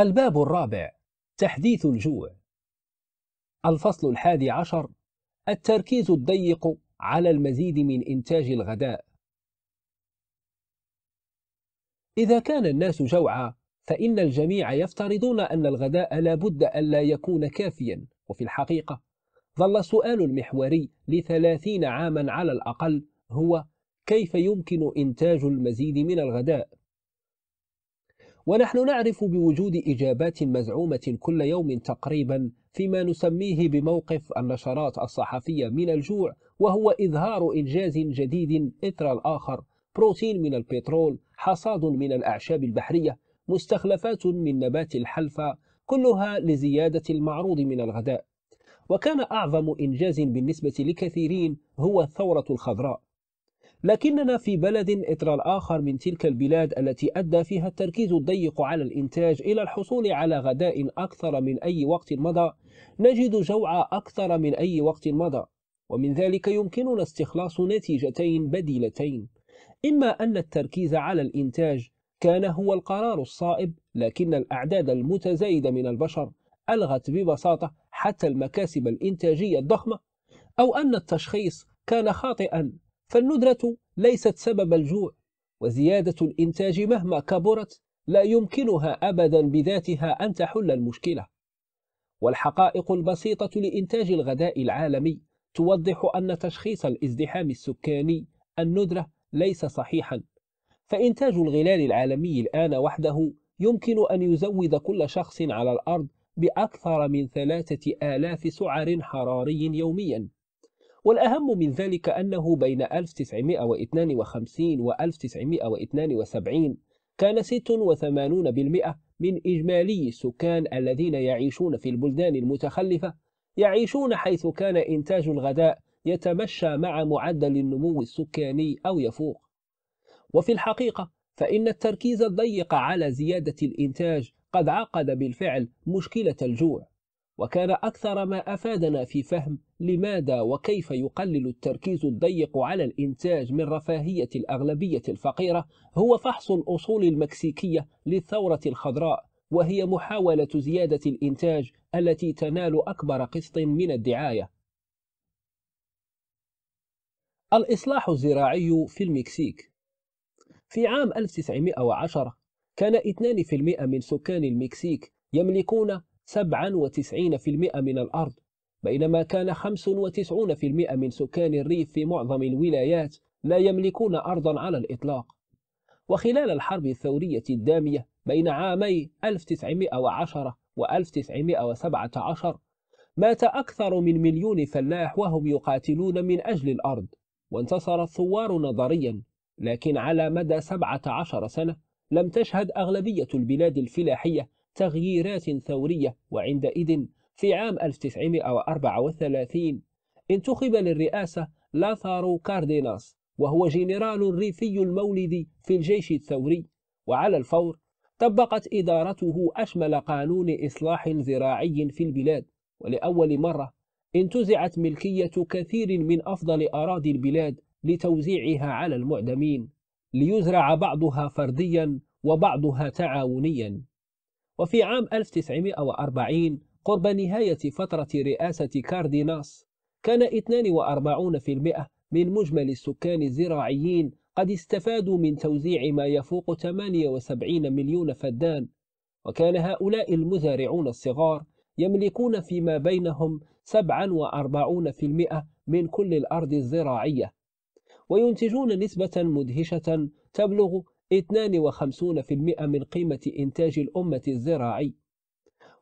الباب الرابع تحديث الجوع الفصل الحادي عشر التركيز الضيق على المزيد من إنتاج الغداء إذا كان الناس جوعى فإن الجميع يفترضون أن الغداء لابد ألا يكون كافيا وفي الحقيقة ظل السؤال المحوري لثلاثين عاما على الأقل هو كيف يمكن إنتاج المزيد من الغداء ونحن نعرف بوجود إجابات مزعومة كل يوم تقريبا فيما نسميه بموقف النشرات الصحفية من الجوع وهو إظهار إنجاز جديد إثر الآخر بروتين من البترول حصاد من الأعشاب البحرية مستخلفات من نبات الحلفة كلها لزيادة المعروض من الغداء وكان أعظم إنجاز بالنسبة لكثيرين هو الثورة الخضراء لكننا في بلد إثر الآخر من تلك البلاد التي أدى فيها التركيز الضيق على الإنتاج إلى الحصول على غداء أكثر من أي وقت مضى نجد جوع أكثر من أي وقت مضى ومن ذلك يمكننا استخلاص نتيجتين بديلتين إما أن التركيز على الإنتاج كان هو القرار الصائب لكن الأعداد المتزايدة من البشر ألغت ببساطة حتى المكاسب الإنتاجية الضخمة أو أن التشخيص كان خاطئا فالندرة ليست سبب الجوع وزيادة الإنتاج مهما كبرت لا يمكنها أبدا بذاتها أن تحل المشكلة والحقائق البسيطة لإنتاج الغذاء العالمي توضح أن تشخيص الازدحام السكاني الندرة ليس صحيحا فإنتاج الغلال العالمي الآن وحده يمكن أن يزود كل شخص على الأرض بأكثر من ثلاثة آلاف سعر حراري يوميا والأهم من ذلك أنه بين 1952 و 1972 كان 86% من إجمالي السكان الذين يعيشون في البلدان المتخلفة يعيشون حيث كان إنتاج الغذاء يتمشى مع معدل النمو السكاني أو يفوق وفي الحقيقة فإن التركيز الضيق على زيادة الإنتاج قد عقد بالفعل مشكلة الجوع وكان أكثر ما أفادنا في فهم لماذا وكيف يقلل التركيز الضيق على الإنتاج من رفاهية الأغلبية الفقيرة هو فحص الأصول المكسيكية للثورة الخضراء وهي محاولة زيادة الإنتاج التي تنال أكبر قسط من الدعاية الإصلاح الزراعي في المكسيك في عام 1910 كان 2% من سكان المكسيك يملكون 97% من الأرض بينما كان 95% من سكان الريف في معظم الولايات لا يملكون أرضا على الإطلاق وخلال الحرب الثورية الدامية بين عامي 1910 و 1917 مات أكثر من مليون فلاح وهم يقاتلون من أجل الأرض وانتصر الثوار نظريا لكن على مدى 17 سنة لم تشهد أغلبية البلاد الفلاحية تغييرات ثورية وعندئذ في عام 1934 انتخب للرئاسة لاثارو كارديناس وهو جنرال ريفي المولد في الجيش الثوري وعلى الفور طبقت إدارته أشمل قانون إصلاح زراعي في البلاد ولأول مرة انتزعت ملكية كثير من أفضل أراضي البلاد لتوزيعها على المعدمين ليزرع بعضها فرديا وبعضها تعاونيا وفي عام 1940 قرب نهاية فترة رئاسة كارديناس كان 42% من مجمل السكان الزراعيين قد استفادوا من توزيع ما يفوق 78 مليون فدان وكان هؤلاء المزارعون الصغار يملكون فيما بينهم 47% من كل الأرض الزراعية وينتجون نسبة مدهشة تبلغ 52% من قيمة إنتاج الأمة الزراعي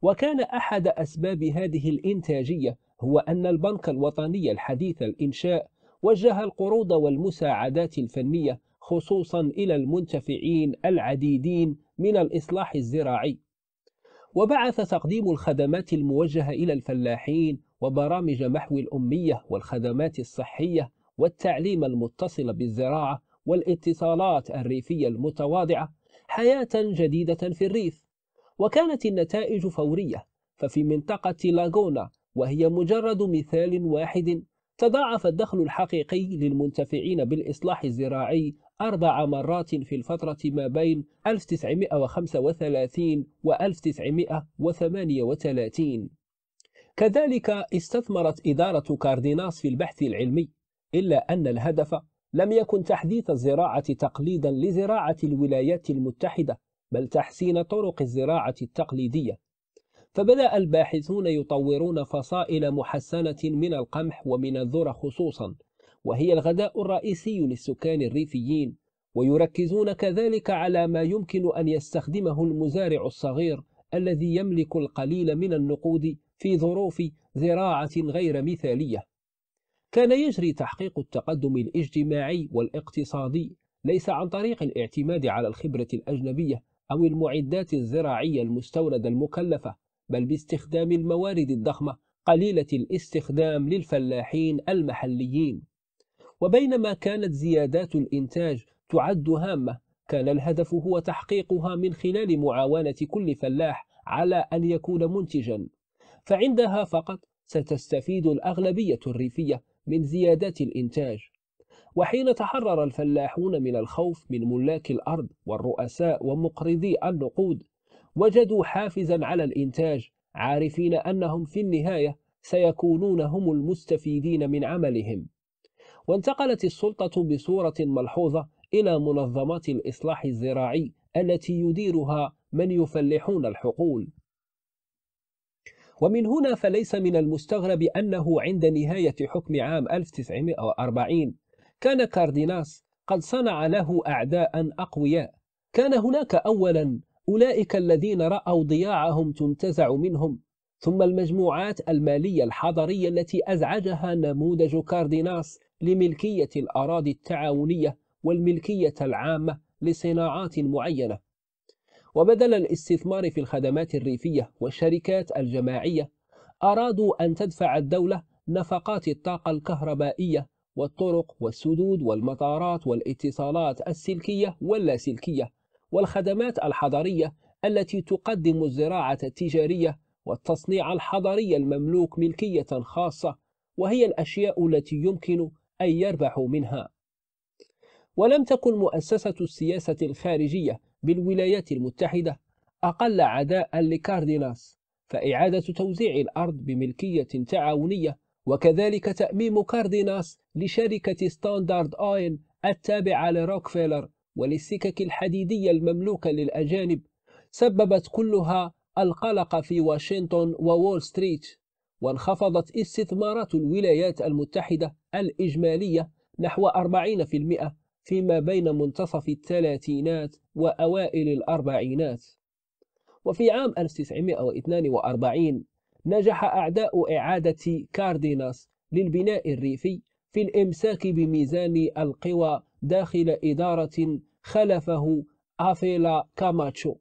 وكان أحد أسباب هذه الإنتاجية هو أن البنك الوطني الحديث الإنشاء وجه القروض والمساعدات الفنية خصوصا إلى المنتفعين العديدين من الإصلاح الزراعي وبعث تقديم الخدمات الموجهة إلى الفلاحين وبرامج محو الأمية والخدمات الصحية والتعليم المتصل بالزراعة والاتصالات الريفية المتواضعة حياة جديدة في الريف وكانت النتائج فورية ففي منطقة لاغونا وهي مجرد مثال واحد تضاعف الدخل الحقيقي للمنتفعين بالإصلاح الزراعي أربع مرات في الفترة ما بين 1935 و 1938 كذلك استثمرت إدارة كارديناس في البحث العلمي إلا أن الهدف لم يكن تحديث الزراعة تقليدا لزراعة الولايات المتحدة بل تحسين طرق الزراعة التقليدية فبدأ الباحثون يطورون فصائل محسنة من القمح ومن الذرة خصوصا وهي الغذاء الرئيسي للسكان الريفيين ويركزون كذلك على ما يمكن أن يستخدمه المزارع الصغير الذي يملك القليل من النقود في ظروف زراعة غير مثالية كان يجري تحقيق التقدم الاجتماعي والاقتصادي ليس عن طريق الاعتماد على الخبرة الأجنبية أو المعدات الزراعية المستوردة المكلفة بل باستخدام الموارد الضخمة قليلة الاستخدام للفلاحين المحليين وبينما كانت زيادات الإنتاج تعد هامة كان الهدف هو تحقيقها من خلال معاونة كل فلاح على أن يكون منتجا فعندها فقط ستستفيد الأغلبية الريفية من زيادات الإنتاج وحين تحرر الفلاحون من الخوف من ملاك الأرض والرؤساء ومقرضي النقود وجدوا حافزا على الإنتاج عارفين أنهم في النهاية سيكونون هم المستفيدين من عملهم وانتقلت السلطة بصورة ملحوظة إلى منظمات الإصلاح الزراعي التي يديرها من يفلحون الحقول ومن هنا فليس من المستغرب أنه عند نهاية حكم عام 1940 كان كارديناس قد صنع له أعداء أقوياء كان هناك أولا أولئك الذين رأوا ضياعهم تنتزع منهم ثم المجموعات المالية الحضرية التي أزعجها نموذج كارديناس لملكية الأراضي التعاونية والملكية العامة لصناعات معينة وبدل الاستثمار في الخدمات الريفية والشركات الجماعية أرادوا أن تدفع الدولة نفقات الطاقة الكهربائية والطرق والسدود والمطارات والاتصالات السلكية واللاسلكية والخدمات الحضرية التي تقدم الزراعة التجارية والتصنيع الحضري المملوك ملكية خاصة وهي الأشياء التي يمكن أن يربحوا منها ولم تكن مؤسسة السياسة الخارجية بالولايات المتحدة أقل عداء لكارديناس فإعادة توزيع الأرض بملكية تعاونية وكذلك تأميم كارديناس لشركة ستاندارد أويل التابعة لروكفيلر وللسكك الحديدية المملوكة للأجانب سببت كلها القلق في واشنطن وول ستريت وانخفضت استثمارات الولايات المتحدة الإجمالية نحو 40% فيما بين منتصف الثلاثينات وأوائل الأربعينات وفي عام 1942 نجح أعداء إعادة كارديناس للبناء الريفي في الإمساك بميزان القوى داخل إدارة خلفه أفيلا كاماتشو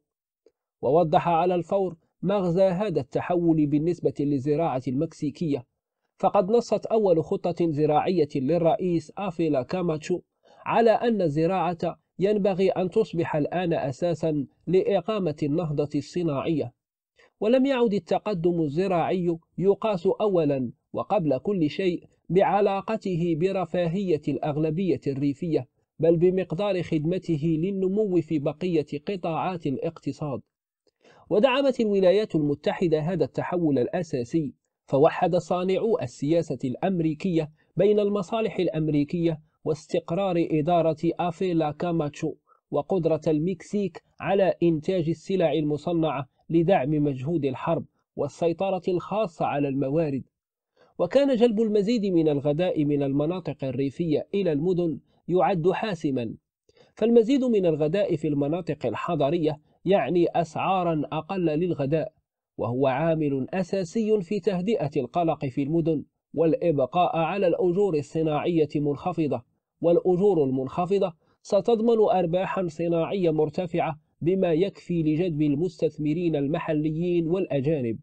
ووضح على الفور مغزى هذا التحول بالنسبة للزراعة المكسيكية فقد نصت أول خطة زراعية للرئيس أفيلا كاماتشو على أن الزراعة ينبغي أن تصبح الآن أساسا لإقامة النهضة الصناعية ولم يعد التقدم الزراعي يقاس أولا وقبل كل شيء بعلاقته برفاهية الأغلبية الريفية بل بمقدار خدمته للنمو في بقية قطاعات الاقتصاد ودعمت الولايات المتحدة هذا التحول الأساسي فوحد صانعو السياسة الأمريكية بين المصالح الأمريكية واستقرار إدارة أفيلا كاماتشو وقدرة المكسيك على إنتاج السلع المصنعة لدعم مجهود الحرب والسيطرة الخاصة على الموارد وكان جلب المزيد من الغذاء من المناطق الريفية إلى المدن يعد حاسما فالمزيد من الغذاء في المناطق الحضرية يعني أسعارا أقل للغذاء وهو عامل أساسي في تهدئة القلق في المدن والإبقاء على الأجور الصناعية منخفضة والأجور المنخفضة ستضمن أرباحا صناعية مرتفعة بما يكفي لجذب المستثمرين المحليين والأجانب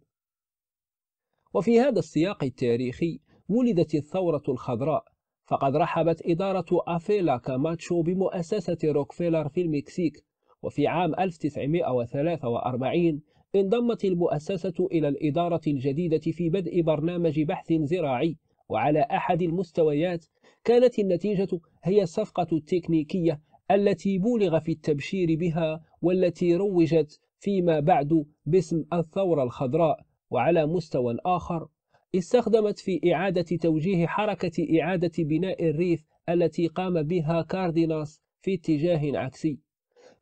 وفي هذا السياق التاريخي ولدت الثورة الخضراء فقد رحبت إدارة أفيلا كاماتشو بمؤسسة روكفيلر في المكسيك وفي عام 1943 انضمت المؤسسة إلى الإدارة الجديدة في بدء برنامج بحث زراعي وعلى أحد المستويات كانت النتيجة هي الصفقة التكنيكية التي بولغ في التبشير بها والتي روجت فيما بعد باسم الثورة الخضراء وعلى مستوى آخر استخدمت في إعادة توجيه حركة إعادة بناء الريف التي قام بها كارديناس في اتجاه عكسي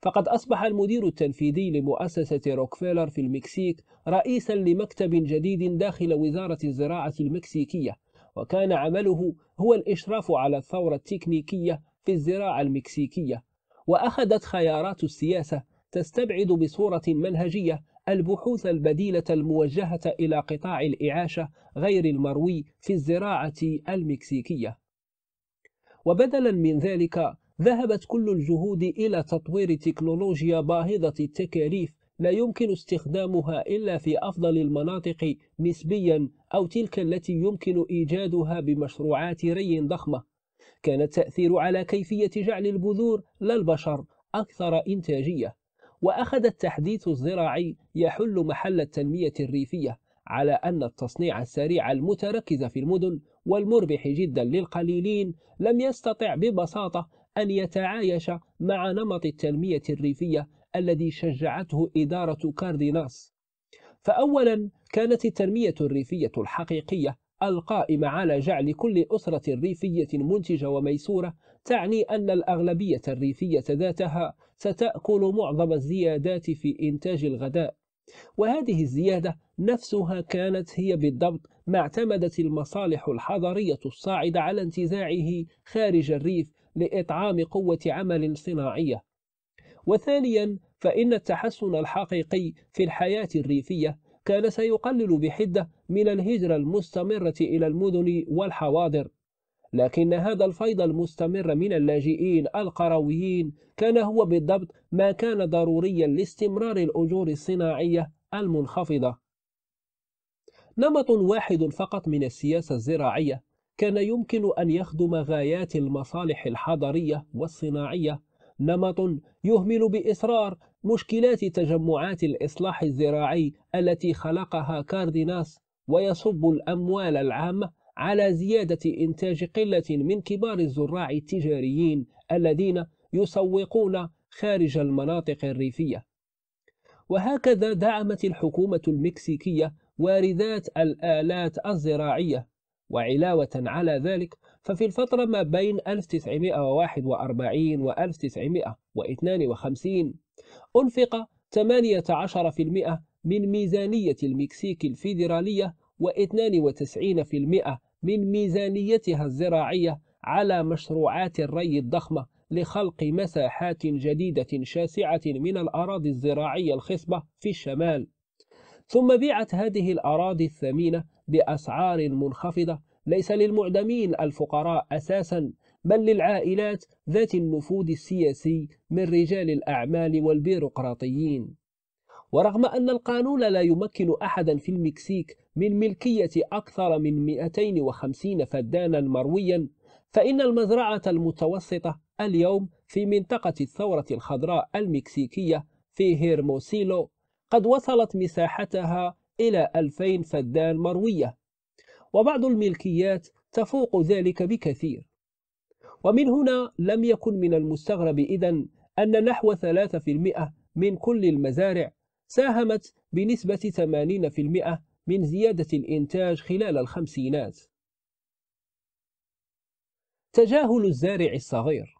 فقد أصبح المدير التنفيذي لمؤسسة روكفيلر في المكسيك رئيسا لمكتب جديد داخل وزارة الزراعة المكسيكية وكان عمله هو الإشراف على الثورة التكنيكية في الزراعة المكسيكية وأخذت خيارات السياسة تستبعد بصورة منهجية البحوث البديلة الموجهة إلى قطاع الإعاشة غير المروي في الزراعة المكسيكية وبدلا من ذلك ذهبت كل الجهود إلى تطوير تكنولوجيا باهظة التكاليف لا يمكن استخدامها إلا في أفضل المناطق نسبيا أو تلك التي يمكن إيجادها بمشروعات ري ضخمة كان التأثير على كيفية جعل البذور لا البشر أكثر إنتاجية وأخذ التحديث الزراعي يحل محل التنمية الريفية على أن التصنيع السريع المتركز في المدن والمربح جدا للقليلين لم يستطع ببساطة أن يتعايش مع نمط التنمية الريفية الذي شجعته إدارة كارديناس فأولا كانت التنمية الريفية الحقيقية القائمة على جعل كل أسرة ريفية منتجة وميسورة تعني أن الأغلبية الريفية ذاتها ستأكل معظم الزيادات في إنتاج الغذاء وهذه الزيادة نفسها كانت هي بالضبط ما اعتمدت المصالح الحضرية الصاعدة على انتزاعه خارج الريف لإطعام قوة عمل صناعية وثانيا فإن التحسن الحقيقي في الحياة الريفية كان سيقلل بحدة من الهجرة المستمرة إلى المدن والحواضر لكن هذا الفيض المستمر من اللاجئين القرويين كان هو بالضبط ما كان ضروريا لاستمرار الأجور الصناعية المنخفضة نمط واحد فقط من السياسة الزراعية كان يمكن أن يخدم غايات المصالح الحضرية والصناعية نمط يهمل بإصرار مشكلات تجمعات الإصلاح الزراعي التي خلقها كارديناس ويصب الأموال العامة على زيادة إنتاج قلة من كبار الزراع التجاريين الذين يسوقون خارج المناطق الريفية وهكذا دعمت الحكومة المكسيكية واردات الآلات الزراعية وعلاوة على ذلك ففي الفترة ما بين 1941 و 1952 أنفق 18% من ميزانية المكسيك الفيدرالية و92% من ميزانيتها الزراعية على مشروعات الري الضخمة لخلق مساحات جديدة شاسعة من الأراضي الزراعية الخصبة في الشمال ثم بيعت هذه الأراضي الثمينة بأسعار منخفضة ليس للمعدمين الفقراء أساسا بل للعائلات ذات النفوذ السياسي من رجال الأعمال والبيروقراطيين ورغم أن القانون لا يمكن أحدا في المكسيك من ملكية أكثر من 250 فدانا مرويا فإن المزرعة المتوسطة اليوم في منطقة الثورة الخضراء المكسيكية في هيرموسيلو قد وصلت مساحتها إلى 2000 فدان مروية وبعض الملكيات تفوق ذلك بكثير ومن هنا لم يكن من المستغرب إذا أن نحو 3% من كل المزارع ساهمت بنسبة 80% من زيادة الإنتاج خلال الخمسينات تجاهل الزارع الصغير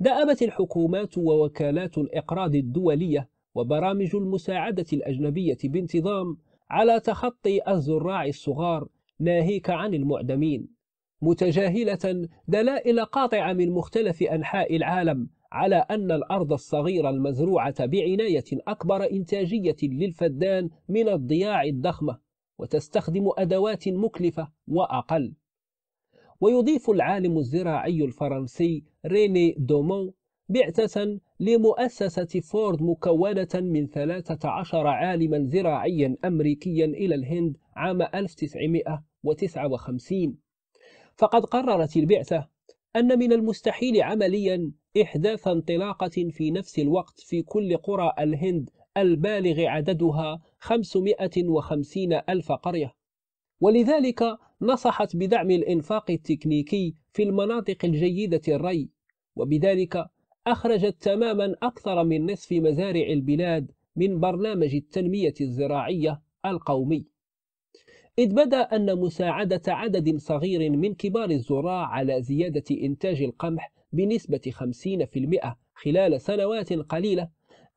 دأبت الحكومات ووكالات الإقراض الدولية وبرامج المساعدة الأجنبية بانتظام على تخطي الزراع الصغار ناهيك عن المعدمين متجاهلة دلائل قاطعة من مختلف أنحاء العالم على أن الأرض الصغيرة المزروعة بعناية أكبر إنتاجية للفدان من الضياع الضخمة وتستخدم أدوات مكلفة وأقل ويضيف العالم الزراعي الفرنسي ريني دومون بعثة لمؤسسة فورد مكونة من 13 عالما زراعيا أمريكيا إلى الهند عام 1959 فقد قررت البعثة أن من المستحيل عمليا إحداث انطلاقة في نفس الوقت في كل قرى الهند البالغ عددها 550 ألف قرية ولذلك نصحت بدعم الإنفاق التكنيكي في المناطق الجيدة الري وبذلك أخرجت تماما أكثر من نصف مزارع البلاد من برنامج التنمية الزراعية القومي إذ بدا أن مساعدة عدد صغير من كبار الزراع على زيادة إنتاج القمح بنسبة 50% خلال سنوات قليلة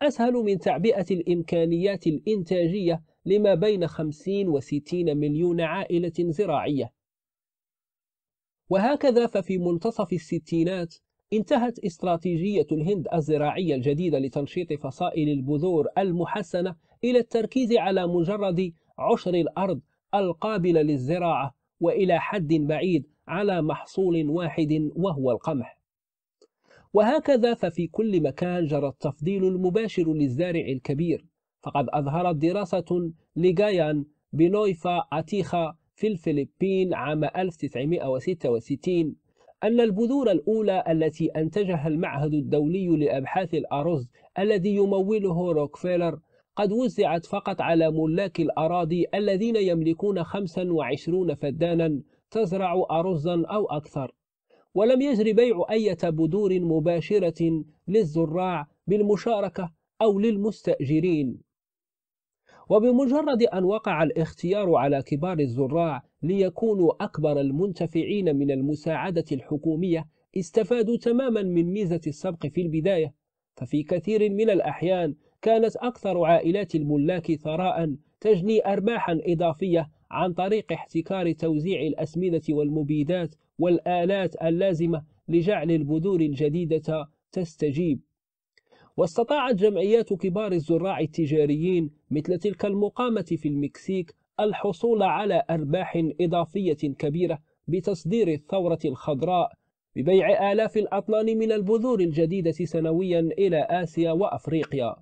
أسهل من تعبئة الإمكانيات الإنتاجية لما بين 50 و 60 مليون عائلة زراعية وهكذا ففي منتصف الستينات انتهت استراتيجية الهند الزراعية الجديدة لتنشيط فصائل البذور المحسنة إلى التركيز على مجرد عشر الأرض القابلة للزراعة وإلى حد بعيد على محصول واحد وهو القمح وهكذا ففي كل مكان جرى التفضيل المباشر للزارع الكبير فقد أظهرت دراسة لجايان بنويفا أتيخا في الفلبين عام 1966 أن البذور الأولى التي أنتجها المعهد الدولي لأبحاث الأرز الذي يموله روكفيلر قد وزعت فقط على ملاك الأراضي الذين يملكون 25 فدانا تزرع أرزا أو أكثر ولم يجر بيع أي بذور مباشرة للزراع بالمشاركة أو للمستأجرين وبمجرد أن وقع الاختيار على كبار الزراع ليكونوا أكبر المنتفعين من المساعدة الحكومية استفادوا تماما من ميزة السبق في البداية ففي كثير من الأحيان كانت أكثر عائلات الملاك ثراء تجني أرباحا إضافية عن طريق احتكار توزيع الأسمدة والمبيدات والآلات اللازمة لجعل البذور الجديدة تستجيب واستطاعت جمعيات كبار الزراع التجاريين مثل تلك المقامة في المكسيك الحصول على أرباح إضافية كبيرة بتصدير الثورة الخضراء ببيع آلاف الأطنان من البذور الجديدة سنويا إلى آسيا وأفريقيا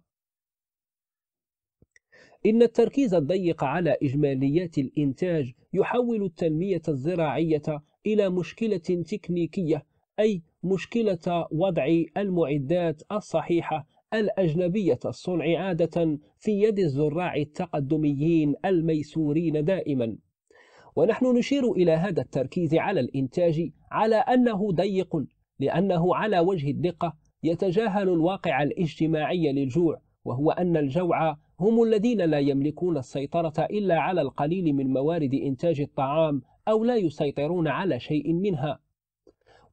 إن التركيز الضيق على إجماليات الإنتاج يحول التنمية الزراعية إلى مشكلة تكنيكية أي مشكلة وضع المعدات الصحيحة الأجنبية الصنع عادة في يد الزراع التقدميين الميسورين دائما ونحن نشير إلى هذا التركيز على الإنتاج على أنه ضيق لأنه على وجه الدقة يتجاهل الواقع الاجتماعي للجوع وهو أن الجوع هم الذين لا يملكون السيطرة إلا على القليل من موارد إنتاج الطعام أو لا يسيطرون على شيء منها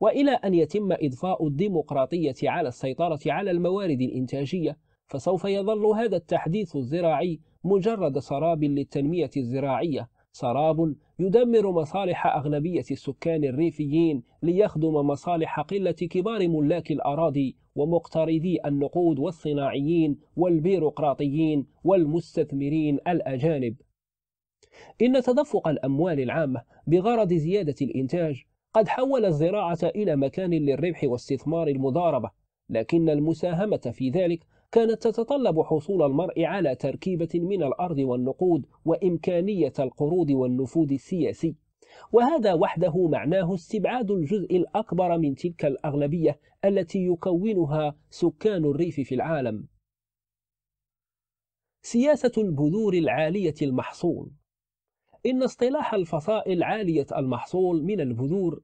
وإلى أن يتم إضفاء الديمقراطية على السيطرة على الموارد الإنتاجية فسوف يظل هذا التحديث الزراعي مجرد سراب للتنمية الزراعية سراب يدمر مصالح أغلبية السكان الريفيين ليخدم مصالح قلة كبار ملاك الأراضي ومقترضي النقود والصناعيين والبيروقراطيين والمستثمرين الأجانب إن تدفق الأموال العامة بغرض زيادة الإنتاج قد حول الزراعة إلى مكان للربح واستثمار المضاربة لكن المساهمة في ذلك كانت تتطلب حصول المرء على تركيبة من الأرض والنقود وإمكانية القروض والنفوذ السياسي وهذا وحده معناه استبعاد الجزء الأكبر من تلك الأغلبية التي يكونها سكان الريف في العالم سياسة البذور العالية المحصول إن اصطلاح الفصائل عالية المحصول من البذور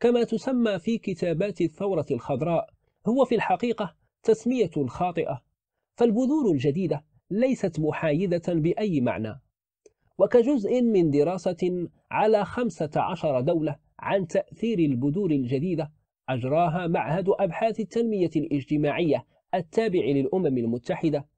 كما تسمى في كتابات الثورة الخضراء هو في الحقيقة تسمية خاطئة فالبذور الجديدة ليست محايدة بأي معنى وكجزء من دراسة على 15 دولة عن تأثير البذور الجديدة أجراها معهد أبحاث التنمية الاجتماعية التابع للأمم المتحدة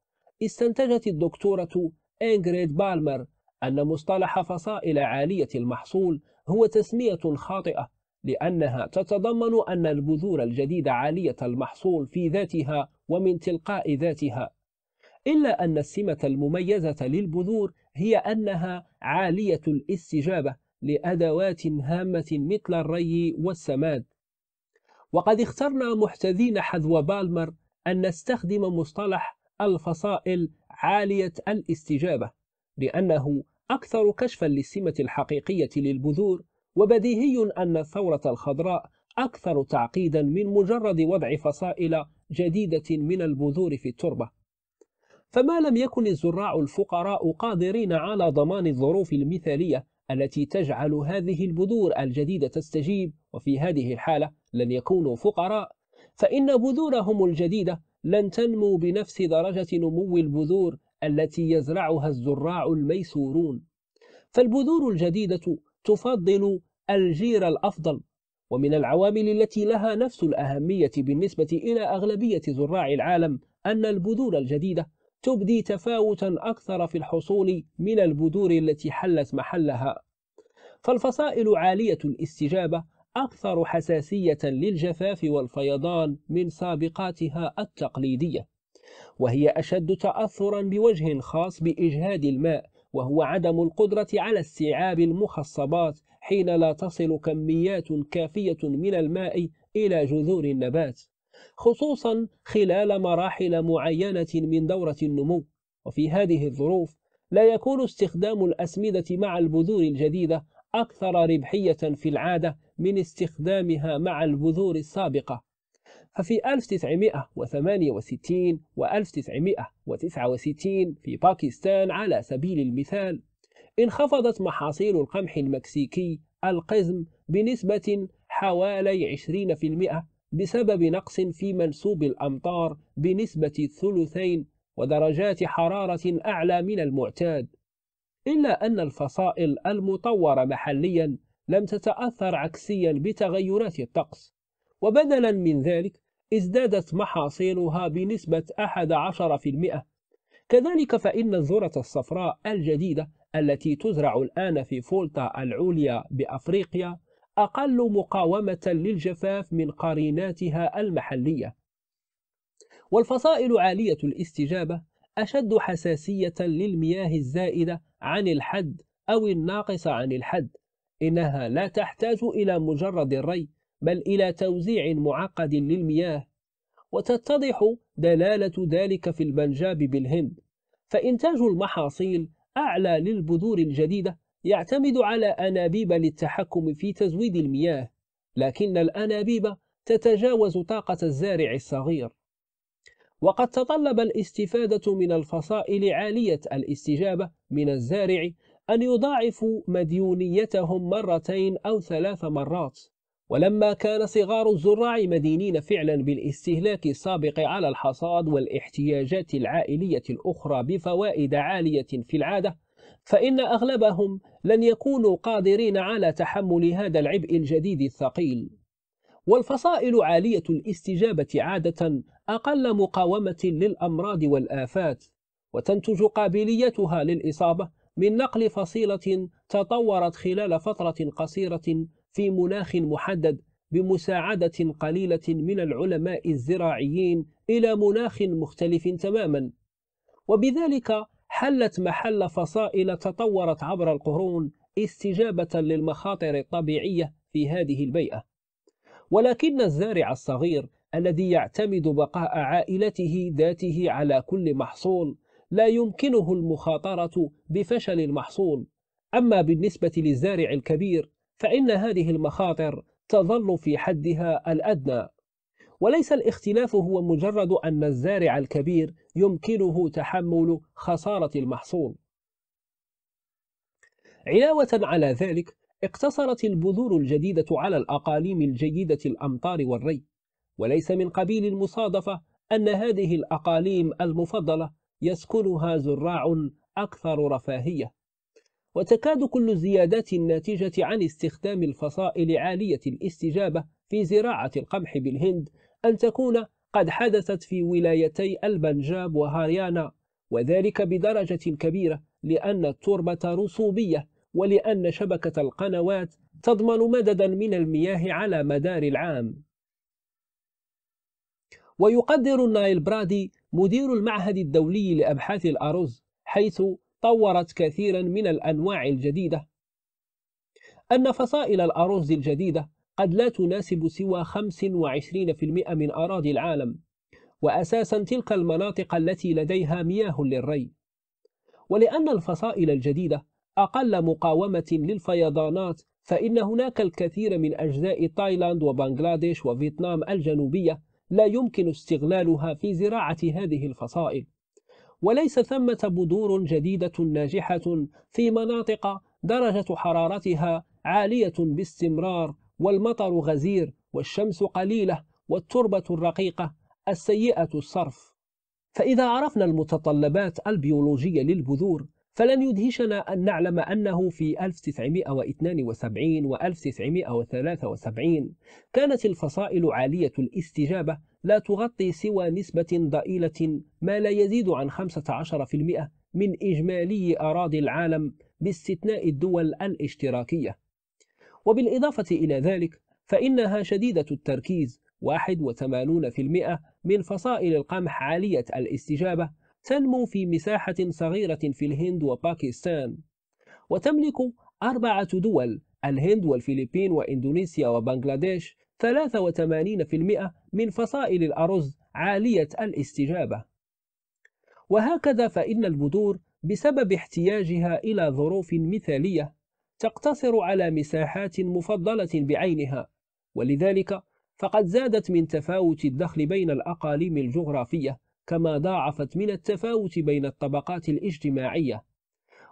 استنتجت الدكتورة إنغريد بالمر أن مصطلح فصائل عالية المحصول هو تسمية خاطئة لأنها تتضمن أن البذور الجديدة عالية المحصول في ذاتها ومن تلقاء ذاتها إلا أن السمة المميزة للبذور هي أنها عالية الاستجابة لأدوات هامة مثل الري والسماد وقد اخترنا محتذين حذو بالمر أن نستخدم مصطلح الفصائل عالية الاستجابة لأنه أكثر كشفا للسمة الحقيقية للبذور وبديهي أن الثورة الخضراء أكثر تعقيدا من مجرد وضع فصائل جديدة من البذور في التربة فما لم يكن الزراع الفقراء قادرين على ضمان الظروف المثالية التي تجعل هذه البذور الجديدة تستجيب وفي هذه الحالة لن يكونوا فقراء فإن بذورهم الجديدة لن تنمو بنفس درجة نمو البذور التي يزرعها الزراع الميسورون فالبذور الجديدة تفضل الجير الأفضل ومن العوامل التي لها نفس الأهمية بالنسبة إلى أغلبية زراع العالم أن البذور الجديدة تبدي تفاوتا أكثر في الحصول من البذور التي حلت محلها فالفصائل عالية الاستجابة أكثر حساسية للجفاف والفيضان من سابقاتها التقليدية وهي أشد تأثرا بوجه خاص بإجهاد الماء وهو عدم القدرة على استيعاب المخصبات حين لا تصل كميات كافية من الماء إلى جذور النبات خصوصا خلال مراحل معينة من دورة النمو وفي هذه الظروف لا يكون استخدام الأسمدة مع البذور الجديدة أكثر ربحية في العادة من استخدامها مع البذور السابقة ففي 1968 و 1969 في باكستان على سبيل المثال انخفضت محاصيل القمح المكسيكي القزم بنسبة حوالي 20% بسبب نقص في منسوب الأمطار بنسبة الثلثين ودرجات حرارة أعلى من المعتاد إلا أن الفصائل المطورة محليا لم تتأثر عكسيا بتغيرات الطقس وبدلا من ذلك ازدادت محاصيلها بنسبة 11% كذلك فإن الذرة الصفراء الجديدة التي تزرع الآن في فولتا العليا بأفريقيا أقل مقاومة للجفاف من قريناتها المحلية والفصائل عالية الاستجابة أشد حساسية للمياه الزائدة عن الحد أو الناقصة عن الحد إنها لا تحتاج إلى مجرد الري بل إلى توزيع معقد للمياه وتتضح دلالة ذلك في البنجاب بالهند فإنتاج المحاصيل أعلى للبذور الجديدة يعتمد على أنابيب للتحكم في تزويد المياه لكن الأنابيب تتجاوز طاقة الزارع الصغير وقد تطلب الاستفادة من الفصائل عالية الاستجابة من الزارع أن يضاعفوا مديونيتهم مرتين أو ثلاث مرات ولما كان صغار الزراع مدينين فعلا بالاستهلاك السابق على الحصاد والاحتياجات العائلية الأخرى بفوائد عالية في العادة فإن أغلبهم لن يكونوا قادرين على تحمل هذا العبء الجديد الثقيل والفصائل عالية الاستجابة عادة أقل مقاومة للأمراض والآفات وتنتج قابليتها للإصابة من نقل فصيلة تطورت خلال فترة قصيرة في مناخ محدد بمساعدة قليلة من العلماء الزراعيين إلى مناخ مختلف تماما وبذلك حلت محل فصائل تطورت عبر القرون استجابة للمخاطر الطبيعية في هذه البيئة ولكن الزارع الصغير الذي يعتمد بقاء عائلته ذاته على كل محصول لا يمكنه المخاطرة بفشل المحصول أما بالنسبة للزارع الكبير فإن هذه المخاطر تظل في حدها الأدنى وليس الاختلاف هو مجرد أن الزارع الكبير يمكنه تحمل خسارة المحصول علاوة على ذلك اقتصرت البذور الجديدة على الأقاليم الجيدة الأمطار والري وليس من قبيل المصادفة أن هذه الأقاليم المفضلة يسكنها زراع أكثر رفاهية وتكاد كل الزيادات الناتجة عن استخدام الفصائل عالية الاستجابة في زراعة القمح بالهند أن تكون قد حدثت في ولايتي البنجاب وهاريانا وذلك بدرجة كبيرة لأن التربة رسوبية ولأن شبكة القنوات تضمن مددا من المياه على مدار العام ويقدر نايل برادي مدير المعهد الدولي لأبحاث الأرز حيث طورت كثيرا من الأنواع الجديدة أن فصائل الأرز الجديدة قد لا تناسب سوى 25% من أراضي العالم وأساسا تلك المناطق التي لديها مياه للري ولأن الفصائل الجديدة أقل مقاومة للفيضانات فإن هناك الكثير من أجزاء تايلاند وبنغلاديش وفيتنام الجنوبية لا يمكن استغلالها في زراعة هذه الفصائل وليس ثمة بذور جديدة ناجحة في مناطق درجة حرارتها عالية باستمرار والمطر غزير والشمس قليلة والتربة الرقيقة السيئة الصرف فإذا عرفنا المتطلبات البيولوجية للبذور فلن يدهشنا أن نعلم أنه في 1972 و 1973 كانت الفصائل عالية الاستجابة لا تغطي سوى نسبة ضئيلة ما لا يزيد عن 15% من إجمالي أراضي العالم باستثناء الدول الاشتراكية وبالإضافة إلى ذلك فإنها شديدة التركيز 81% من فصائل القمح عالية الاستجابة تنمو في مساحة صغيرة في الهند وباكستان وتملك أربعة دول الهند والفلبين وإندونيسيا وبنغلاديش 83% من فصائل الأرز عالية الاستجابة وهكذا فإن البذور بسبب احتياجها إلى ظروف مثالية تقتصر على مساحات مفضلة بعينها ولذلك فقد زادت من تفاوت الدخل بين الأقاليم الجغرافية كما ضاعفت من التفاوت بين الطبقات الاجتماعية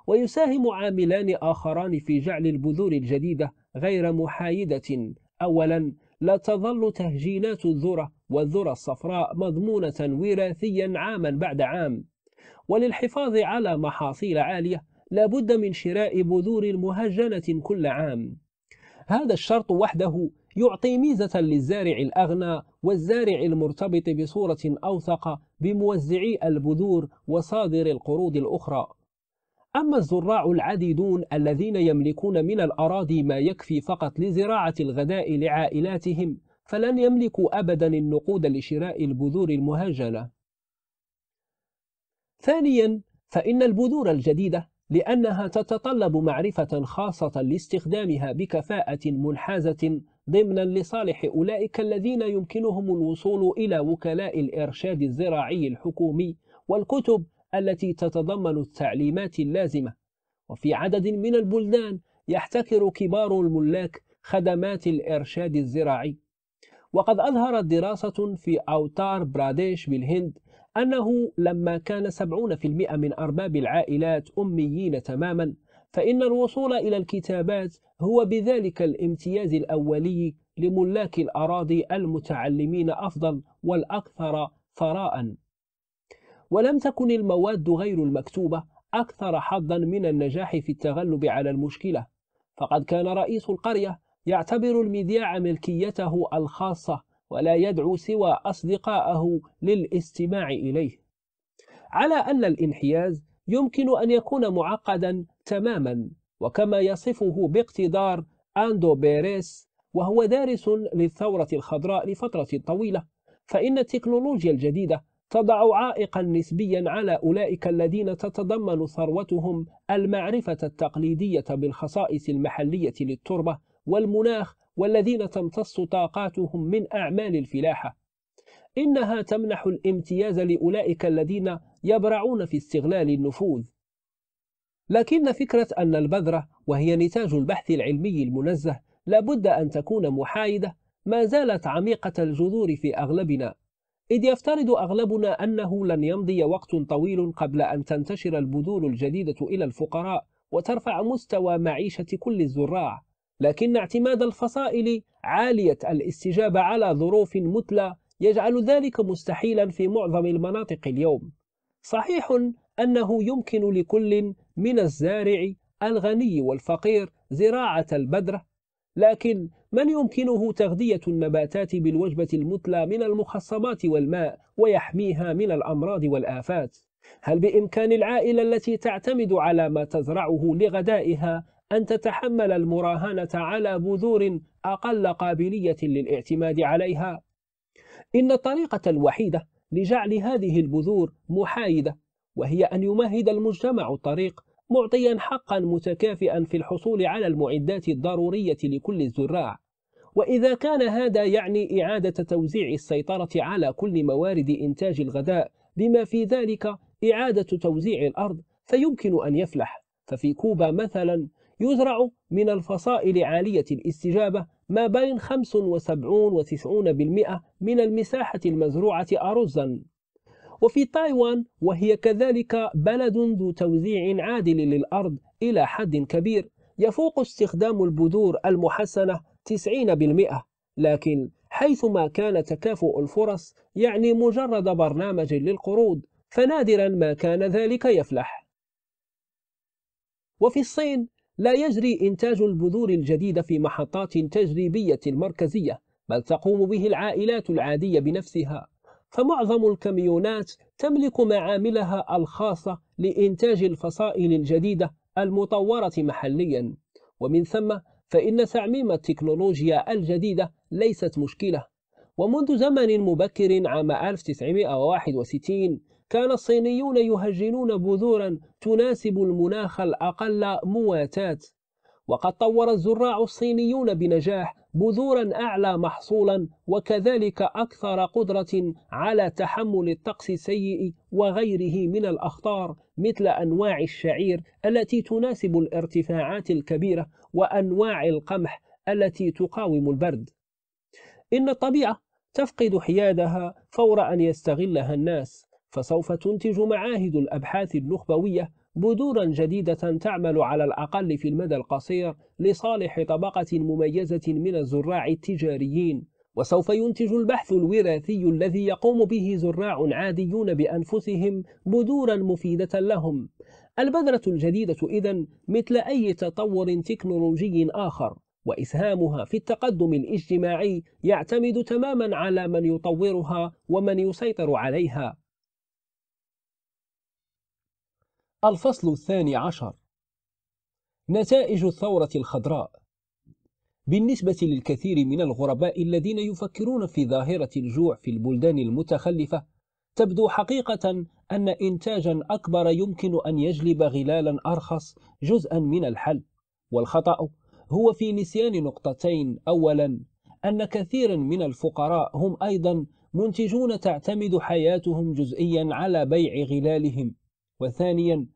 ويساهم عاملان آخران في جعل البذور الجديدة غير محايدة أولا لا تظل تهجينات الذرة والذرة الصفراء مضمونة وراثيا عاما بعد عام وللحفاظ على محاصيل عالية لابد من شراء بذور مهجنة كل عام هذا الشرط وحده يعطي ميزة للزارع الأغنى والزارع المرتبط بصورة أوثق بموزعي البذور وصادر القروض الأخرى أما الزراع العديدون الذين يملكون من الأراضي ما يكفي فقط لزراعة الغداء لعائلاتهم فلن يملكوا أبدا النقود لشراء البذور المهاجلة ثانيا فإن البذور الجديدة لأنها تتطلب معرفة خاصة لاستخدامها بكفاءة منحازة ضمنا لصالح أولئك الذين يمكنهم الوصول إلى وكلاء الإرشاد الزراعي الحكومي والكتب التي تتضمن التعليمات اللازمة وفي عدد من البلدان يحتكر كبار الملاك خدمات الإرشاد الزراعي وقد أظهرت دراسة في أوتار براديش بالهند أنه لما كان 70% من أرباب العائلات أميين تماما فإن الوصول إلى الكتابات هو بذلك الامتياز الأولي لملاك الأراضي المتعلمين أفضل والأكثر ثراء ولم تكن المواد غير المكتوبة أكثر حظا من النجاح في التغلب على المشكلة فقد كان رئيس القرية يعتبر المذياع ملكيته الخاصة ولا يدعو سوى أصدقائه للاستماع إليه على أن الانحياز يمكن أن يكون معقدا تماما وكما يصفه باقتدار أندو بيريس وهو دارس للثورة الخضراء لفترة طويلة فإن التكنولوجيا الجديدة تضع عائقا نسبيا على أولئك الذين تتضمن ثروتهم المعرفة التقليدية بالخصائص المحلية للتربة والمناخ والذين تمتص طاقاتهم من أعمال الفلاحة إنها تمنح الامتياز لأولئك الذين يبرعون في استغلال النفوذ لكن فكرة أن البذرة وهي نتاج البحث العلمي المنزه لابد أن تكون محايدة ما زالت عميقة الجذور في أغلبنا إذ يفترض أغلبنا أنه لن يمضي وقت طويل قبل أن تنتشر البذور الجديدة إلى الفقراء وترفع مستوى معيشة كل الزراع لكن اعتماد الفصائل عالية الاستجابة على ظروف متلى يجعل ذلك مستحيلا في معظم المناطق اليوم صحيح أنه يمكن لكل من الزارع الغني والفقير زراعة البدرة لكن من يمكنه تغذية النباتات بالوجبة المثلى من المخصبات والماء ويحميها من الأمراض والآفات؟ هل بإمكان العائلة التي تعتمد على ما تزرعه لغدائها أن تتحمل المراهنة على بذور أقل قابلية للاعتماد عليها؟ إن الطريقة الوحيدة لجعل هذه البذور محايدة وهي أن يمهد المجتمع الطريق معطيا حقا متكافئا في الحصول على المعدات الضرورية لكل الزراع وإذا كان هذا يعني إعادة توزيع السيطرة على كل موارد إنتاج الغذاء بما في ذلك إعادة توزيع الأرض فيمكن أن يفلح ففي كوبا مثلا يزرع من الفصائل عالية الاستجابة ما بين 75 و 90% من المساحة المزروعة أرزا وفي تايوان وهي كذلك بلد ذو توزيع عادل للأرض إلى حد كبير يفوق استخدام البذور المحسنة 90% لكن حيثما كان تكافؤ الفرص يعني مجرد برنامج للقروض فنادرا ما كان ذلك يفلح وفي الصين لا يجري إنتاج البذور الجديدة في محطات تجريبية مركزية بل تقوم به العائلات العادية بنفسها فمعظم الكميونات تملك معاملها الخاصة لإنتاج الفصائل الجديدة المطورة محليا ومن ثم فإن تعميم التكنولوجيا الجديدة ليست مشكلة ومنذ زمن مبكر عام 1961 كان الصينيون يهجنون بذورا تناسب المناخ الأقل مواتاة وقد طور الزراع الصينيون بنجاح بذورا أعلى محصولا وكذلك أكثر قدرة على تحمل الطقس السيء وغيره من الأخطار مثل أنواع الشعير التي تناسب الارتفاعات الكبيرة وأنواع القمح التي تقاوم البرد إن الطبيعة تفقد حيادها فور أن يستغلها الناس فسوف تنتج معاهد الأبحاث النخبوية بذورا جديدة تعمل على الأقل في المدى القصير لصالح طبقة مميزة من الزراع التجاريين وسوف ينتج البحث الوراثي الذي يقوم به زراع عاديون بأنفسهم بذورا مفيدة لهم البذرة الجديدة إذا مثل أي تطور تكنولوجي آخر وإسهامها في التقدم الاجتماعي يعتمد تماما على من يطورها ومن يسيطر عليها الفصل الثاني عشر نتائج الثورة الخضراء بالنسبة للكثير من الغرباء الذين يفكرون في ظاهرة الجوع في البلدان المتخلفة تبدو حقيقة أن إنتاجا أكبر يمكن أن يجلب غلالا أرخص جزءا من الحل والخطأ هو في نسيان نقطتين أولا أن كثيرا من الفقراء هم أيضا منتجون تعتمد حياتهم جزئيا على بيع غلالهم وثانيا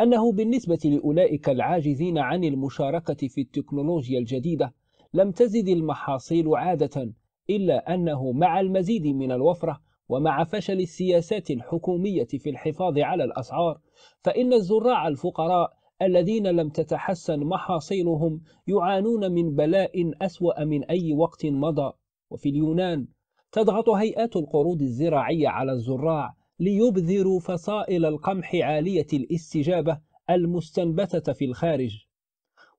أنه بالنسبة لأولئك العاجزين عن المشاركة في التكنولوجيا الجديدة لم تزد المحاصيل عادة إلا أنه مع المزيد من الوفرة ومع فشل السياسات الحكومية في الحفاظ على الأسعار فإن الزراع الفقراء الذين لم تتحسن محاصيلهم يعانون من بلاء أسوأ من أي وقت مضى وفي اليونان تضغط هيئات القروض الزراعية على الزراع ليبذروا فصائل القمح عالية الاستجابة المستنبتة في الخارج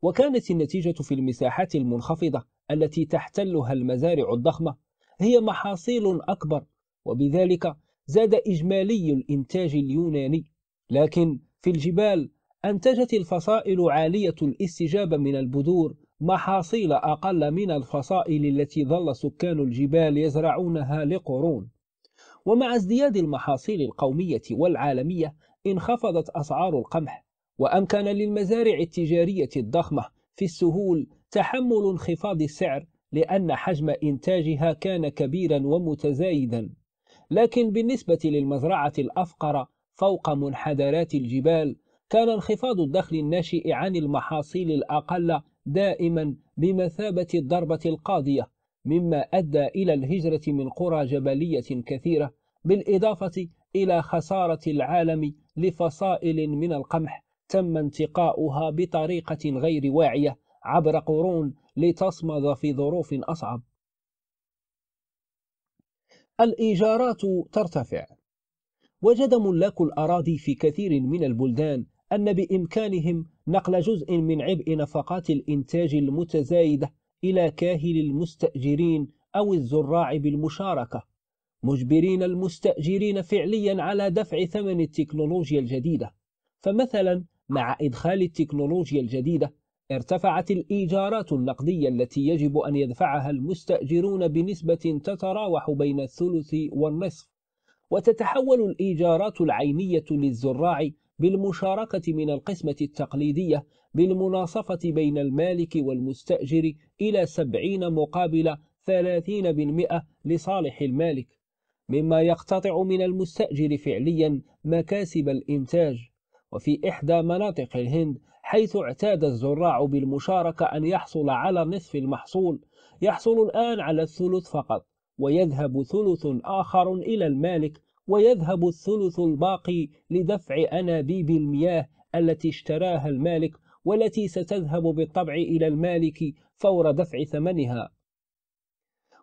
وكانت النتيجة في المساحات المنخفضة التي تحتلها المزارع الضخمة هي محاصيل أكبر وبذلك زاد إجمالي الإنتاج اليوناني لكن في الجبال أنتجت الفصائل عالية الاستجابة من البذور محاصيل أقل من الفصائل التي ظل سكان الجبال يزرعونها لقرون ومع ازدياد المحاصيل القومية والعالمية انخفضت أسعار القمح وأمكن للمزارع التجارية الضخمة في السهول تحمل انخفاض السعر لأن حجم إنتاجها كان كبيرا ومتزايدا لكن بالنسبة للمزرعة الأفقر فوق منحدرات الجبال كان انخفاض الدخل الناشئ عن المحاصيل الأقل دائما بمثابة الضربة القاضية مما أدى إلى الهجرة من قرى جبلية كثيرة بالإضافة إلى خسارة العالم لفصائل من القمح تم انتقاؤها بطريقة غير واعية عبر قرون لتصمد في ظروف أصعب الإيجارات ترتفع وجد ملاك الأراضي في كثير من البلدان أن بإمكانهم نقل جزء من عبء نفقات الإنتاج المتزايدة إلى كاهل المستأجرين أو الزراع بالمشاركة مجبرين المستأجرين فعليا على دفع ثمن التكنولوجيا الجديدة فمثلا مع إدخال التكنولوجيا الجديدة ارتفعت الإيجارات النقدية التي يجب أن يدفعها المستأجرون بنسبة تتراوح بين الثلث والنصف وتتحول الإيجارات العينية للزراع بالمشاركة من القسمة التقليدية بالمناصفة بين المالك والمستأجر إلى 70 مقابل 30% لصالح المالك مما يقتطع من المستأجر فعليا مكاسب الإنتاج وفي إحدى مناطق الهند حيث اعتاد الزراع بالمشاركة أن يحصل على نصف المحصول يحصل الآن على الثلث فقط ويذهب ثلث آخر إلى المالك ويذهب الثلث الباقي لدفع أنابيب المياه التي اشتراها المالك والتي ستذهب بالطبع إلى المالك فور دفع ثمنها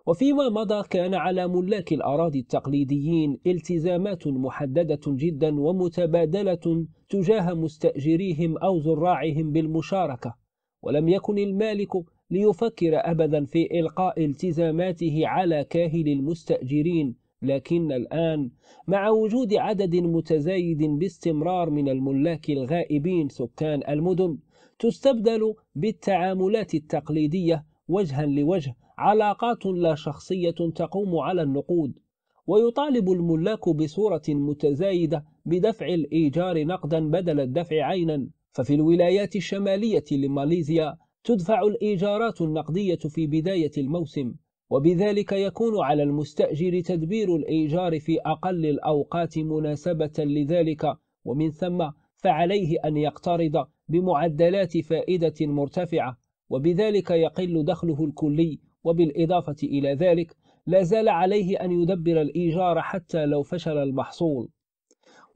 وفيما مضى كان على ملاك الأراضي التقليديين التزامات محددة جدا ومتبادلة تجاه مستأجريهم أو زراعهم بالمشاركة ولم يكن المالك ليفكر أبدا في إلقاء التزاماته على كاهل المستأجرين لكن الآن مع وجود عدد متزايد باستمرار من الملاك الغائبين سكان المدن تستبدل بالتعاملات التقليدية وجها لوجه علاقات لا شخصية تقوم على النقود ويطالب الملاك بصورة متزايدة بدفع الإيجار نقدا بدل الدفع عينا ففي الولايات الشمالية لماليزيا تدفع الإيجارات النقدية في بداية الموسم وبذلك يكون على المستأجر تدبير الإيجار في أقل الأوقات مناسبة لذلك ومن ثم فعليه أن يقترض بمعدلات فائدة مرتفعة وبذلك يقل دخله الكلي وبالإضافة إلى ذلك لا زال عليه أن يدبر الإيجار حتى لو فشل المحصول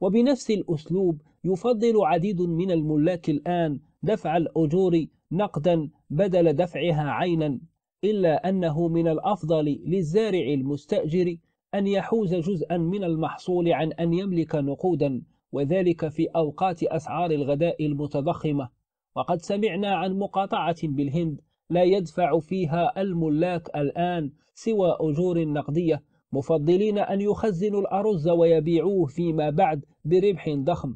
وبنفس الأسلوب يفضل عديد من الملاك الآن دفع الأجور نقدا بدل دفعها عينا إلا أنه من الأفضل للزارع المستأجر أن يحوز جزءا من المحصول عن أن يملك نقودا وذلك في أوقات أسعار الغداء المتضخمة وقد سمعنا عن مقاطعة بالهند لا يدفع فيها الملاك الآن سوى أجور نقدية مفضلين أن يخزنوا الأرز ويبيعوه فيما بعد بربح ضخم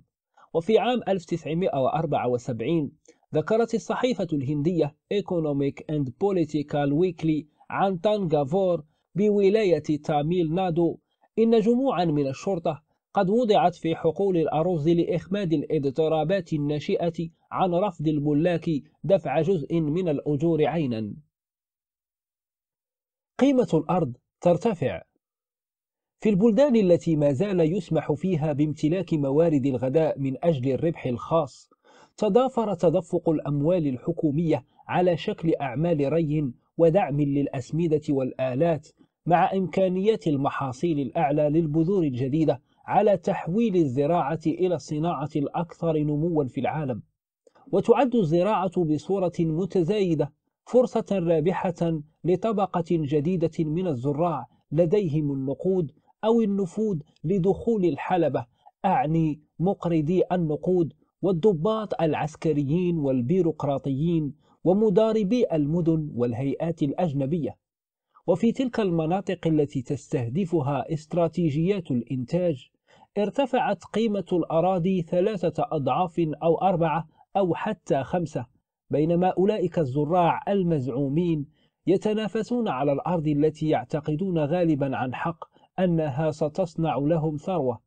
وفي عام 1974 ذكرت الصحيفة الهندية Economic and Political Weekly عن تانغافور بولاية تاميل نادو إن جموعا من الشرطة قد وضعت في حقول الأرز لإخماد الاضطرابات الناشئة عن رفض الملاك دفع جزء من الأجور عينا قيمة الأرض ترتفع في البلدان التي ما زال يسمح فيها بامتلاك موارد الغذاء من أجل الربح الخاص تضافر تدفق الأموال الحكومية على شكل أعمال ري ودعم للأسمدة والآلات مع إمكانيات المحاصيل الأعلى للبذور الجديدة على تحويل الزراعة إلى الصناعة الأكثر نموا في العالم وتعد الزراعة بصورة متزايدة فرصة رابحة لطبقة جديدة من الزراع لديهم النقود أو النفوذ لدخول الحلبة أعني مقرضي النقود والضباط العسكريين والبيروقراطيين ومضاربي المدن والهيئات الأجنبية وفي تلك المناطق التي تستهدفها استراتيجيات الإنتاج ارتفعت قيمة الأراضي ثلاثة أضعاف أو أربعة أو حتى خمسة بينما أولئك الزراع المزعومين يتنافسون على الأرض التي يعتقدون غالبا عن حق أنها ستصنع لهم ثروة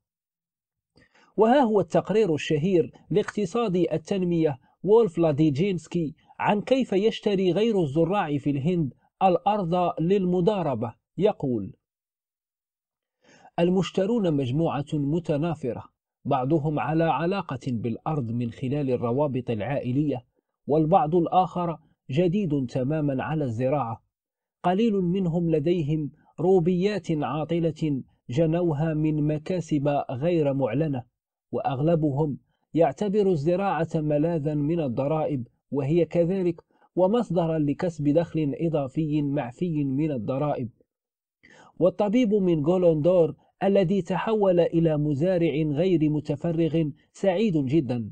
وها هو التقرير الشهير لاقتصاد التنمية وولف لاديجينسكي عن كيف يشتري غير الزراع في الهند الأرض للمضاربة يقول المشترون مجموعة متنافرة بعضهم على علاقة بالأرض من خلال الروابط العائلية والبعض الآخر جديد تماما على الزراعة قليل منهم لديهم روبيات عاطلة جنوها من مكاسب غير معلنة وأغلبهم يعتبر الزراعة ملاذا من الضرائب وهي كذلك ومصدرا لكسب دخل إضافي معفي من الضرائب والطبيب من غولندور الذي تحول إلى مزارع غير متفرغ سعيد جدا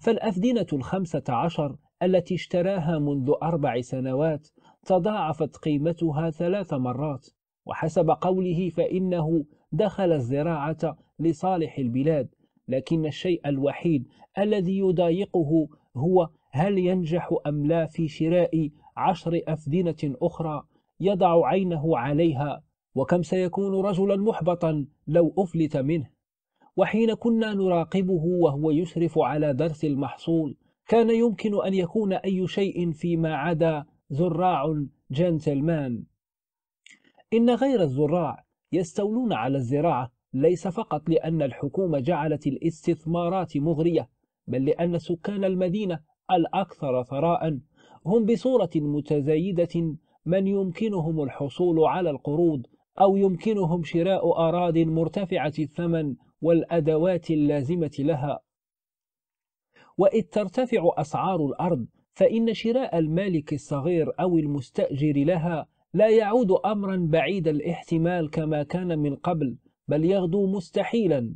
فالأفدنة الخمسة عشر التي اشتراها منذ أربع سنوات تضاعفت قيمتها ثلاث مرات وحسب قوله فإنه دخل الزراعة لصالح البلاد لكن الشيء الوحيد الذي يضايقه هو هل ينجح أم لا في شراء عشر أفدنة أخرى يضع عينه عليها وكم سيكون رجلا محبطا لو أفلت منه وحين كنا نراقبه وهو يشرف على درس المحصول كان يمكن أن يكون أي شيء فيما عدا زراع جنتلمان إن غير الزراع يستولون على الزراعة ليس فقط لأن الحكومة جعلت الاستثمارات مغرية بل لأن سكان المدينة الأكثر ثراء هم بصورة متزايدة من يمكنهم الحصول على القروض أو يمكنهم شراء أراضٍ مرتفعة الثمن والأدوات اللازمة لها. وإذ ترتفع أسعار الأرض فإن شراء المالك الصغير أو المستأجر لها لا يعود أمرًا بعيد الاحتمال كما كان من قبل، بل يغدو مستحيلًا.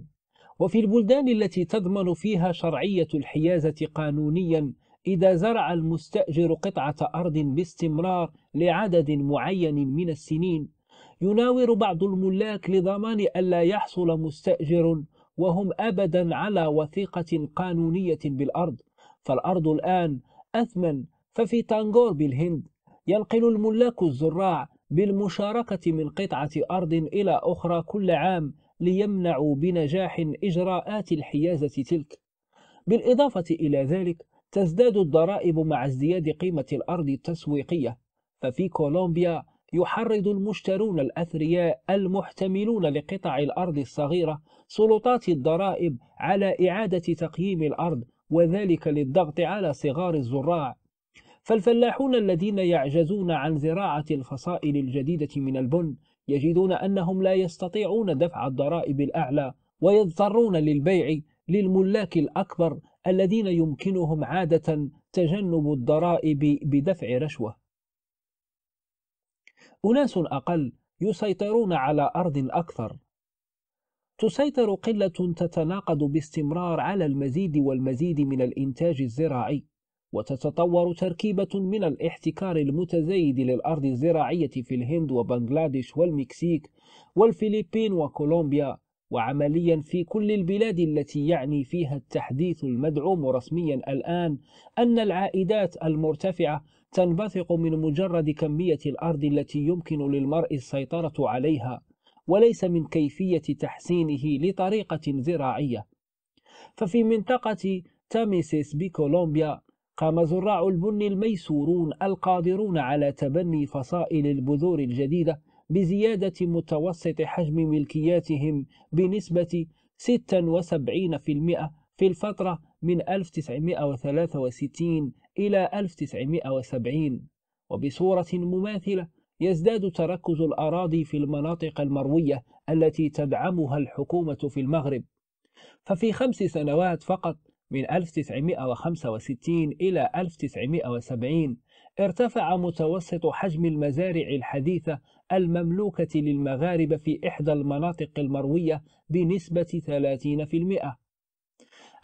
وفي البلدان التي تضمن فيها شرعية الحيازة قانونيًا، إذا زرع المستأجر قطعة أرض باستمرار لعدد معين من السنين يناور بعض الملاك لضمان ألا يحصل مستأجر وهم أبدا على وثيقة قانونية بالأرض فالأرض الآن أثمن ففي تانغور بالهند ينقل الملاك الزراع بالمشاركة من قطعة أرض إلى أخرى كل عام ليمنعوا بنجاح إجراءات الحيازة تلك بالإضافة إلى ذلك تزداد الضرائب مع ازدياد قيمة الأرض التسويقية ففي كولومبيا يحرض المشترون الأثرياء المحتملون لقطع الأرض الصغيرة سلطات الضرائب على إعادة تقييم الأرض وذلك للضغط على صغار الزراع فالفلاحون الذين يعجزون عن زراعة الفصائل الجديدة من البن يجدون أنهم لا يستطيعون دفع الضرائب الأعلى ويضطرون للبيع للملاك الأكبر الذين يمكنهم عادة تجنب الضرائب بدفع رشوه أناس أقل يسيطرون على أرض أكثر تسيطر قلة تتناقض باستمرار على المزيد والمزيد من الإنتاج الزراعي وتتطور تركيبة من الاحتكار المتزايد للأرض الزراعية في الهند وبنغلاديش والمكسيك والفلبين وكولومبيا وعمليا في كل البلاد التي يعني فيها التحديث المدعوم رسميا الآن أن العائدات المرتفعة تنبثق من مجرد كمية الأرض التي يمكن للمرء السيطرة عليها وليس من كيفية تحسينه لطريقة زراعية ففي منطقة تاميسيس بكولومبيا قام زراع البن الميسورون القادرون على تبني فصائل البذور الجديدة بزيادة متوسط حجم ملكياتهم بنسبة 76% في الفترة من 1963 إلى 1970 وبصورة مماثلة يزداد تركز الأراضي في المناطق المروية التي تدعمها الحكومة في المغرب ففي خمس سنوات فقط من 1965 إلى 1970 ارتفع متوسط حجم المزارع الحديثة المملوكة للمغاربة في إحدى المناطق المروية بنسبة 30%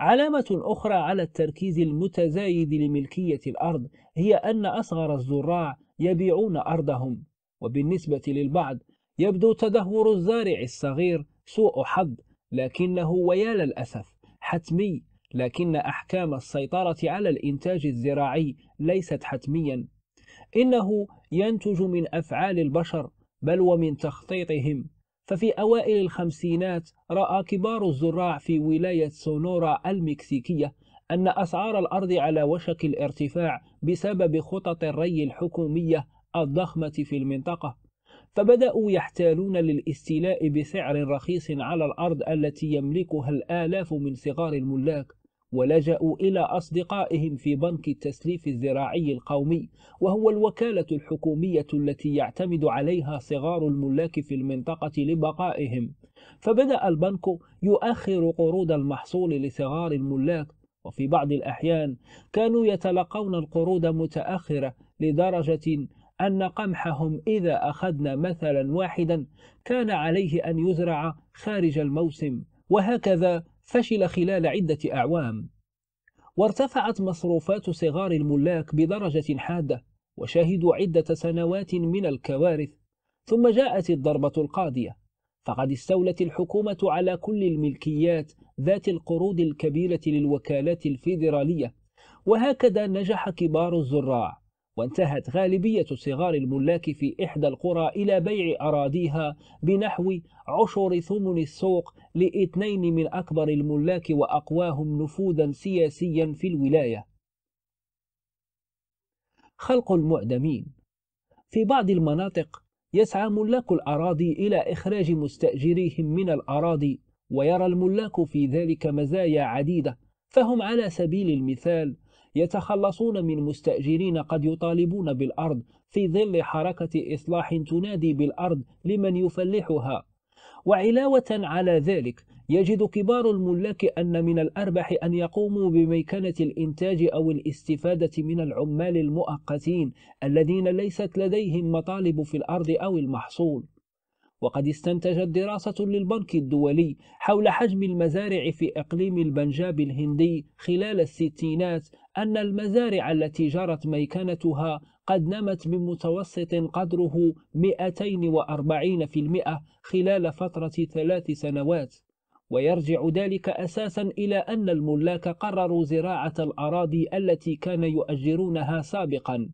علامة أخرى على التركيز المتزايد لملكية الأرض هي أن أصغر الزراع يبيعون أرضهم وبالنسبة للبعض يبدو تدهور الزارع الصغير سوء حظ لكنه ويا للأسف حتمي لكن أحكام السيطرة على الإنتاج الزراعي ليست حتميا إنه ينتج من أفعال البشر بل ومن تخطيطهم ففي أوائل الخمسينات رأى كبار الزراع في ولاية سونورا المكسيكية أن أسعار الأرض على وشك الارتفاع بسبب خطط الري الحكومية الضخمة في المنطقة فبدأوا يحتالون للاستيلاء بسعر رخيص على الأرض التي يملكها الآلاف من صغار الملاك ولجأوا إلى أصدقائهم في بنك التسليف الزراعي القومي وهو الوكالة الحكومية التي يعتمد عليها صغار الملاك في المنطقة لبقائهم فبدأ البنك يؤخر قروض المحصول لصغار الملاك وفي بعض الأحيان كانوا يتلقون القروض متأخرة لدرجة أن قمحهم إذا أخذنا مثلا واحدا كان عليه أن يزرع خارج الموسم وهكذا فشل خلال عدة أعوام وارتفعت مصروفات صغار الملاك بدرجة حادة وشهدوا عدة سنوات من الكوارث ثم جاءت الضربة القاضية فقد استولت الحكومة على كل الملكيات ذات القروض الكبيرة للوكالات الفيدرالية وهكذا نجح كبار الزراع وانتهت غالبية صغار الملاك في إحدى القرى إلى بيع أراضيها بنحو عشر ثمن السوق لاثنين من أكبر الملاك وأقواهم نفوذا سياسيا في الولاية خلق المعدمين في بعض المناطق يسعى ملاك الأراضي إلى إخراج مستأجريهم من الأراضي ويرى الملاك في ذلك مزايا عديدة فهم على سبيل المثال يتخلصون من مستأجرين قد يطالبون بالأرض في ظل حركة إصلاح تنادي بالأرض لمن يفلحها وعلاوة على ذلك يجد كبار الملاك أن من الأربح أن يقوموا بميكنة الإنتاج أو الاستفادة من العمال المؤقتين الذين ليست لديهم مطالب في الأرض أو المحصول وقد استنتجت دراسة للبنك الدولي حول حجم المزارع في إقليم البنجاب الهندي خلال الستينات أن المزارع التي جرت ميكنتها قد نمت بمتوسط قدره 240% خلال فترة ثلاث سنوات ويرجع ذلك أساسا إلى أن الملاك قرروا زراعة الأراضي التي كان يؤجرونها سابقا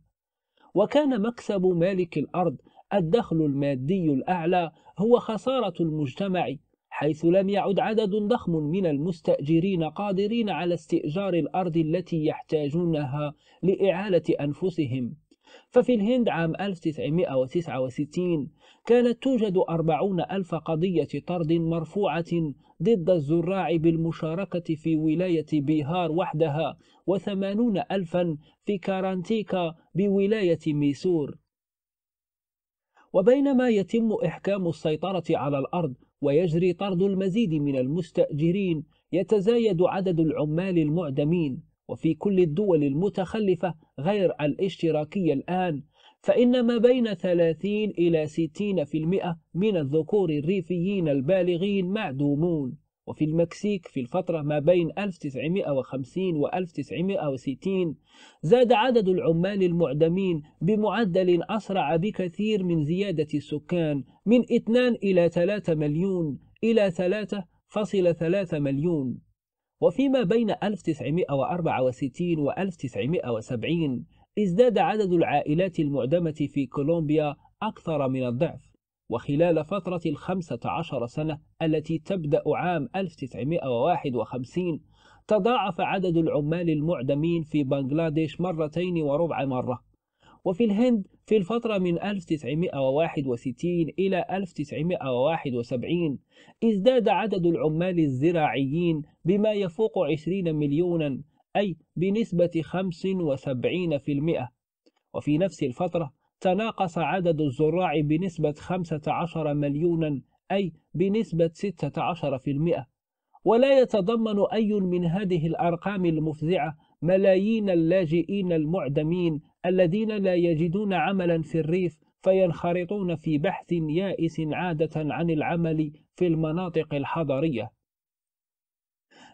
وكان مكسب مالك الأرض الدخل المادي الأعلى هو خسارة المجتمع حيث لم يعد عدد ضخم من المستأجرين قادرين على استئجار الأرض التي يحتاجونها لإعالة أنفسهم ففي الهند عام 1969 كانت توجد 40 ألف قضية طرد مرفوعة ضد الزراع بالمشاركة في ولاية بيهار وحدها وثمانون ألفا في كارانتيكا بولاية ميسور وبينما يتم إحكام السيطرة على الأرض ويجري طرد المزيد من المستأجرين يتزايد عدد العمال المعدمين وفي كل الدول المتخلفة غير الاشتراكية الآن فإن ما بين 30 إلى 60% من الذكور الريفيين البالغين معدومون وفي المكسيك في الفترة ما بين 1950 و 1960 زاد عدد العمال المعدمين بمعدل أسرع بكثير من زيادة السكان من 2 إلى 3 مليون إلى 3.3 مليون وفيما بين 1964 و 1970 ازداد عدد العائلات المعدمة في كولومبيا أكثر من الضعف وخلال فترة الخمسة عشر سنة التي تبدأ عام 1951 تضاعف عدد العمال المعدمين في بنغلاديش مرتين وربع مرة وفي الهند في الفترة من 1961 إلى 1971 ازداد عدد العمال الزراعيين بما يفوق 20 مليونا أي بنسبة 75% وفي نفس الفترة تناقص عدد الزراع بنسبة 15 مليونا أي بنسبة 16% ولا يتضمن أي من هذه الأرقام المفزعة ملايين اللاجئين المعدمين الذين لا يجدون عملا في الريف فينخرطون في بحث يائس عادة عن العمل في المناطق الحضرية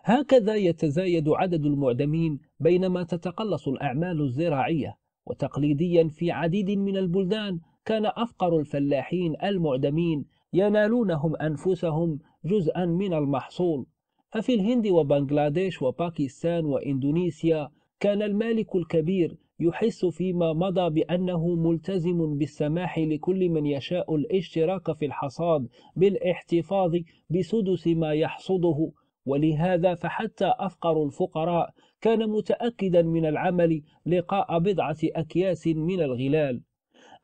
هكذا يتزايد عدد المعدمين بينما تتقلص الأعمال الزراعية وتقليديا في عديد من البلدان كان أفقر الفلاحين المعدمين ينالونهم أنفسهم جزءا من المحصول ففي الهند وبنغلاديش وباكستان وإندونيسيا كان المالك الكبير يحس فيما مضى بأنه ملتزم بالسماح لكل من يشاء الاشتراك في الحصاد بالاحتفاظ بسدس ما يحصده ولهذا فحتى أفقر الفقراء كان متأكدا من العمل لقاء بضعة أكياس من الغلال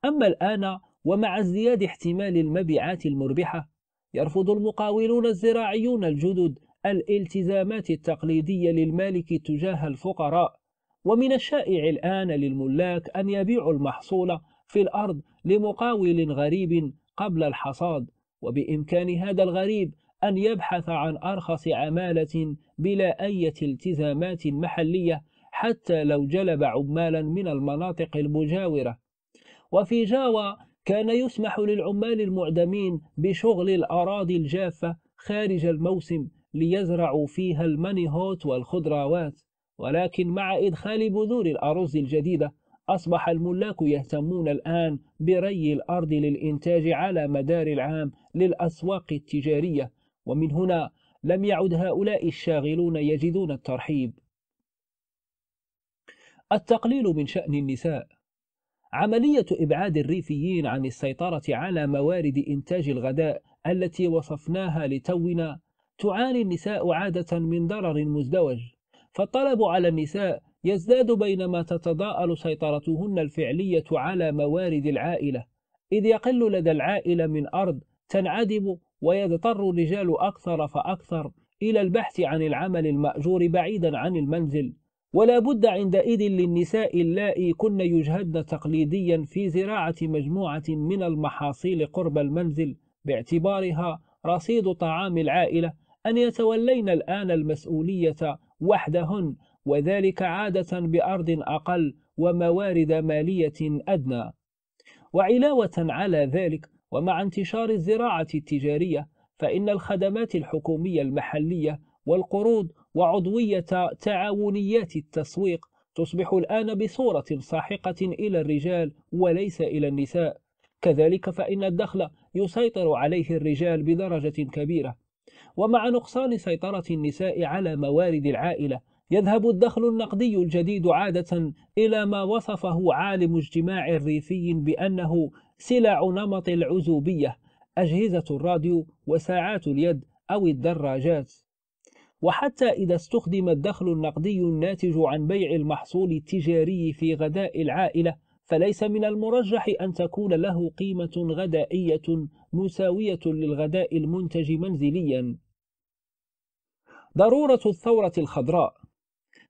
أما الآن ومع ازدياد احتمال المبيعات المربحة يرفض المقاولون الزراعيون الجدد الالتزامات التقليدية للمالك تجاه الفقراء ومن الشائع الآن للملاك أن يبيعوا المحصول في الأرض لمقاول غريب قبل الحصاد وبإمكان هذا الغريب أن يبحث عن أرخص عمالة بلا أي التزامات محلية حتى لو جلب عمالا من المناطق المجاورة وفي جاوا كان يسمح للعمال المعدمين بشغل الأراضي الجافة خارج الموسم ليزرعوا فيها المانيهوت والخضروات ولكن مع إدخال بذور الأرز الجديدة أصبح الملاك يهتمون الآن بري الأرض للإنتاج على مدار العام للأسواق التجارية ومن هنا لم يعد هؤلاء الشاغلون يجدون الترحيب التقليل من شأن النساء عملية إبعاد الريفيين عن السيطرة على موارد إنتاج الغداء التي وصفناها لتونا تعاني النساء عادة من ضرر مزدوج فالطلب على النساء يزداد بينما تتضاءل سيطرتهن الفعلية على موارد العائلة إذ يقل لدى العائلة من أرض تنعدم ويضطر الرجال أكثر فأكثر إلى البحث عن العمل المأجور بعيدا عن المنزل ولا بد عندئذ للنساء اللائي كن يجهدن تقليديا في زراعة مجموعة من المحاصيل قرب المنزل باعتبارها رصيد طعام العائلة أن يتولين الآن المسؤولية وحدهن وذلك عادة بأرض أقل وموارد مالية أدنى وعلاوة على ذلك ومع انتشار الزراعة التجارية فإن الخدمات الحكومية المحلية والقروض وعضوية تعاونيات التسويق تصبح الآن بصورة ساحقة إلى الرجال وليس إلى النساء كذلك فإن الدخل يسيطر عليه الرجال بدرجة كبيرة ومع نقصان سيطرة النساء على موارد العائلة يذهب الدخل النقدي الجديد عادة إلى ما وصفه عالم اجتماع ريفي بأنه سلع نمط العزوبية أجهزة الراديو وساعات اليد أو الدراجات وحتى إذا استخدم الدخل النقدي الناتج عن بيع المحصول التجاري في غداء العائلة فليس من المرجح أن تكون له قيمة غدائية مساوية للغداء المنتج منزليا ضرورة الثورة الخضراء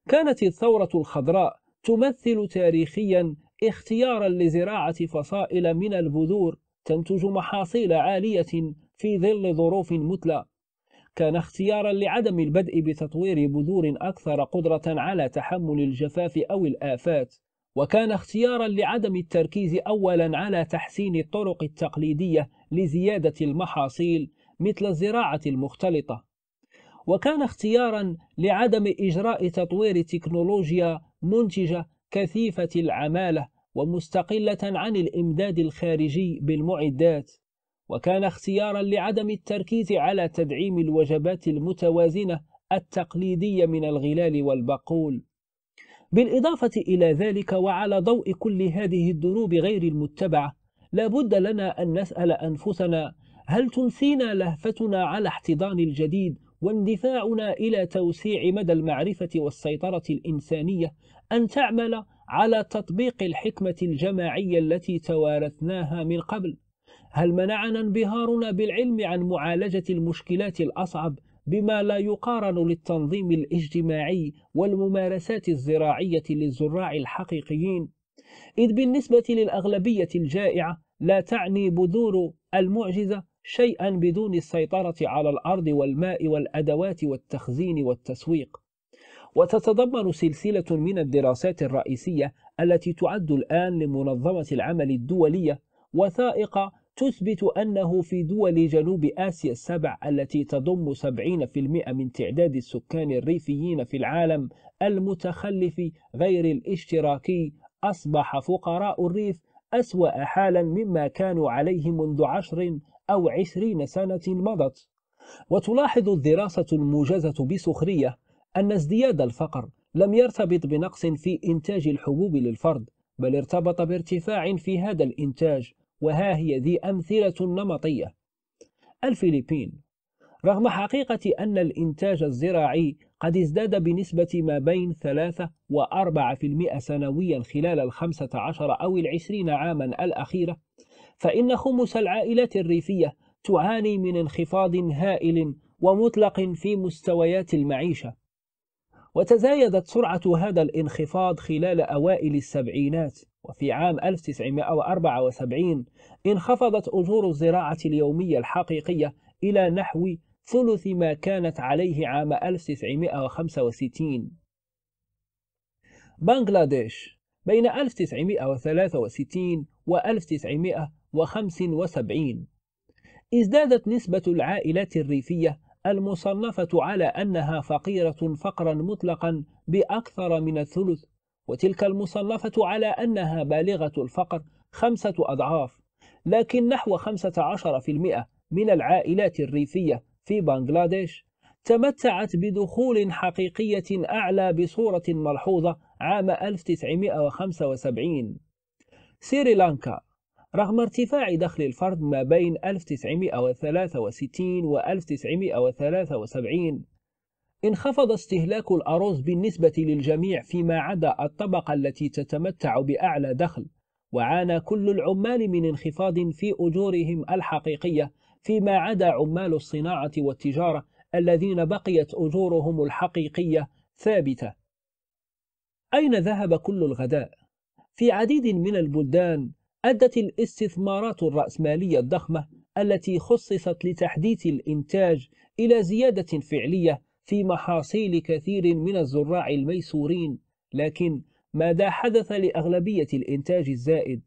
كانت الثورة الخضراء تمثل تاريخيا اختيارا لزراعة فصائل من البذور تنتج محاصيل عالية في ظل ظروف متلى كان اختيارا لعدم البدء بتطوير بذور أكثر قدرة على تحمل الجفاف أو الآفات وكان اختيارا لعدم التركيز أولا على تحسين الطرق التقليدية لزيادة المحاصيل مثل الزراعة المختلطة وكان اختيارا لعدم إجراء تطوير تكنولوجيا منتجة كثيفة العمالة ومستقلة عن الإمداد الخارجي بالمعدات وكان اختيارا لعدم التركيز على تدعيم الوجبات المتوازنة التقليدية من الغلال والبقول بالإضافة إلى ذلك وعلى ضوء كل هذه الدروب غير المتبعة لا بد لنا أن نسأل أنفسنا هل تنسينا لهفتنا على احتضان الجديد واندفاعنا إلى توسيع مدى المعرفة والسيطرة الإنسانية أن تعمل على تطبيق الحكمة الجماعية التي توارثناها من قبل هل منعنا انبهارنا بالعلم عن معالجة المشكلات الأصعب بما لا يقارن للتنظيم الاجتماعي والممارسات الزراعية للزراع الحقيقيين إذ بالنسبة للأغلبية الجائعة لا تعني بذور المعجزة شيئا بدون السيطرة على الأرض والماء والأدوات والتخزين والتسويق وتتضمن سلسلة من الدراسات الرئيسية التي تعد الآن لمنظمة العمل الدولية وثائقة تثبت أنه في دول جنوب آسيا السبع التي تضم 70% من تعداد السكان الريفيين في العالم المتخلف غير الاشتراكي أصبح فقراء الريف أسوأ حالا مما كانوا عليه منذ عشر أو عشرين سنة مضت وتلاحظ الدراسة الموجزة بسخرية أن ازدياد الفقر لم يرتبط بنقص في إنتاج الحبوب للفرد بل ارتبط بارتفاع في هذا الإنتاج وها هي ذي أمثلة نمطية الفلبين رغم حقيقة أن الإنتاج الزراعي قد ازداد بنسبة ما بين 3 و 4% سنويا خلال الخمسة عشر أو العشرين عاما الأخيرة فإن خمس العائلات الريفية تعاني من انخفاض هائل ومطلق في مستويات المعيشة وتزايدت سرعة هذا الانخفاض خلال أوائل السبعينات وفي عام 1974 انخفضت أجور الزراعة اليومية الحقيقية إلى نحو ثلث ما كانت عليه عام 1965 بنغلاديش بين 1963 و 1975 ازدادت نسبة العائلات الريفية المصنفة على أنها فقيرة فقرا مطلقا بأكثر من الثلث وتلك المصنفة على أنها بالغة الفقر خمسة أضعاف لكن نحو 15% من العائلات الريفية في بنغلاديش تمتعت بدخول حقيقية أعلى بصورة ملحوظة عام 1975 سريلانكا رغم ارتفاع دخل الفرد ما بين 1963 و 1973 انخفض استهلاك الأرز بالنسبة للجميع فيما عدا الطبقة التي تتمتع بأعلى دخل وعانى كل العمال من انخفاض في أجورهم الحقيقية فيما عدا عمال الصناعة والتجارة الذين بقيت أجورهم الحقيقية ثابتة أين ذهب كل الغداء؟ في عديد من البلدان أدت الاستثمارات الرأسمالية الضخمة التي خصصت لتحديث الإنتاج إلى زيادة فعلية في محاصيل كثير من الزراع الميسورين لكن ماذا حدث لأغلبية الإنتاج الزائد؟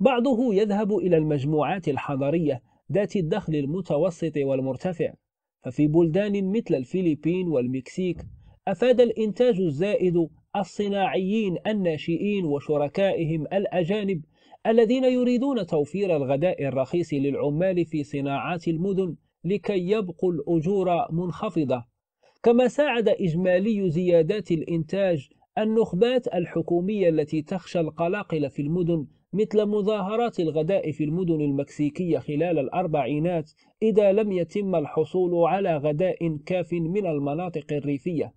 بعضه يذهب إلى المجموعات الحضرية ذات الدخل المتوسط والمرتفع ففي بلدان مثل الفلبين والمكسيك أفاد الإنتاج الزائد الصناعيين الناشئين وشركائهم الأجانب الذين يريدون توفير الغداء الرخيص للعمال في صناعات المدن لكي يبقوا الأجور منخفضة كما ساعد إجمالي زيادات الإنتاج النخبات الحكومية التي تخشى القلاقل في المدن مثل مظاهرات الغداء في المدن المكسيكية خلال الأربعينات إذا لم يتم الحصول على غداء كاف من المناطق الريفية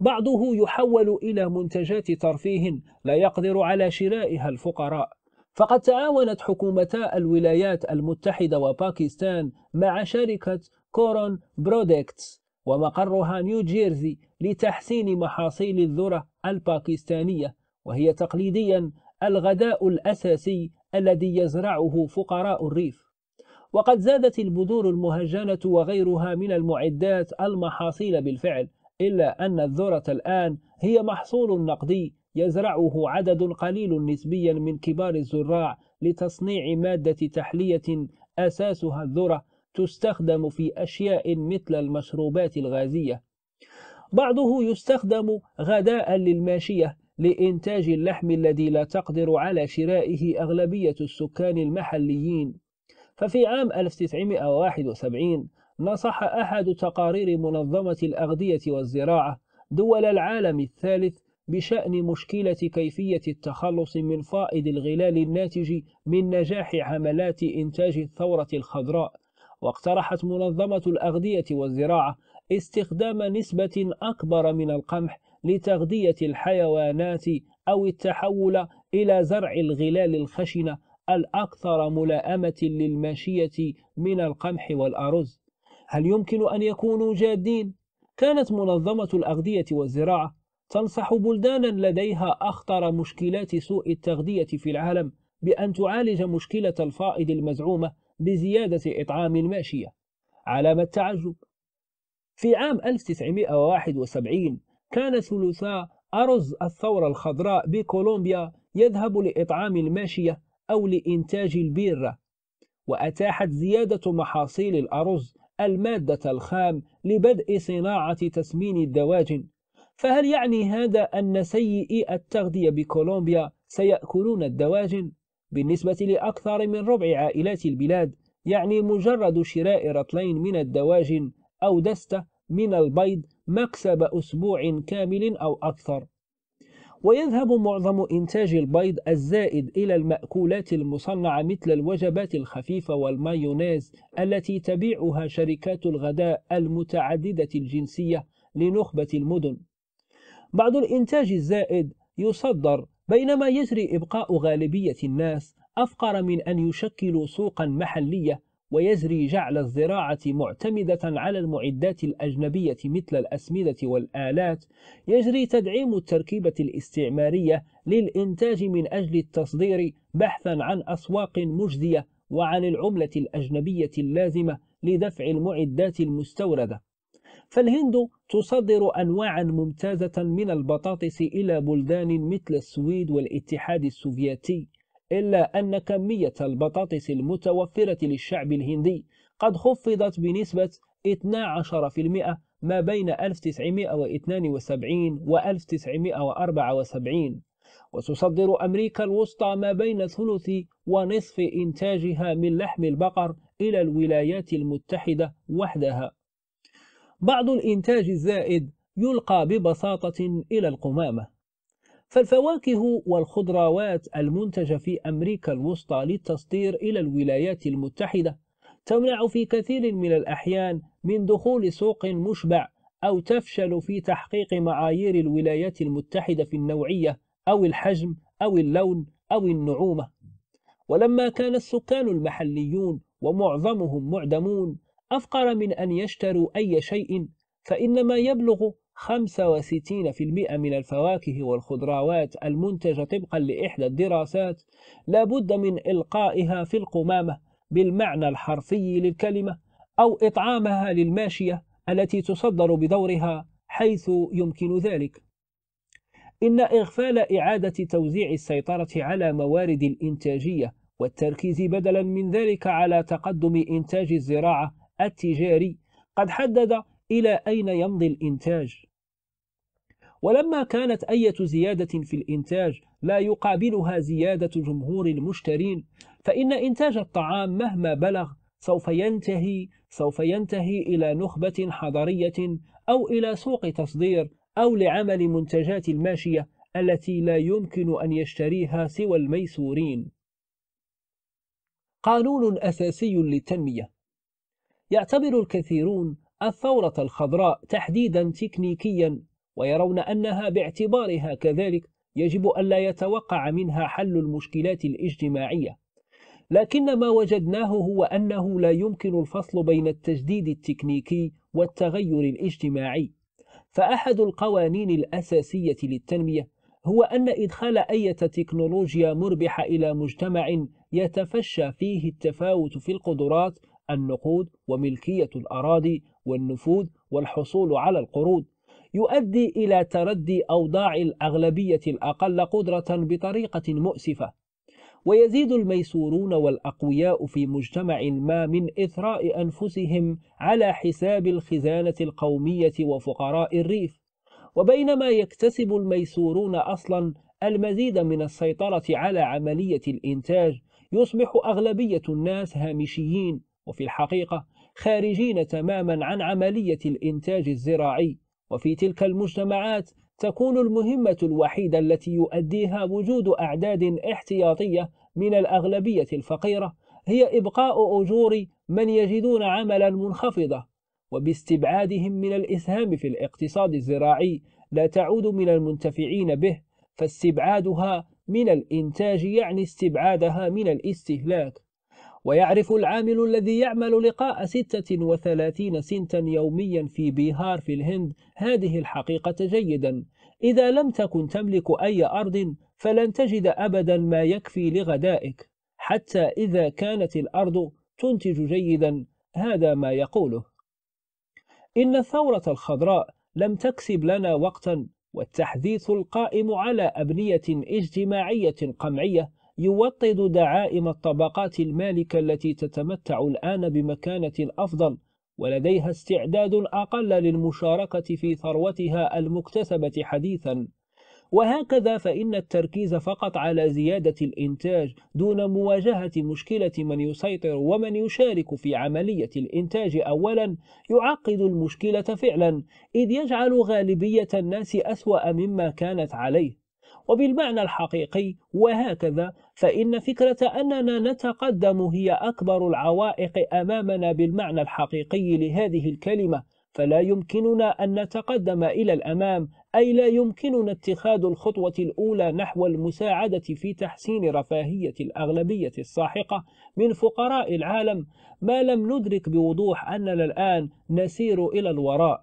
بعضه يحول إلى منتجات ترفيه لا يقدر على شرائها الفقراء فقد تعاونت حكومتا الولايات المتحدة وباكستان مع شركة كورون برودكتس ومقرها نيو جيرزي لتحسين محاصيل الذرة الباكستانية وهي تقليديا الغذاء الأساسي الذي يزرعه فقراء الريف وقد زادت البذور المهجنة وغيرها من المعدات المحاصيل بالفعل إلا أن الذرة الآن هي محصول نقدي يزرعه عدد قليل نسبيا من كبار الزراع لتصنيع مادة تحلية أساسها الذرة تستخدم في أشياء مثل المشروبات الغازية بعضه يستخدم غداء للماشية لإنتاج اللحم الذي لا تقدر على شرائه أغلبية السكان المحليين ففي عام 1971 نصح أحد تقارير منظمة الأغذية والزراعة دول العالم الثالث بشأن مشكلة كيفية التخلص من فائض الغلال الناتج من نجاح عملات إنتاج الثورة الخضراء، واقترحت منظمة الأغذية والزراعة استخدام نسبة أكبر من القمح لتغذية الحيوانات أو التحول إلى زرع الغلال الخشنة الأكثر ملائمة للماشية من القمح والأرز. هل يمكن أن يكونوا جادين؟ كانت منظمة الأغذية والزراعة تنصح بلدانا لديها أخطر مشكلات سوء التغذية في العالم بأن تعالج مشكلة الفائض المزعومة بزيادة إطعام الماشية علامة تعجب في عام 1971 كان ثلثا أرز الثورة الخضراء بكولومبيا يذهب لإطعام الماشية أو لإنتاج البيرة وأتاحت زيادة محاصيل الأرز المادة الخام لبدء صناعة تسمين الدواجن فهل يعني هذا أن سيئي التغذية بكولومبيا سيأكلون الدواجن؟ بالنسبة لأكثر من ربع عائلات البلاد يعني مجرد شراء رطلين من الدواجن أو دستة من البيض مكسب أسبوع كامل أو أكثر ويذهب معظم إنتاج البيض الزائد إلى المأكولات المصنعة مثل الوجبات الخفيفة والمايونيز التي تبيعها شركات الغداء المتعددة الجنسية لنخبة المدن. بعض الإنتاج الزائد يصدر بينما يجري إبقاء غالبية الناس أفقر من أن يشكلوا سوقا محلية ويجري جعل الزراعة معتمدة على المعدات الأجنبية مثل الأسمدة والآلات، يجري تدعيم التركيبة الاستعمارية للإنتاج من أجل التصدير بحثًا عن أسواق مجدية وعن العملة الأجنبية اللازمة لدفع المعدات المستوردة. فالهند تصدر أنواعًا ممتازة من البطاطس إلى بلدان مثل السويد والاتحاد السوفيتي، إلا أن كمية البطاطس المتوفرة للشعب الهندي قد خفضت بنسبة 12% ما بين 1972 و 1974 وتصدر أمريكا الوسطى ما بين ثلث ونصف إنتاجها من لحم البقر إلى الولايات المتحدة وحدها بعض الإنتاج الزائد يلقى ببساطة إلى القمامة فالفواكه والخضروات المنتجة في أمريكا الوسطى للتصدير إلى الولايات المتحدة تمنع في كثير من الأحيان من دخول سوق مشبع أو تفشل في تحقيق معايير الولايات المتحدة في النوعية أو الحجم أو اللون أو النعومة ولما كان السكان المحليون ومعظمهم معدمون أفقر من أن يشتروا أي شيء فإنما يبلغ 65% من الفواكه والخضروات المنتجة طبقا لإحدى الدراسات لابد من إلقائها في القمامة بالمعنى الحرفي للكلمة أو إطعامها للماشية التي تصدر بدورها حيث يمكن ذلك إن إغفال إعادة توزيع السيطرة على موارد الإنتاجية والتركيز بدلا من ذلك على تقدم إنتاج الزراعة التجاري قد حدد إلى أين يمضي الإنتاج ولما كانت أية زيادة في الإنتاج لا يقابلها زيادة جمهور المشترين فإن إنتاج الطعام مهما بلغ سوف ينتهي سوف ينتهي إلى نخبة حضرية أو إلى سوق تصدير أو لعمل منتجات الماشية التي لا يمكن أن يشتريها سوى الميسورين قانون أساسي للتنمية يعتبر الكثيرون الثورة الخضراء تحديدا تكنيكيا ويرون أنها باعتبارها كذلك يجب ألا يتوقع منها حل المشكلات الاجتماعية لكن ما وجدناه هو أنه لا يمكن الفصل بين التجديد التكنيكي والتغير الاجتماعي فأحد القوانين الأساسية للتنمية هو أن إدخال أي تكنولوجيا مربحة إلى مجتمع يتفشى فيه التفاوت في القدرات النقود وملكية الأراضي والنفوذ والحصول على القروض يؤدي إلى تردي أوضاع الأغلبية الأقل قدرة بطريقة مؤسفة ويزيد الميسورون والأقوياء في مجتمع ما من إثراء أنفسهم على حساب الخزانة القومية وفقراء الريف وبينما يكتسب الميسورون أصلا المزيد من السيطرة على عملية الإنتاج يصبح أغلبية الناس هامشيين وفي الحقيقة خارجين تماما عن عملية الإنتاج الزراعي وفي تلك المجتمعات تكون المهمة الوحيدة التي يؤديها وجود أعداد احتياطية من الأغلبية الفقيرة هي إبقاء أجور من يجدون عملا منخفضة وباستبعادهم من الإسهام في الاقتصاد الزراعي لا تعود من المنتفعين به فاستبعادها من الإنتاج يعني استبعادها من الاستهلاك ويعرف العامل الذي يعمل لقاء 36 سنتا يوميا في بيهار في الهند هذه الحقيقة جيدا إذا لم تكن تملك أي أرض فلن تجد أبدا ما يكفي لغدائك حتى إذا كانت الأرض تنتج جيدا هذا ما يقوله إن الثورة الخضراء لم تكسب لنا وقتا والتحديث القائم على أبنية اجتماعية قمعية يوطد دعائم الطبقات المالكة التي تتمتع الآن بمكانة أفضل ولديها استعداد أقل للمشاركة في ثروتها المكتسبة حديثا وهكذا فإن التركيز فقط على زيادة الإنتاج دون مواجهة مشكلة من يسيطر ومن يشارك في عملية الإنتاج أولا يعقد المشكلة فعلا إذ يجعل غالبية الناس أسوأ مما كانت عليه وبالمعنى الحقيقي وهكذا فإن فكرة أننا نتقدم هي أكبر العوائق أمامنا بالمعنى الحقيقي لهذه الكلمة فلا يمكننا أن نتقدم إلى الأمام أي لا يمكننا اتخاذ الخطوة الأولى نحو المساعدة في تحسين رفاهية الأغلبية الساحقة من فقراء العالم ما لم ندرك بوضوح أننا الآن نسير إلى الوراء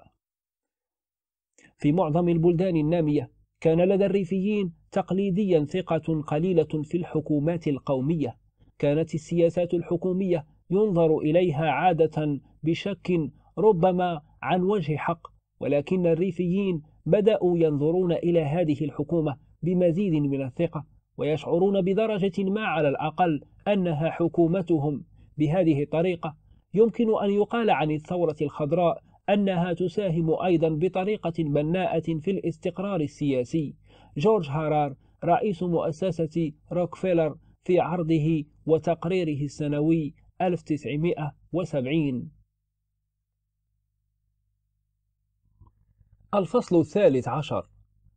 في معظم البلدان النامية كان لدى الريفيين تقليديا ثقة قليلة في الحكومات القومية كانت السياسات الحكومية ينظر إليها عادة بشك ربما عن وجه حق ولكن الريفيين بدأوا ينظرون إلى هذه الحكومة بمزيد من الثقة ويشعرون بدرجة ما على الأقل أنها حكومتهم بهذه الطريقة يمكن أن يقال عن الثورة الخضراء أنها تساهم أيضا بطريقة بناءة في الاستقرار السياسي جورج هارار رئيس مؤسسة روكفيلر في عرضه وتقريره السنوي 1970 الفصل الثالث عشر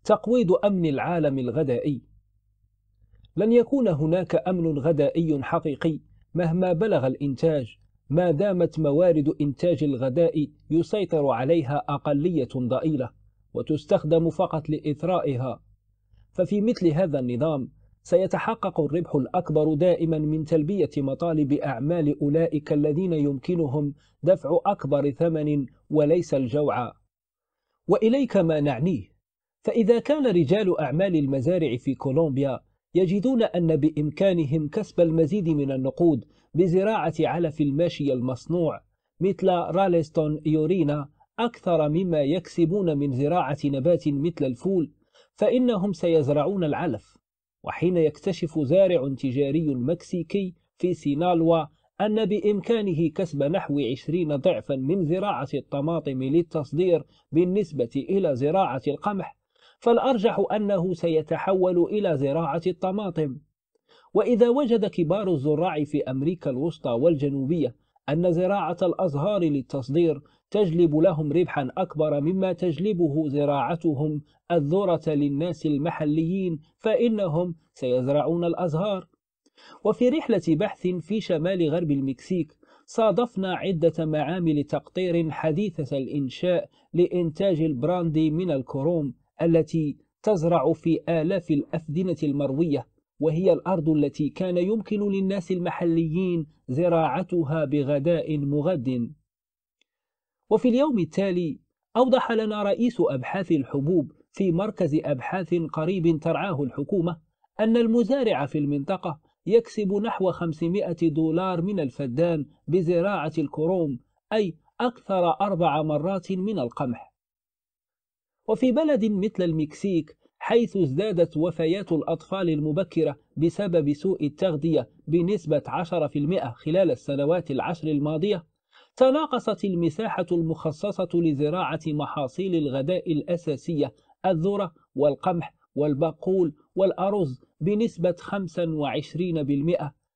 تقويض أمن العالم الغذائي لن يكون هناك أمن غذائي حقيقي مهما بلغ الإنتاج ما دامت موارد إنتاج الغذاء يسيطر عليها أقلية ضئيلة وتستخدم فقط لإثرائها ففي مثل هذا النظام سيتحقق الربح الأكبر دائما من تلبية مطالب أعمال أولئك الذين يمكنهم دفع أكبر ثمن وليس الجوع وإليك ما نعنيه فإذا كان رجال أعمال المزارع في كولومبيا يجدون أن بإمكانهم كسب المزيد من النقود بزراعة علف الماشية المصنوع مثل رالستون يورينا أكثر مما يكسبون من زراعة نبات مثل الفول فإنهم سيزرعون العلف وحين يكتشف زارع تجاري مكسيكي في سينالوا أن بإمكانه كسب نحو 20 ضعفا من زراعة الطماطم للتصدير بالنسبة إلى زراعة القمح فالأرجح أنه سيتحول إلى زراعة الطماطم وإذا وجد كبار الزراع في أمريكا الوسطى والجنوبية أن زراعة الأزهار للتصدير تجلب لهم ربحا أكبر مما تجلبه زراعتهم الذرة للناس المحليين فإنهم سيزرعون الأزهار وفي رحلة بحث في شمال غرب المكسيك صادفنا عدة معامل تقطير حديثة الإنشاء لإنتاج البراندي من الكروم التي تزرع في آلاف الأفدنة المروية وهي الأرض التي كان يمكن للناس المحليين زراعتها بغداء مغد وفي اليوم التالي أوضح لنا رئيس أبحاث الحبوب في مركز أبحاث قريب ترعاه الحكومة أن المزارع في المنطقة يكسب نحو 500 دولار من الفدان بزراعة الكروم أي أكثر أربع مرات من القمح وفي بلد مثل المكسيك حيث ازدادت وفيات الأطفال المبكرة بسبب سوء التغذية بنسبة 10% خلال السنوات العشر الماضية، تناقصت المساحة المخصصة لزراعة محاصيل الغذاء الأساسية الذرة والقمح والبقول والأرز بنسبة 25%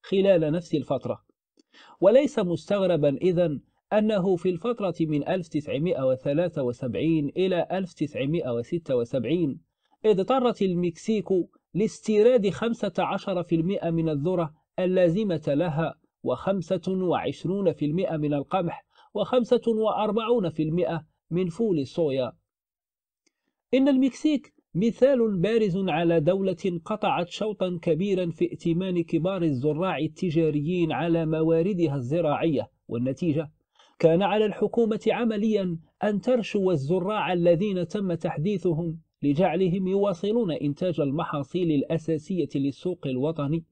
خلال نفس الفترة. وليس مستغربا إذا أنه في الفترة من 1973 إلى 1976 اضطرت المكسيك لاستيراد 15% من الذرة اللازمة لها و25% من القمح و45% من فول الصويا إن المكسيك مثال بارز على دولة قطعت شوطا كبيرا في ائتمان كبار الزراع التجاريين على مواردها الزراعية والنتيجة كان على الحكومة عمليا أن ترشو الزراع الذين تم تحديثهم لجعلهم يواصلون إنتاج المحاصيل الأساسية للسوق الوطني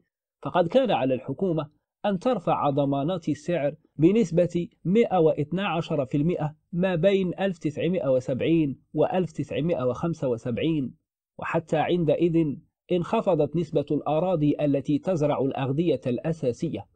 فقد كان على الحكومة أن ترفع ضمانات السعر بنسبة 112% ما بين 1970 و 1975 وحتى عندئذ انخفضت نسبة الأراضي التي تزرع الأغذية الأساسية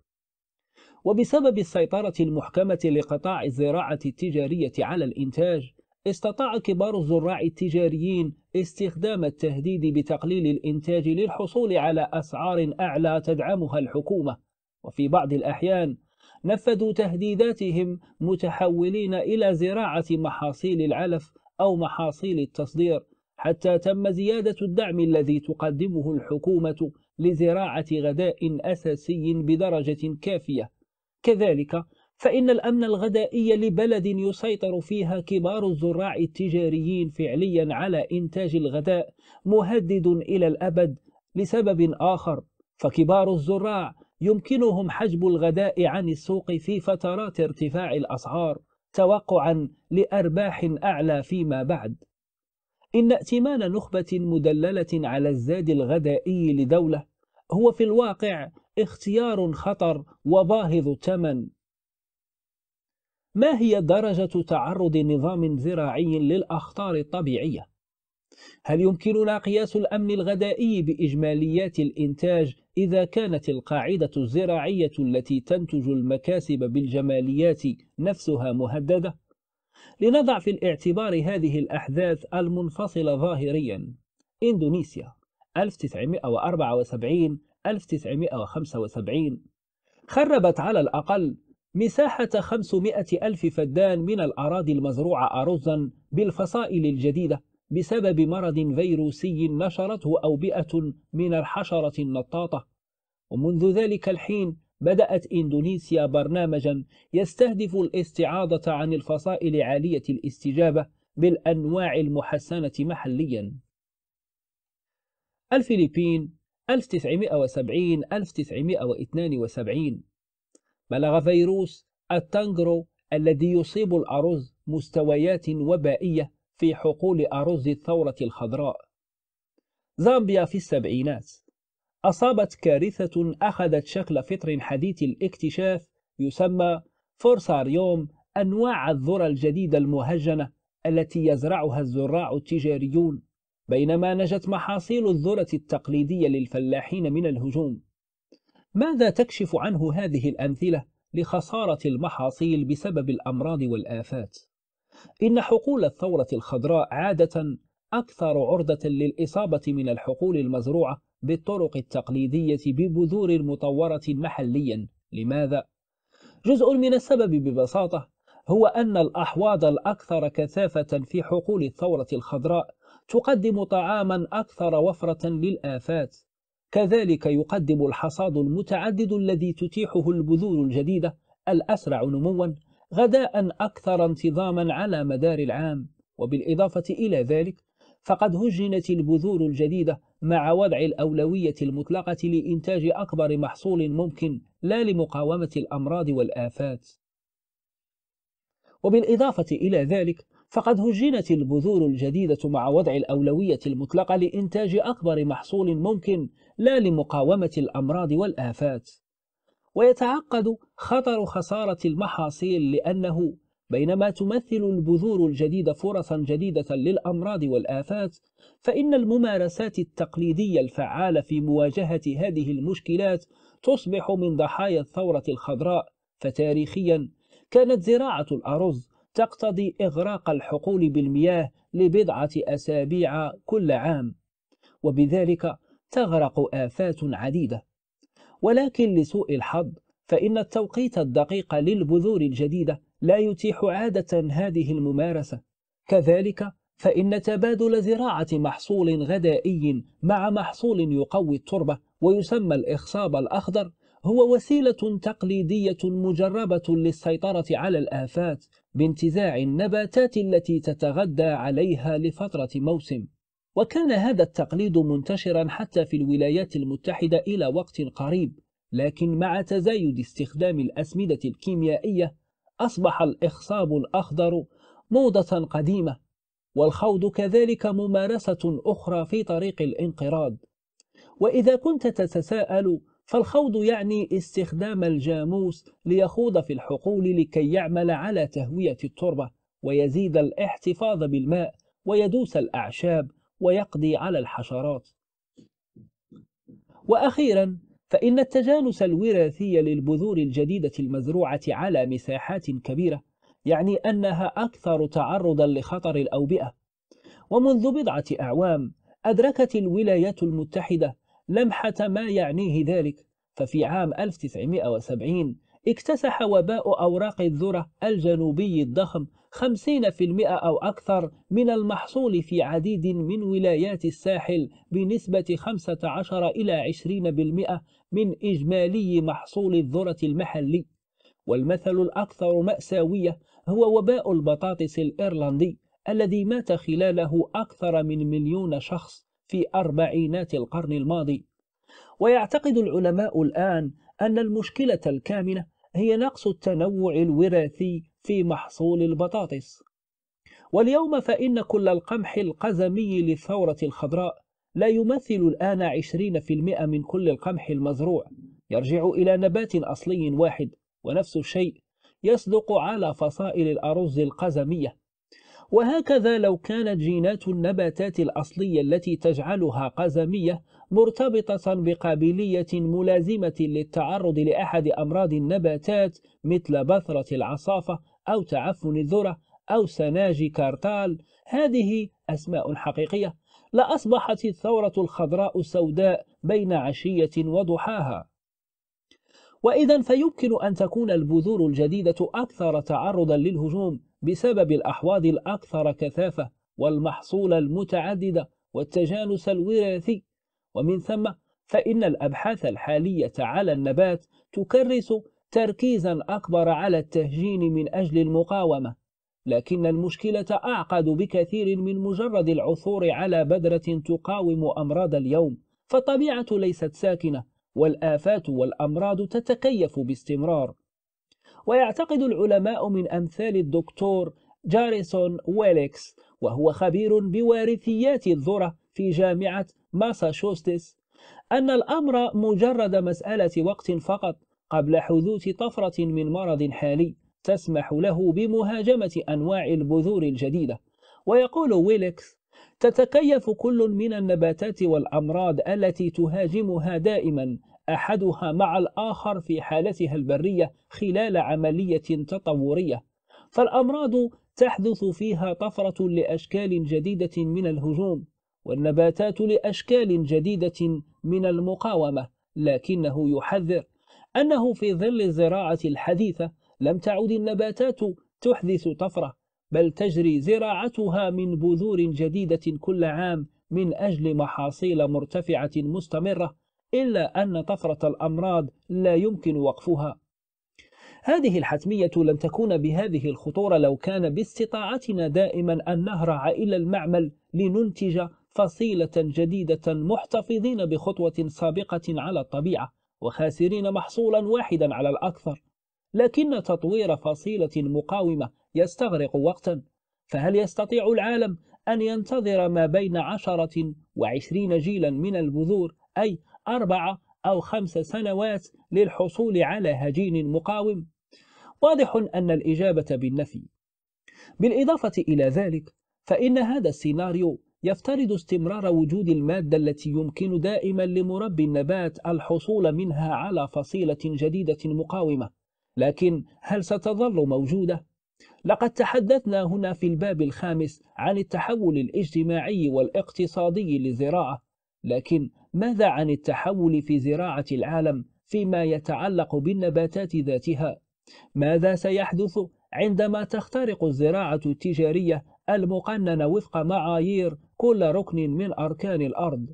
وبسبب السيطرة المحكمة لقطاع الزراعة التجارية على الإنتاج استطاع كبار الزراع التجاريين استخدام التهديد بتقليل الإنتاج للحصول على أسعار أعلى تدعمها الحكومة وفي بعض الأحيان نفذوا تهديداتهم متحولين إلى زراعة محاصيل العلف أو محاصيل التصدير حتى تم زيادة الدعم الذي تقدمه الحكومة لزراعة غداء أساسي بدرجة كافية كذلك فإن الأمن الغذائي لبلد يسيطر فيها كبار الزراع التجاريين فعليا على إنتاج الغذاء مهدد إلى الأبد لسبب آخر فكبار الزراع يمكنهم حجب الغذاء عن السوق في فترات ارتفاع الأسعار توقعا لأرباح أعلى فيما بعد إن ائتمان نخبة مدللة على الزاد الغذائي لدولة هو في الواقع اختيار خطر وباهظ الثمن ما هي درجة تعرض نظام زراعي للأخطار الطبيعية؟ هل يمكننا قياس الأمن الغذائي بإجماليات الإنتاج إذا كانت القاعدة الزراعية التي تنتج المكاسب بالجماليات نفسها مهددة؟ لنضع في الاعتبار هذه الأحداث المنفصلة ظاهريا إندونيسيا 1974 1975 خربت على الأقل مساحة 500 ألف فدان من الأراضي المزروعة أرزا بالفصائل الجديدة بسبب مرض فيروسي نشرته أوبئة من الحشرة النطاطة ومنذ ذلك الحين بدأت إندونيسيا برنامجا يستهدف الاستعاضة عن الفصائل عالية الاستجابة بالأنواع المحسنة محليا الفلبين 1970 1972 بلغ فيروس التانجرو الذي يصيب الأرز مستويات وبائية في حقول أرز الثورة الخضراء زامبيا في السبعينات أصابت كارثة أخذت شكل فطر حديث الاكتشاف يسمى فورساريوم أنواع الذرة الجديدة المهجنة التي يزرعها الزراع التجاريون بينما نجت محاصيل الذرة التقليدية للفلاحين من الهجوم ماذا تكشف عنه هذه الأمثلة لخسارة المحاصيل بسبب الأمراض والآفات؟ إن حقول الثورة الخضراء عادة أكثر عرضة للإصابة من الحقول المزروعة بالطرق التقليدية ببذور مطورة محليا لماذا؟ جزء من السبب ببساطة هو أن الأحواض الأكثر كثافة في حقول الثورة الخضراء تقدم طعاما أكثر وفرة للآفات كذلك يقدم الحصاد المتعدد الذي تتيحه البذور الجديدة الأسرع نموا غداء أكثر انتظاما على مدار العام وبالإضافة إلى ذلك فقد هجنت البذور الجديدة مع وضع الأولوية المطلقة لإنتاج أكبر محصول ممكن لا لمقاومة الأمراض والآفات وبالإضافة إلى ذلك فقد هجنت البذور الجديدة مع وضع الأولوية المطلقة لإنتاج أكبر محصول ممكن لا لمقاومة الأمراض والآفات ويتعقد خطر خسارة المحاصيل لأنه بينما تمثل البذور الجديدة فرصا جديدة للأمراض والآفات فإن الممارسات التقليدية الفعالة في مواجهة هذه المشكلات تصبح من ضحايا الثورة الخضراء فتاريخيا كانت زراعة الأرز تقتضي إغراق الحقول بالمياه لبضعة أسابيع كل عام وبذلك تغرق آفات عديدة ولكن لسوء الحظ فإن التوقيت الدقيق للبذور الجديدة لا يتيح عادة هذه الممارسة كذلك فإن تبادل زراعة محصول غذائي مع محصول يقوي التربة ويسمى الإخصاب الأخضر هو وسيلة تقليدية مجربة للسيطرة على الآفات بانتزاع النباتات التي تتغذى عليها لفترة موسم وكان هذا التقليد منتشرا حتى في الولايات المتحدة إلى وقت قريب لكن مع تزايد استخدام الأسمدة الكيميائية أصبح الإخصاب الأخضر موضة قديمة والخوض كذلك ممارسة أخرى في طريق الانقراض وإذا كنت تتساءل فالخوض يعني استخدام الجاموس ليخوض في الحقول لكي يعمل على تهوية التربة ويزيد الاحتفاظ بالماء ويدوس الأعشاب ويقضي على الحشرات وأخيرا فإن التجانس الوراثي للبذور الجديدة المزروعة على مساحات كبيرة يعني أنها أكثر تعرضا لخطر الأوبئة ومنذ بضعة أعوام أدركت الولايات المتحدة لمحة ما يعنيه ذلك ففي عام 1970 اكتسح وباء أوراق الذرة الجنوبي الضخم 50% أو أكثر من المحصول في عديد من ولايات الساحل بنسبة 15 إلى 20% من إجمالي محصول الذرة المحلي والمثل الأكثر مأساوية هو وباء البطاطس الإيرلندي الذي مات خلاله أكثر من مليون شخص في أربعينات القرن الماضي ويعتقد العلماء الآن أن المشكلة الكامنة هي نقص التنوع الوراثي في محصول البطاطس واليوم فإن كل القمح القزمي للثورة الخضراء لا يمثل الآن 20% من كل القمح المزروع يرجع إلى نبات أصلي واحد ونفس الشيء يصدق على فصائل الأرز القزمية وهكذا لو كانت جينات النباتات الأصلية التي تجعلها قزمية مرتبطة بقابلية ملازمة للتعرض لأحد أمراض النباتات مثل بثرة العصافة أو تعفن الذرة أو سناجي كارتال هذه أسماء حقيقية لأصبحت الثورة الخضراء السوداء بين عشية وضحاها وإذا فيمكن أن تكون البذور الجديدة أكثر تعرضا للهجوم بسبب الأحواض الأكثر كثافة والمحصول المتعددة والتجانس الوراثي ومن ثم فإن الأبحاث الحالية على النبات تكرس تركيزا أكبر على التهجين من أجل المقاومة لكن المشكلة أعقد بكثير من مجرد العثور على بذرة تقاوم أمراض اليوم فالطبيعة ليست ساكنة والآفات والأمراض تتكيف باستمرار ويعتقد العلماء من أمثال الدكتور جاريسون ويليكس وهو خبير بوارثيات الذرة في جامعة ماساتشوستس أن الأمر مجرد مسألة وقت فقط قبل حدوث طفرة من مرض حالي تسمح له بمهاجمة أنواع البذور الجديدة ويقول ويليكس تتكيف كل من النباتات والأمراض التي تهاجمها دائما أحدها مع الآخر في حالتها البرية خلال عملية تطورية فالأمراض تحدث فيها طفرة لأشكال جديدة من الهجوم والنباتات لأشكال جديدة من المقاومة لكنه يحذر أنه في ظل الزراعة الحديثة لم تعد النباتات تحدث طفرة بل تجري زراعتها من بذور جديدة كل عام من أجل محاصيل مرتفعة مستمرة إلا أن طفرة الأمراض لا يمكن وقفها هذه الحتمية لن تكون بهذه الخطورة لو كان باستطاعتنا دائما أن نهرع إلى المعمل لننتج فصيلة جديدة محتفظين بخطوة سابقة على الطبيعة وخاسرين محصولا واحدا على الأكثر لكن تطوير فصيلة مقاومة يستغرق وقتا فهل يستطيع العالم أن ينتظر ما بين عشرة وعشرين جيلا من البذور أي أربعة أو خمس سنوات للحصول على هجين مقاوم؟ واضح أن الإجابة بالنفي بالإضافة إلى ذلك فإن هذا السيناريو يفترض استمرار وجود المادة التي يمكن دائما لمربي النبات الحصول منها على فصيلة جديدة مقاومة لكن هل ستظل موجودة؟ لقد تحدثنا هنا في الباب الخامس عن التحول الاجتماعي والاقتصادي للزراعة لكن ماذا عن التحول في زراعة العالم فيما يتعلق بالنباتات ذاتها؟ ماذا سيحدث عندما تخترق الزراعة التجارية المقننة وفق معايير كل ركن من أركان الأرض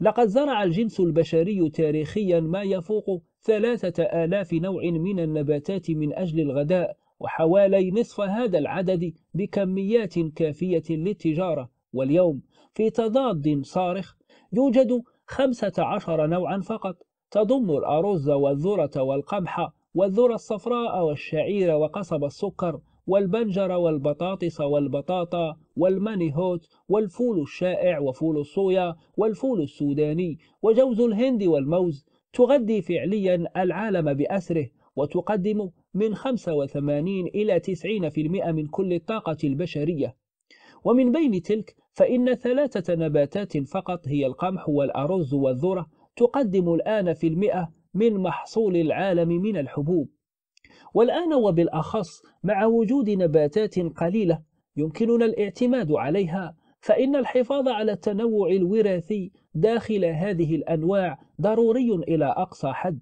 لقد زرع الجنس البشري تاريخيا ما يفوق ثلاثة آلاف نوع من النباتات من أجل الغذاء وحوالي نصف هذا العدد بكميات كافية للتجارة واليوم في تضاد صارخ يوجد خمسة عشر نوعا فقط تضم الأرز والذرة والقمح والذرة الصفراء والشعير وقصب السكر والبنجر والبطاطس والبطاطا والمانيهوت والفول الشائع وفول الصويا والفول السوداني وجوز الهند والموز تغذي فعليا العالم بأسره وتقدم من 85 إلى 90% من كل الطاقة البشرية ومن بين تلك فإن ثلاثة نباتات فقط هي القمح والأرز والذرة تقدم الآن في المئة من محصول العالم من الحبوب والآن وبالأخص مع وجود نباتات قليلة يمكننا الاعتماد عليها فإن الحفاظ على التنوع الوراثي داخل هذه الأنواع ضروري إلى أقصى حد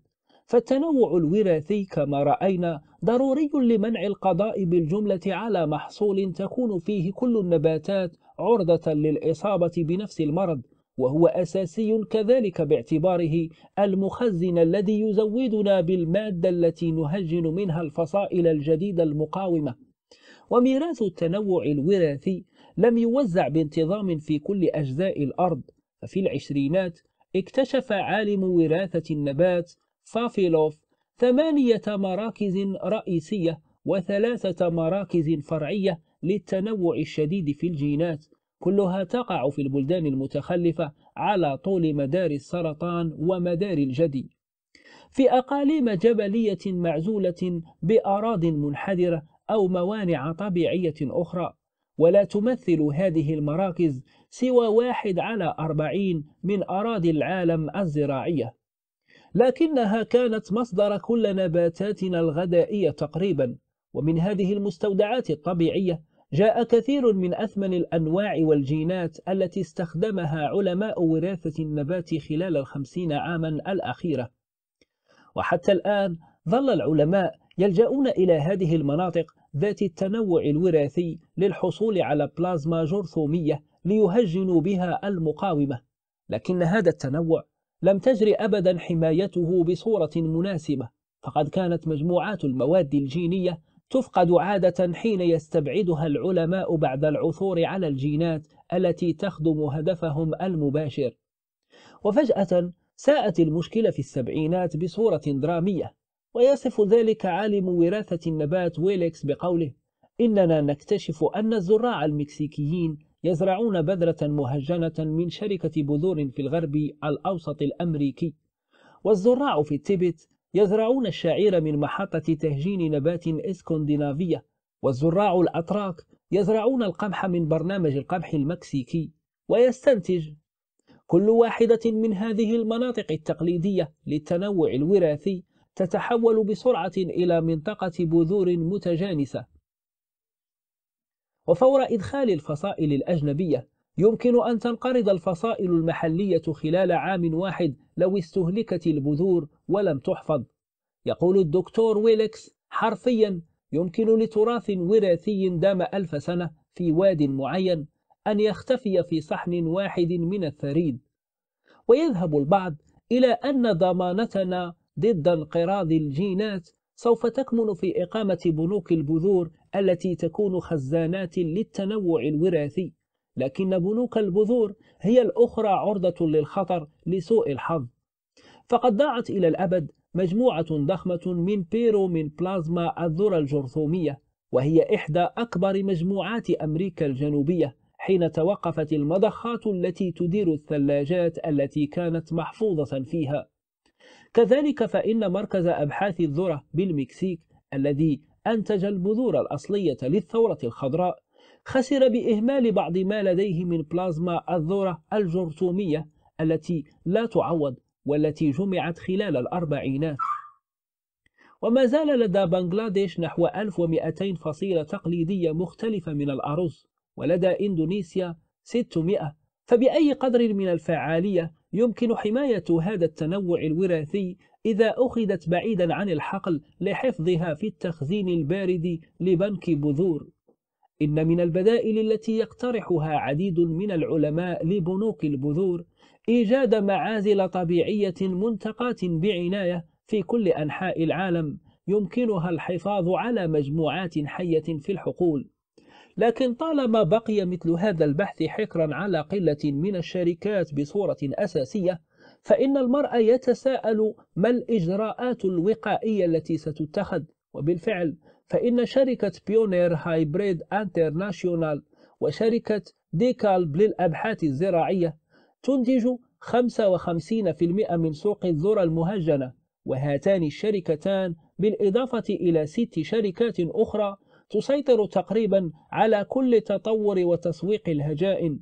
فالتنوع الوراثي كما رأينا ضروري لمنع القضاء بالجملة على محصول تكون فيه كل النباتات عرضة للإصابة بنفس المرض وهو أساسي كذلك باعتباره المخزن الذي يزودنا بالمادة التي نهجن منها الفصائل الجديدة المقاومة وميراث التنوع الوراثي لم يوزع بانتظام في كل أجزاء الأرض ففي العشرينات اكتشف عالم وراثة النبات فافيلوف ثمانية مراكز رئيسية وثلاثة مراكز فرعية للتنوع الشديد في الجينات كلها تقع في البلدان المتخلفة على طول مدار السرطان ومدار الجدي في أقاليم جبلية معزولة بأراضٍ منحدرة أو موانع طبيعية أخرى ولا تمثل هذه المراكز سوى واحد على أربعين من أراضي العالم الزراعية لكنها كانت مصدر كل نباتاتنا الغذائية تقريبا ومن هذه المستودعات الطبيعية جاء كثير من أثمن الأنواع والجينات التي استخدمها علماء وراثة النبات خلال الخمسين عاما الأخيرة وحتى الآن ظل العلماء يلجؤون إلى هذه المناطق ذات التنوع الوراثي للحصول على بلازما جرثومية ليهجنوا بها المقاومة لكن هذا التنوع لم تجر أبدا حمايته بصورة مناسبة فقد كانت مجموعات المواد الجينية تفقد عادة حين يستبعدها العلماء بعد العثور على الجينات التي تخدم هدفهم المباشر وفجأة ساءت المشكلة في السبعينات بصورة درامية ويصف ذلك عالم وراثة النبات ويليكس بقوله إننا نكتشف أن الزراع المكسيكيين يزرعون بذرة مهجنة من شركة بذور في الغرب الأوسط الأمريكي والزراع في تيبت يزرعون الشعير من محطة تهجين نبات اسكندنافية والزراع الأتراك يزرعون القمح من برنامج القمح المكسيكي ويستنتج كل واحدة من هذه المناطق التقليدية للتنوع الوراثي تتحول بسرعة إلى منطقة بذور متجانسة وفور إدخال الفصائل الأجنبية يمكن أن تنقرض الفصائل المحلية خلال عام واحد لو استهلكت البذور ولم تحفظ يقول الدكتور ويلكس حرفيا يمكن لتراث وراثي دام ألف سنة في واد معين أن يختفي في صحن واحد من الثريد ويذهب البعض إلى أن ضمانتنا ضد انقراض الجينات سوف تكمن في إقامة بنوك البذور التي تكون خزانات للتنوع الوراثي لكن بنوك البذور هي الأخرى عرضة للخطر لسوء الحظ فقد ضاعت إلى الأبد مجموعة ضخمة من بيرو من بلازما الذرة الجرثومية وهي إحدى أكبر مجموعات أمريكا الجنوبية حين توقفت المضخات التي تدير الثلاجات التي كانت محفوظة فيها كذلك فإن مركز أبحاث الذرة بالمكسيك الذي أنتج البذور الأصلية للثورة الخضراء خسر بإهمال بعض ما لديه من بلازما الذرة الجرثومية التي لا تعوض والتي جمعت خلال الأربعينات وما زال لدى بنغلاديش نحو 1200 فصيلة تقليدية مختلفة من الأرز ولدى إندونيسيا 600 فبأي قدر من الفعالية يمكن حماية هذا التنوع الوراثي إذا أخذت بعيدا عن الحقل لحفظها في التخزين البارد لبنك بذور إن من البدائل التي يقترحها عديد من العلماء لبنوك البذور إيجاد معازل طبيعية منتقاة بعناية في كل أنحاء العالم يمكنها الحفاظ على مجموعات حية في الحقول لكن طالما بقي مثل هذا البحث حكرا على قلة من الشركات بصورة أساسية فإن المرء يتساءل ما الإجراءات الوقائية التي ستتخذ وبالفعل فإن شركة بيونير هايبريد انترناشيونال وشركة ديكالب للأبحاث الزراعية تنتج 55% من سوق الذرة المهجنة وهاتان الشركتان بالإضافة إلى ست شركات أخرى تسيطر تقريبا على كل تطور وتسويق الهجائن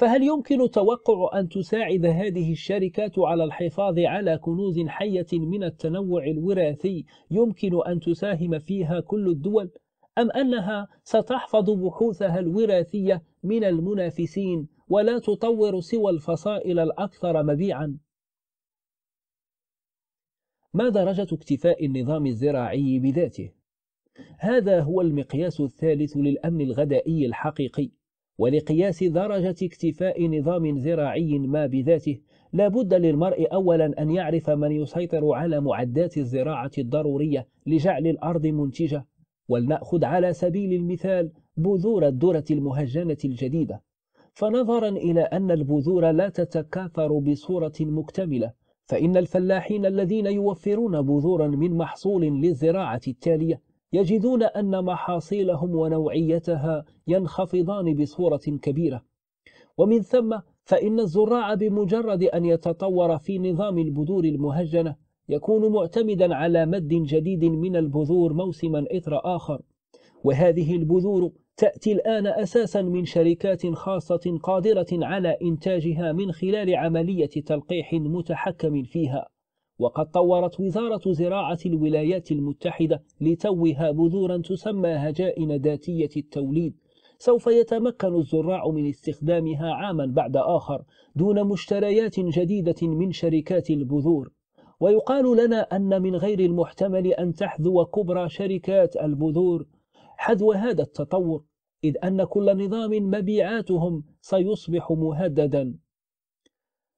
فهل يمكن توقع أن تساعد هذه الشركات على الحفاظ على كنوز حية من التنوع الوراثي يمكن أن تساهم فيها كل الدول؟ أم أنها ستحفظ بحوثها الوراثية من المنافسين ولا تطور سوى الفصائل الأكثر مبيعا؟ ما درجة اكتفاء النظام الزراعي بذاته؟ هذا هو المقياس الثالث للأمن الغذائي الحقيقي ولقياس درجة اكتفاء نظام زراعي ما بذاته لا بد للمرء أولا أن يعرف من يسيطر على معدات الزراعة الضرورية لجعل الأرض منتجة ولنأخذ على سبيل المثال بذور الدرة المهجنة الجديدة فنظرا إلى أن البذور لا تتكاثر بصورة مكتملة فإن الفلاحين الذين يوفرون بذورا من محصول للزراعة التالية يجدون أن محاصيلهم ونوعيتها ينخفضان بصورة كبيرة ومن ثم فإن الزراع بمجرد أن يتطور في نظام البذور المهجنة يكون معتمدا على مد جديد من البذور موسما إثر آخر وهذه البذور تأتي الآن أساسا من شركات خاصة قادرة على إنتاجها من خلال عملية تلقيح متحكم فيها وقد طورت وزارة زراعة الولايات المتحدة لتوها بذورا تسمى هجائن ذاتية التوليد سوف يتمكن الزراع من استخدامها عاما بعد آخر دون مشتريات جديدة من شركات البذور ويقال لنا أن من غير المحتمل أن تحذو كبرى شركات البذور حذو هذا التطور إذ أن كل نظام مبيعاتهم سيصبح مهددا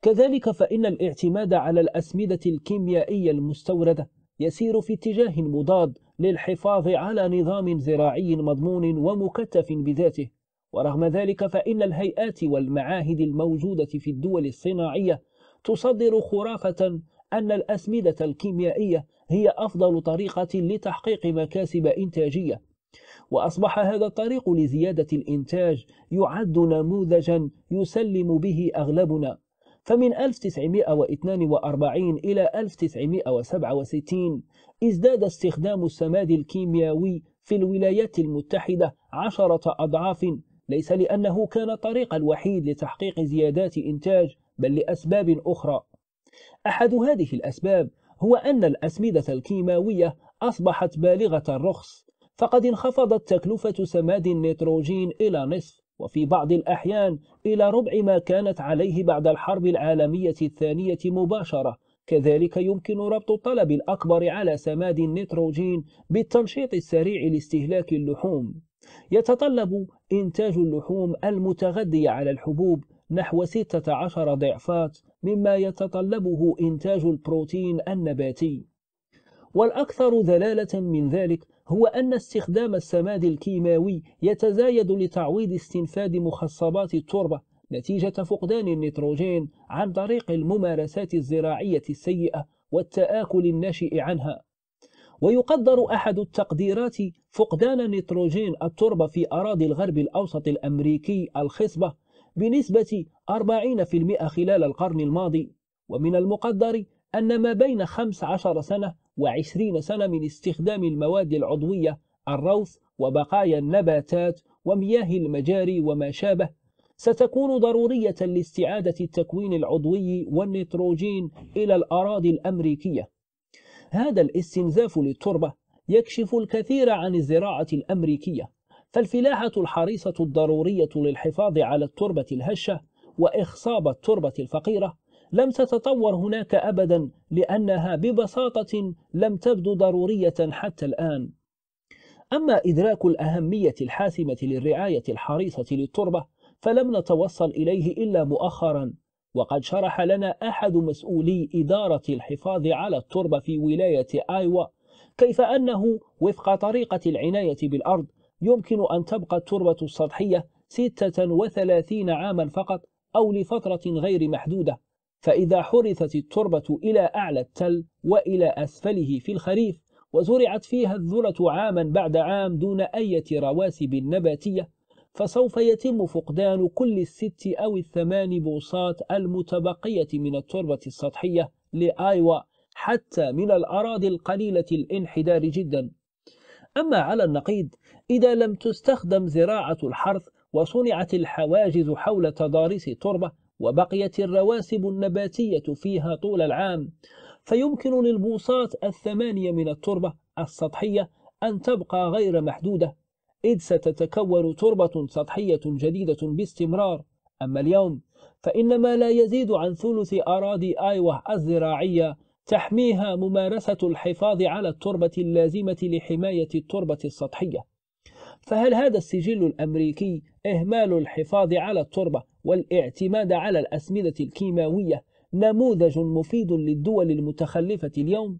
كذلك فإن الاعتماد على الأسمدة الكيميائية المستوردة يسير في اتجاه مضاد للحفاظ على نظام زراعي مضمون ومكتف بذاته ورغم ذلك فإن الهيئات والمعاهد الموجودة في الدول الصناعية تصدر خرافة أن الأسمدة الكيميائية هي أفضل طريقة لتحقيق مكاسب إنتاجية وأصبح هذا الطريق لزيادة الإنتاج يعد نموذجا يسلم به أغلبنا فمن 1942 إلى 1967 ازداد استخدام السماد الكيميائي في الولايات المتحدة عشرة أضعاف ليس لأنه كان الطريق الوحيد لتحقيق زيادات إنتاج بل لأسباب أخرى أحد هذه الأسباب هو أن الأسمدة الكيماوية أصبحت بالغة الرخص فقد انخفضت تكلفة سماد النيتروجين إلى نصف وفي بعض الأحيان إلى ربع ما كانت عليه بعد الحرب العالمية الثانية مباشرة كذلك يمكن ربط الطلب الأكبر على سماد النيتروجين بالتنشيط السريع لاستهلاك اللحوم يتطلب إنتاج اللحوم المتغذية على الحبوب نحو 16 ضعفات مما يتطلبه إنتاج البروتين النباتي والأكثر ذلالة من ذلك هو أن استخدام السماد الكيماوي يتزايد لتعويض استنفاد مخصبات التربة نتيجة فقدان النيتروجين عن طريق الممارسات الزراعية السيئة والتآكل الناشئ عنها ويقدر أحد التقديرات فقدان نيتروجين التربة في أراضي الغرب الأوسط الأمريكي الخصبة بنسبة 40% خلال القرن الماضي ومن المقدر أن ما بين 15 سنة وعشرين سنة من استخدام المواد العضوية الروث وبقايا النباتات ومياه المجاري وما شابه ستكون ضرورية لاستعادة التكوين العضوي والنيتروجين إلى الأراضي الأمريكية هذا الاستنزاف للتربة يكشف الكثير عن الزراعة الأمريكية فالفلاحة الحريصة الضرورية للحفاظ على التربة الهشة وإخصاب التربة الفقيرة لم تتطور هناك أبدا لأنها ببساطة لم تبدو ضرورية حتى الآن أما إدراك الأهمية الحاسمة للرعاية الحريصة للتربة فلم نتوصل إليه إلا مؤخرا وقد شرح لنا أحد مسؤولي إدارة الحفاظ على التربة في ولاية آيوا كيف أنه وفق طريقة العناية بالأرض يمكن أن تبقى التربة السطحية 36 عاما فقط أو لفترة غير محدودة فإذا حرثت التربة إلى أعلى التل وإلى أسفله في الخريف وزرعت فيها الذرة عاما بعد عام دون أية رواسب نباتية فسوف يتم فقدان كل الست أو الثمان بوصات المتبقية من التربة السطحية لآيوا حتى من الأراضي القليلة الانحدار جدا أما على النقيض إذا لم تستخدم زراعة الحرث وصنعت الحواجز حول تضاريس التربة وبقيت الرواسب النباتية فيها طول العام فيمكن للبوصات الثمانية من التربة السطحية أن تبقى غير محدودة إذ ستتكون تربة سطحية جديدة باستمرار أما اليوم فإنما لا يزيد عن ثلث أراضي آيوة الزراعية تحميها ممارسة الحفاظ على التربة اللازمة لحماية التربة السطحية فهل هذا السجل الأمريكي إهمال الحفاظ على التربة والاعتماد على الأسمدة الكيماوية نموذج مفيد للدول المتخلفة اليوم؟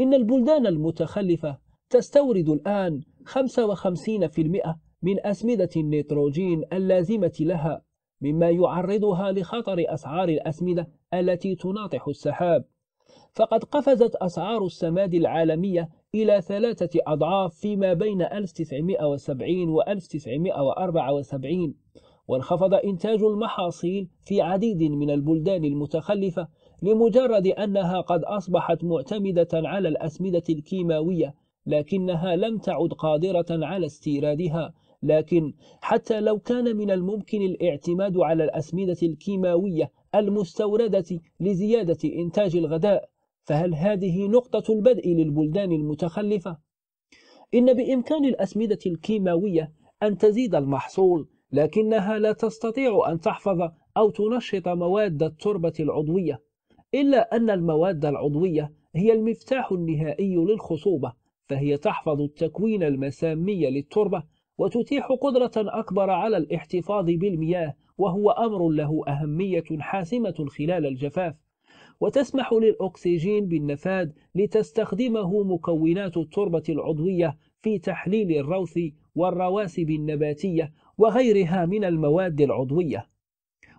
إن البلدان المتخلفة تستورد الآن 55% من أسمدة النيتروجين اللازمة لها مما يعرضها لخطر أسعار الأسمدة التي تناطح السحاب فقد قفزت أسعار السماد العالمية إلى ثلاثة أضعاف فيما بين 1970 و 1974 وانخفض إنتاج المحاصيل في عديد من البلدان المتخلفة لمجرد أنها قد أصبحت معتمدة على الأسمدة الكيماوية لكنها لم تعد قادرة على استيرادها لكن حتى لو كان من الممكن الاعتماد على الأسمدة الكيماوية المستوردة لزيادة إنتاج الغذاء فهل هذه نقطة البدء للبلدان المتخلفة؟ إن بإمكان الأسمدة الكيماوية أن تزيد المحصول لكنها لا تستطيع أن تحفظ أو تنشط مواد التربة العضوية إلا أن المواد العضوية هي المفتاح النهائي للخصوبة فهي تحفظ التكوين المسامي للتربة وتتيح قدرة أكبر على الاحتفاظ بالمياه وهو أمر له أهمية حاسمة خلال الجفاف وتسمح للأكسجين بالنفاذ لتستخدمه مكونات التربة العضوية في تحليل الروث والرواسب النباتية وغيرها من المواد العضوية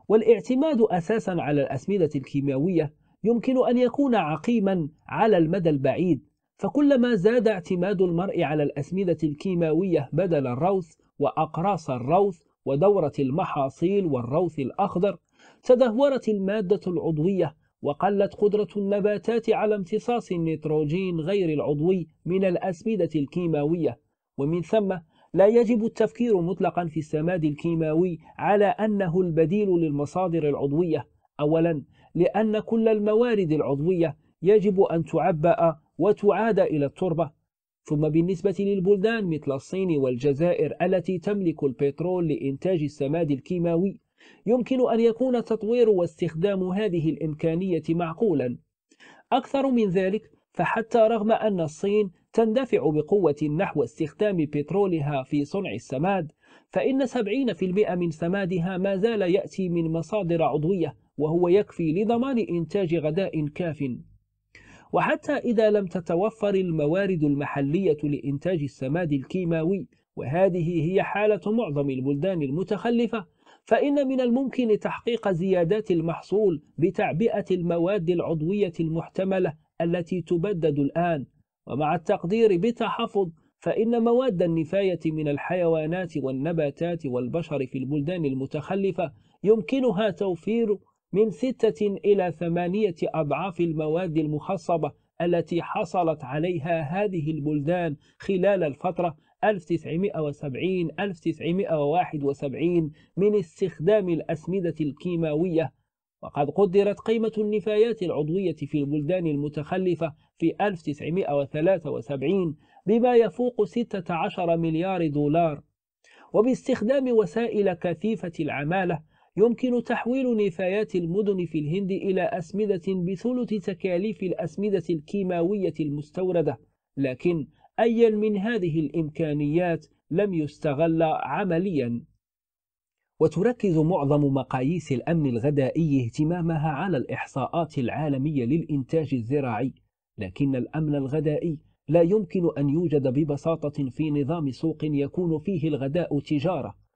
والاعتماد أساسا على الأسمدة الكيماوية يمكن أن يكون عقيما على المدى البعيد فكلما زاد اعتماد المرء على الأسمدة الكيماوية بدل الروث وأقراص الروث ودورة المحاصيل والروث الأخضر تدهورت المادة العضوية وقلت قدرة النباتات على امتصاص النيتروجين غير العضوي من الأسمدة الكيماوية ومن ثم لا يجب التفكير مطلقا في السماد الكيماوي على أنه البديل للمصادر العضوية أولا لأن كل الموارد العضوية يجب أن تعبأ وتعاد إلى التربة ثم بالنسبة للبلدان مثل الصين والجزائر التي تملك البترول لإنتاج السماد الكيماوي يمكن أن يكون تطوير واستخدام هذه الإمكانية معقولا أكثر من ذلك فحتى رغم أن الصين تندفع بقوة نحو استخدام بترولها في صنع السماد فإن 70% من سمادها ما زال يأتي من مصادر عضوية وهو يكفي لضمان إنتاج غذاء كاف وحتى إذا لم تتوفر الموارد المحلية لإنتاج السماد الكيماوي وهذه هي حالة معظم البلدان المتخلفة فإن من الممكن تحقيق زيادات المحصول بتعبئة المواد العضوية المحتملة التي تبدد الآن ومع التقدير بتحفظ فإن مواد النفاية من الحيوانات والنباتات والبشر في البلدان المتخلفة يمكنها توفير من ستة إلى ثمانية أضعاف المواد المخصبة التي حصلت عليها هذه البلدان خلال الفترة 1970 1971 من استخدام الأسمدة الكيماوية وقد قدرت قيمة النفايات العضوية في البلدان المتخلفة في 1973 بما يفوق 16 مليار دولار وباستخدام وسائل كثيفة العمالة يمكن تحويل نفايات المدن في الهند إلى أسمدة بثلث تكاليف الأسمدة الكيماوية المستوردة لكن أي من هذه الإمكانيات لم يستغل عمليا وتركز معظم مقاييس الأمن الغذائي اهتمامها على الإحصاءات العالمية للإنتاج الزراعي لكن الأمن الغذائي لا يمكن أن يوجد ببساطة في نظام سوق يكون فيه الغذاء تجارة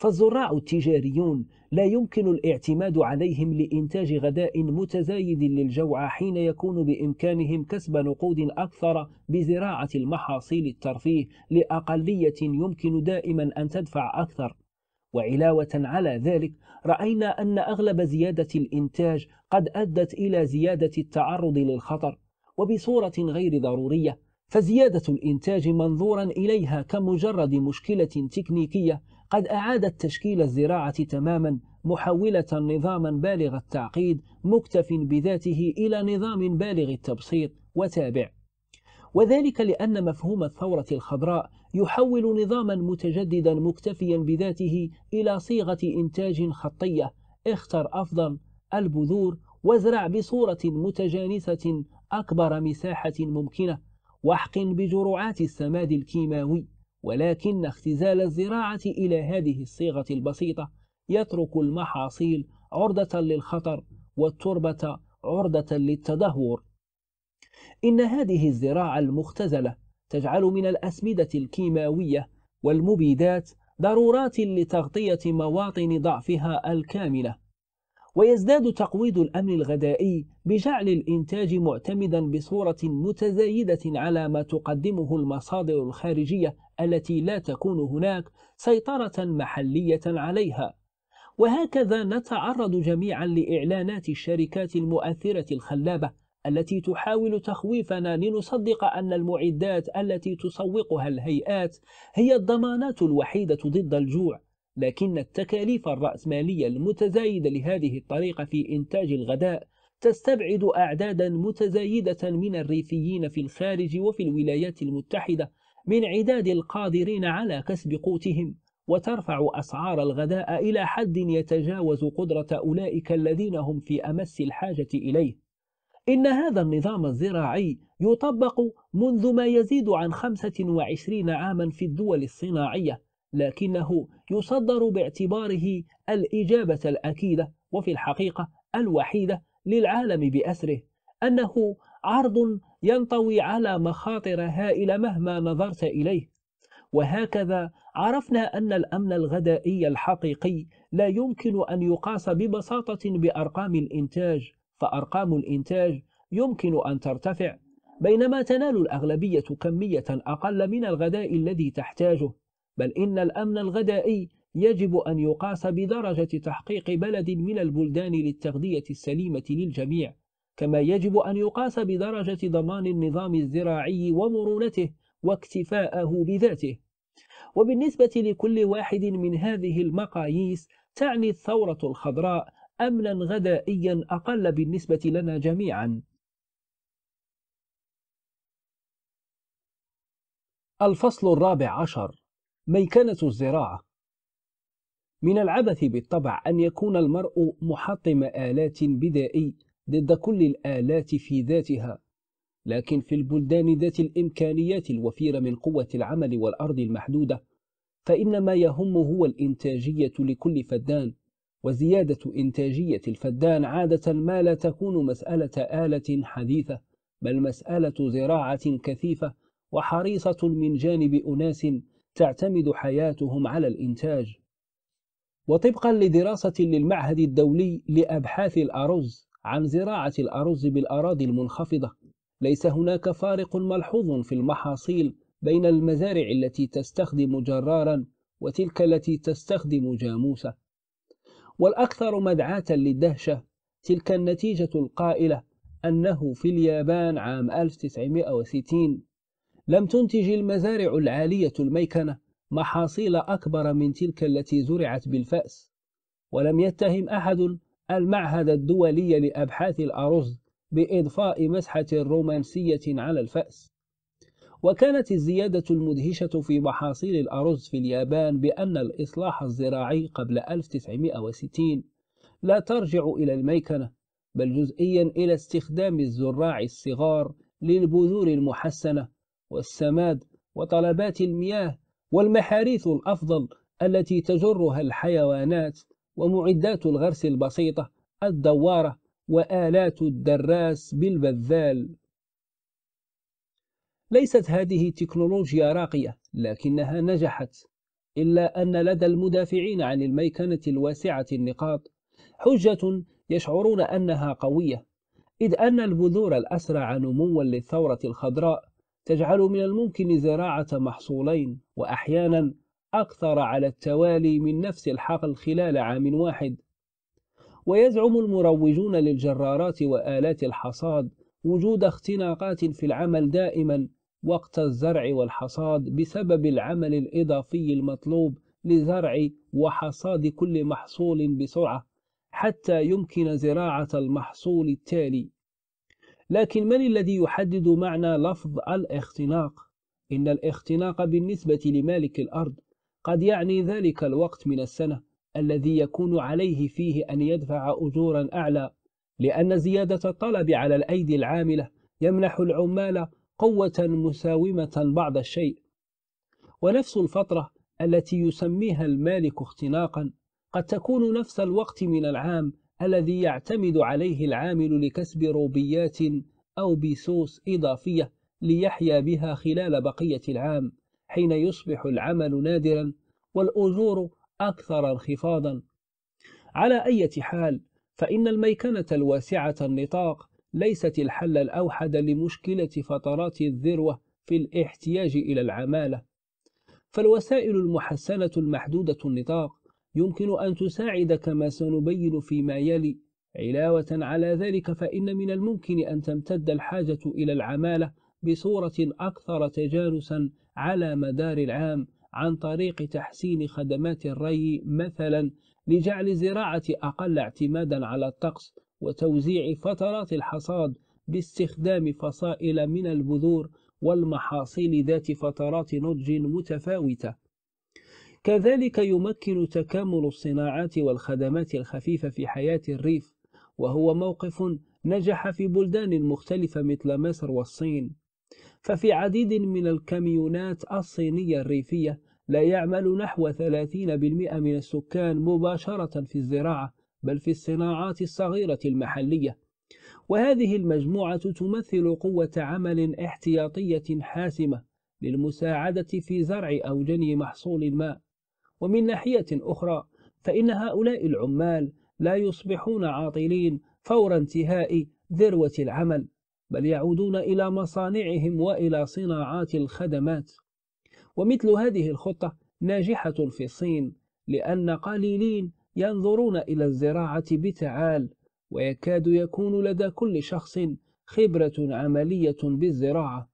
فالزراع التجاريون لا يمكن الاعتماد عليهم لإنتاج غذاء متزايد للجوع حين يكون بإمكانهم كسب نقود أكثر بزراعة المحاصيل الترفيه لأقلية يمكن دائما أن تدفع أكثر وعلاوة على ذلك رأينا أن أغلب زيادة الإنتاج قد أدت إلى زيادة التعرض للخطر وبصورة غير ضرورية فزيادة الإنتاج منظورا إليها كمجرد مشكلة تكنيكية قد أعادت تشكيل الزراعة تماما محولة نظاما بالغ التعقيد مكتف بذاته إلى نظام بالغ التبسيط وتابع وذلك لأن مفهوم الثورة الخضراء يحول نظاما متجددا مكتفيا بذاته إلى صيغة إنتاج خطية اختر أفضل البذور وازرع بصورة متجانسة أكبر مساحة ممكنة واحقن بجرعات السماد الكيماوي ولكن اختزال الزراعة إلى هذه الصيغة البسيطة يترك المحاصيل عرضة للخطر والتربة عرضة للتدهور إن هذه الزراعة المختزلة تجعل من الأسمدة الكيماوية والمبيدات ضرورات لتغطية مواطن ضعفها الكاملة ويزداد تقويض الأمن الغذائي بجعل الإنتاج معتمدا بصورة متزايدة على ما تقدمه المصادر الخارجية التي لا تكون هناك سيطرة محلية عليها وهكذا نتعرض جميعا لإعلانات الشركات المؤثرة الخلابة التي تحاول تخويفنا لنصدق أن المعدات التي تسوقها الهيئات هي الضمانات الوحيدة ضد الجوع لكن التكاليف الرأسمالية المتزايدة لهذه الطريقة في إنتاج الغداء تستبعد أعدادا متزايدة من الريفيين في الخارج وفي الولايات المتحدة من عداد القادرين على كسب قوتهم وترفع أسعار الغذاء إلى حد يتجاوز قدرة أولئك الذين هم في أمس الحاجة إليه إن هذا النظام الزراعي يطبق منذ ما يزيد عن 25 عاما في الدول الصناعية لكنه يصدر باعتباره الإجابة الأكيدة وفي الحقيقة الوحيدة للعالم بأسره أنه عرض ينطوي على مخاطر هائلة مهما نظرت إليه وهكذا عرفنا أن الأمن الغذائي الحقيقي لا يمكن أن يقاس ببساطة بأرقام الإنتاج فأرقام الإنتاج يمكن أن ترتفع بينما تنال الأغلبية كمية أقل من الغذاء الذي تحتاجه بل إن الأمن الغذائي يجب أن يقاس بدرجة تحقيق بلد من البلدان للتغذية السليمة للجميع كما يجب أن يقاس بدرجة ضمان النظام الزراعي ومرونته واكتفاءه بذاته وبالنسبة لكل واحد من هذه المقاييس تعني الثورة الخضراء أمنا غذائيا أقل بالنسبة لنا جميعا الفصل الرابع عشر ميكنة الزراعة من العبث بالطبع أن يكون المرء محطم آلات بدائي ضد كل الآلات في ذاتها لكن في البلدان ذات الإمكانيات الوفيرة من قوة العمل والأرض المحدودة فإن ما يهم هو الإنتاجية لكل فدان وزيادة إنتاجية الفدان عادة ما لا تكون مسألة آلة حديثة بل مسألة زراعة كثيفة وحريصة من جانب أناس تعتمد حياتهم على الإنتاج وطبقا لدراسة للمعهد الدولي لأبحاث الأرز عن زراعة الأرز بالأراضي المنخفضة ليس هناك فارق ملحوظ في المحاصيل بين المزارع التي تستخدم جرارا وتلك التي تستخدم جاموسة والأكثر مدعاة للدهشة تلك النتيجة القائلة أنه في اليابان عام 1960 لم تنتج المزارع العالية الميكنة محاصيل أكبر من تلك التي زرعت بالفأس ولم يتهم أحد المعهد الدولي لأبحاث الأرز بإضفاء مسحة رومانسية على الفأس وكانت الزيادة المدهشة في محاصيل الأرز في اليابان بأن الإصلاح الزراعي قبل 1960 لا ترجع إلى الميكنة بل جزئيا إلى استخدام الزراع الصغار للبذور المحسنة والسماد وطلبات المياه والمحاريث الأفضل التي تجرها الحيوانات ومعدات الغرس البسيطة الدوارة وآلات الدراس بالبذال ليست هذه تكنولوجيا راقية لكنها نجحت إلا أن لدى المدافعين عن الميكنة الواسعة النقاط حجة يشعرون أنها قوية إذ أن البذور الأسرع نموا للثورة الخضراء تجعل من الممكن زراعة محصولين وأحيانا أكثر على التوالي من نفس الحقل خلال عام واحد ويزعم المروجون للجرارات وآلات الحصاد وجود اختناقات في العمل دائما وقت الزرع والحصاد بسبب العمل الإضافي المطلوب لزرع وحصاد كل محصول بسرعة حتى يمكن زراعة المحصول التالي لكن من الذي يحدد معنى لفظ الاختناق؟ إن الاختناق بالنسبة لمالك الأرض قد يعني ذلك الوقت من السنة الذي يكون عليه فيه أن يدفع أجورا أعلى لأن زيادة الطلب على الأيدي العاملة يمنح العمال قوة مساومة بعض الشيء ونفس الفترة التي يسميها المالك اختناقا قد تكون نفس الوقت من العام الذي يعتمد عليه العامل لكسب روبيات أو بيسوس إضافية ليحيا بها خلال بقية العام حين يصبح العمل نادرا والأجور أكثر انخفاضا على أي حال فإن الميكنة الواسعة النطاق ليست الحل الأوحد لمشكلة فترات الذروة في الاحتياج إلى العمالة فالوسائل المحسنة المحدودة النطاق يمكن أن تساعد كما سنبين فيما يلي علاوة على ذلك فإن من الممكن أن تمتد الحاجة إلى العمالة بصورة أكثر تجانسا على مدار العام عن طريق تحسين خدمات الري مثلا لجعل الزراعة أقل اعتمادا على الطقس وتوزيع فترات الحصاد باستخدام فصائل من البذور والمحاصيل ذات فترات نضج متفاوتة كذلك يمكن تكامل الصناعات والخدمات الخفيفة في حياة الريف وهو موقف نجح في بلدان مختلفة مثل مصر والصين ففي عديد من الكاميونات الصينية الريفية لا يعمل نحو 30% من السكان مباشرة في الزراعة بل في الصناعات الصغيرة المحلية وهذه المجموعة تمثل قوة عمل احتياطية حاسمة للمساعدة في زرع أو جني محصول ما ومن ناحية أخرى فإن هؤلاء العمال لا يصبحون عاطلين فور انتهاء ذروة العمل بل يعودون إلى مصانعهم وإلى صناعات الخدمات ومثل هذه الخطة ناجحة في الصين لأن قليلين ينظرون إلى الزراعة بتعال ويكاد يكون لدى كل شخص خبرة عملية بالزراعة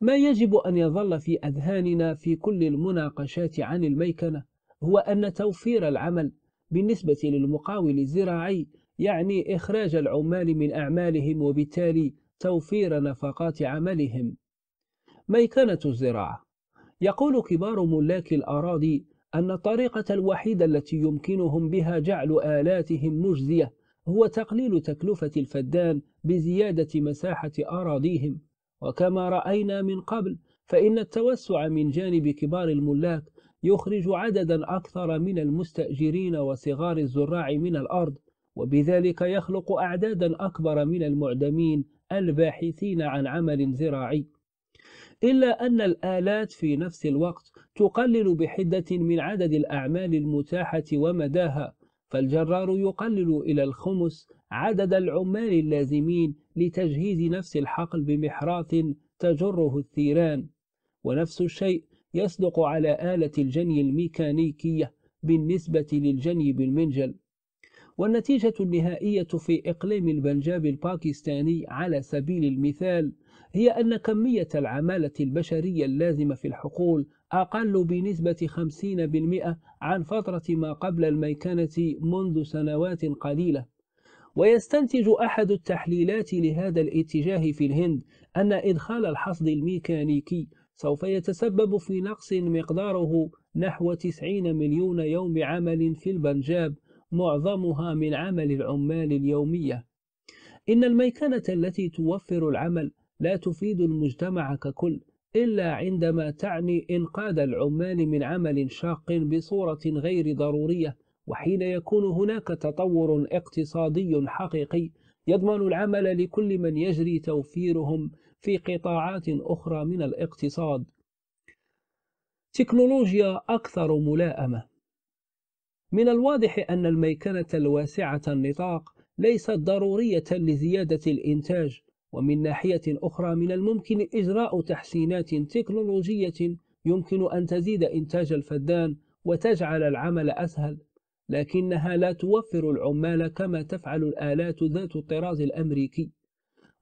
ما يجب أن يظل في أذهاننا في كل المناقشات عن الميكنة هو أن توفير العمل بالنسبة للمقاول الزراعي يعني إخراج العمال من أعمالهم وبالتالي توفير نفقات عملهم ميكنة الزراعة يقول كبار ملاك الأراضي أن الطريقة الوحيدة التي يمكنهم بها جعل آلاتهم مجزية هو تقليل تكلفة الفدان بزيادة مساحة أراضيهم وكما رأينا من قبل فإن التوسع من جانب كبار الملاك يخرج عددا أكثر من المستأجرين وصغار الزراع من الأرض وبذلك يخلق أعدادا أكبر من المعدمين الباحثين عن عمل زراعي إلا أن الآلات في نفس الوقت تقلل بحدة من عدد الأعمال المتاحة ومداها فالجرار يقلل إلى الخمس عدد العمال اللازمين لتجهيز نفس الحقل بمحراث تجره الثيران ونفس الشيء يصدق على آلة الجني الميكانيكية بالنسبة للجني بالمنجل والنتيجة النهائية في إقليم البنجاب الباكستاني على سبيل المثال هي أن كمية العمالة البشرية اللازمة في الحقول أقل بنسبة 50% عن فترة ما قبل الميكنة منذ سنوات قليلة ويستنتج أحد التحليلات لهذا الاتجاه في الهند أن إدخال الحصد الميكانيكي سوف يتسبب في نقص مقداره نحو 90 مليون يوم عمل في البنجاب معظمها من عمل العمال اليومية إن الميكنة التي توفر العمل لا تفيد المجتمع ككل إلا عندما تعني إنقاذ العمال من عمل شاق بصورة غير ضرورية وحين يكون هناك تطور اقتصادي حقيقي يضمن العمل لكل من يجري توفيرهم في قطاعات أخرى من الاقتصاد تكنولوجيا أكثر ملاءمة من الواضح أن الميكنة الواسعة النطاق ليست ضرورية لزيادة الإنتاج ومن ناحية أخرى من الممكن إجراء تحسينات تكنولوجية يمكن أن تزيد إنتاج الفدان وتجعل العمل أسهل لكنها لا توفر العمال كما تفعل الآلات ذات الطراز الأمريكي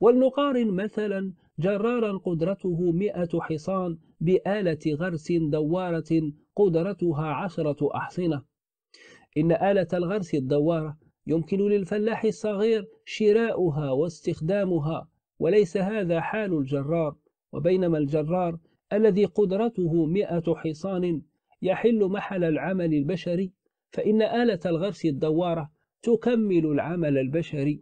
ولنقارن مثلا جرارا قدرته 100 حصان بآلة غرس دوارة قدرتها عشرة أحصنة إن آلة الغرس الدوارة يمكن للفلاح الصغير شراؤها واستخدامها وليس هذا حال الجرار وبينما الجرار الذي قدرته مئة حصان يحل محل العمل البشري فإن آلة الغرس الدوارة تكمل العمل البشري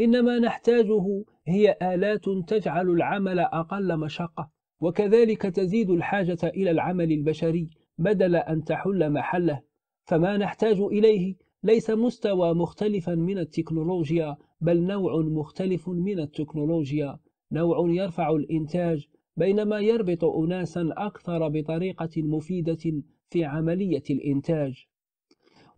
إنما نحتاجه هي آلات تجعل العمل أقل مشقة وكذلك تزيد الحاجة إلى العمل البشري بدل أن تحل محله فما نحتاج إليه ليس مستوى مختلفا من التكنولوجيا بل نوع مختلف من التكنولوجيا نوع يرفع الإنتاج بينما يربط أناسا أكثر بطريقة مفيدة في عملية الإنتاج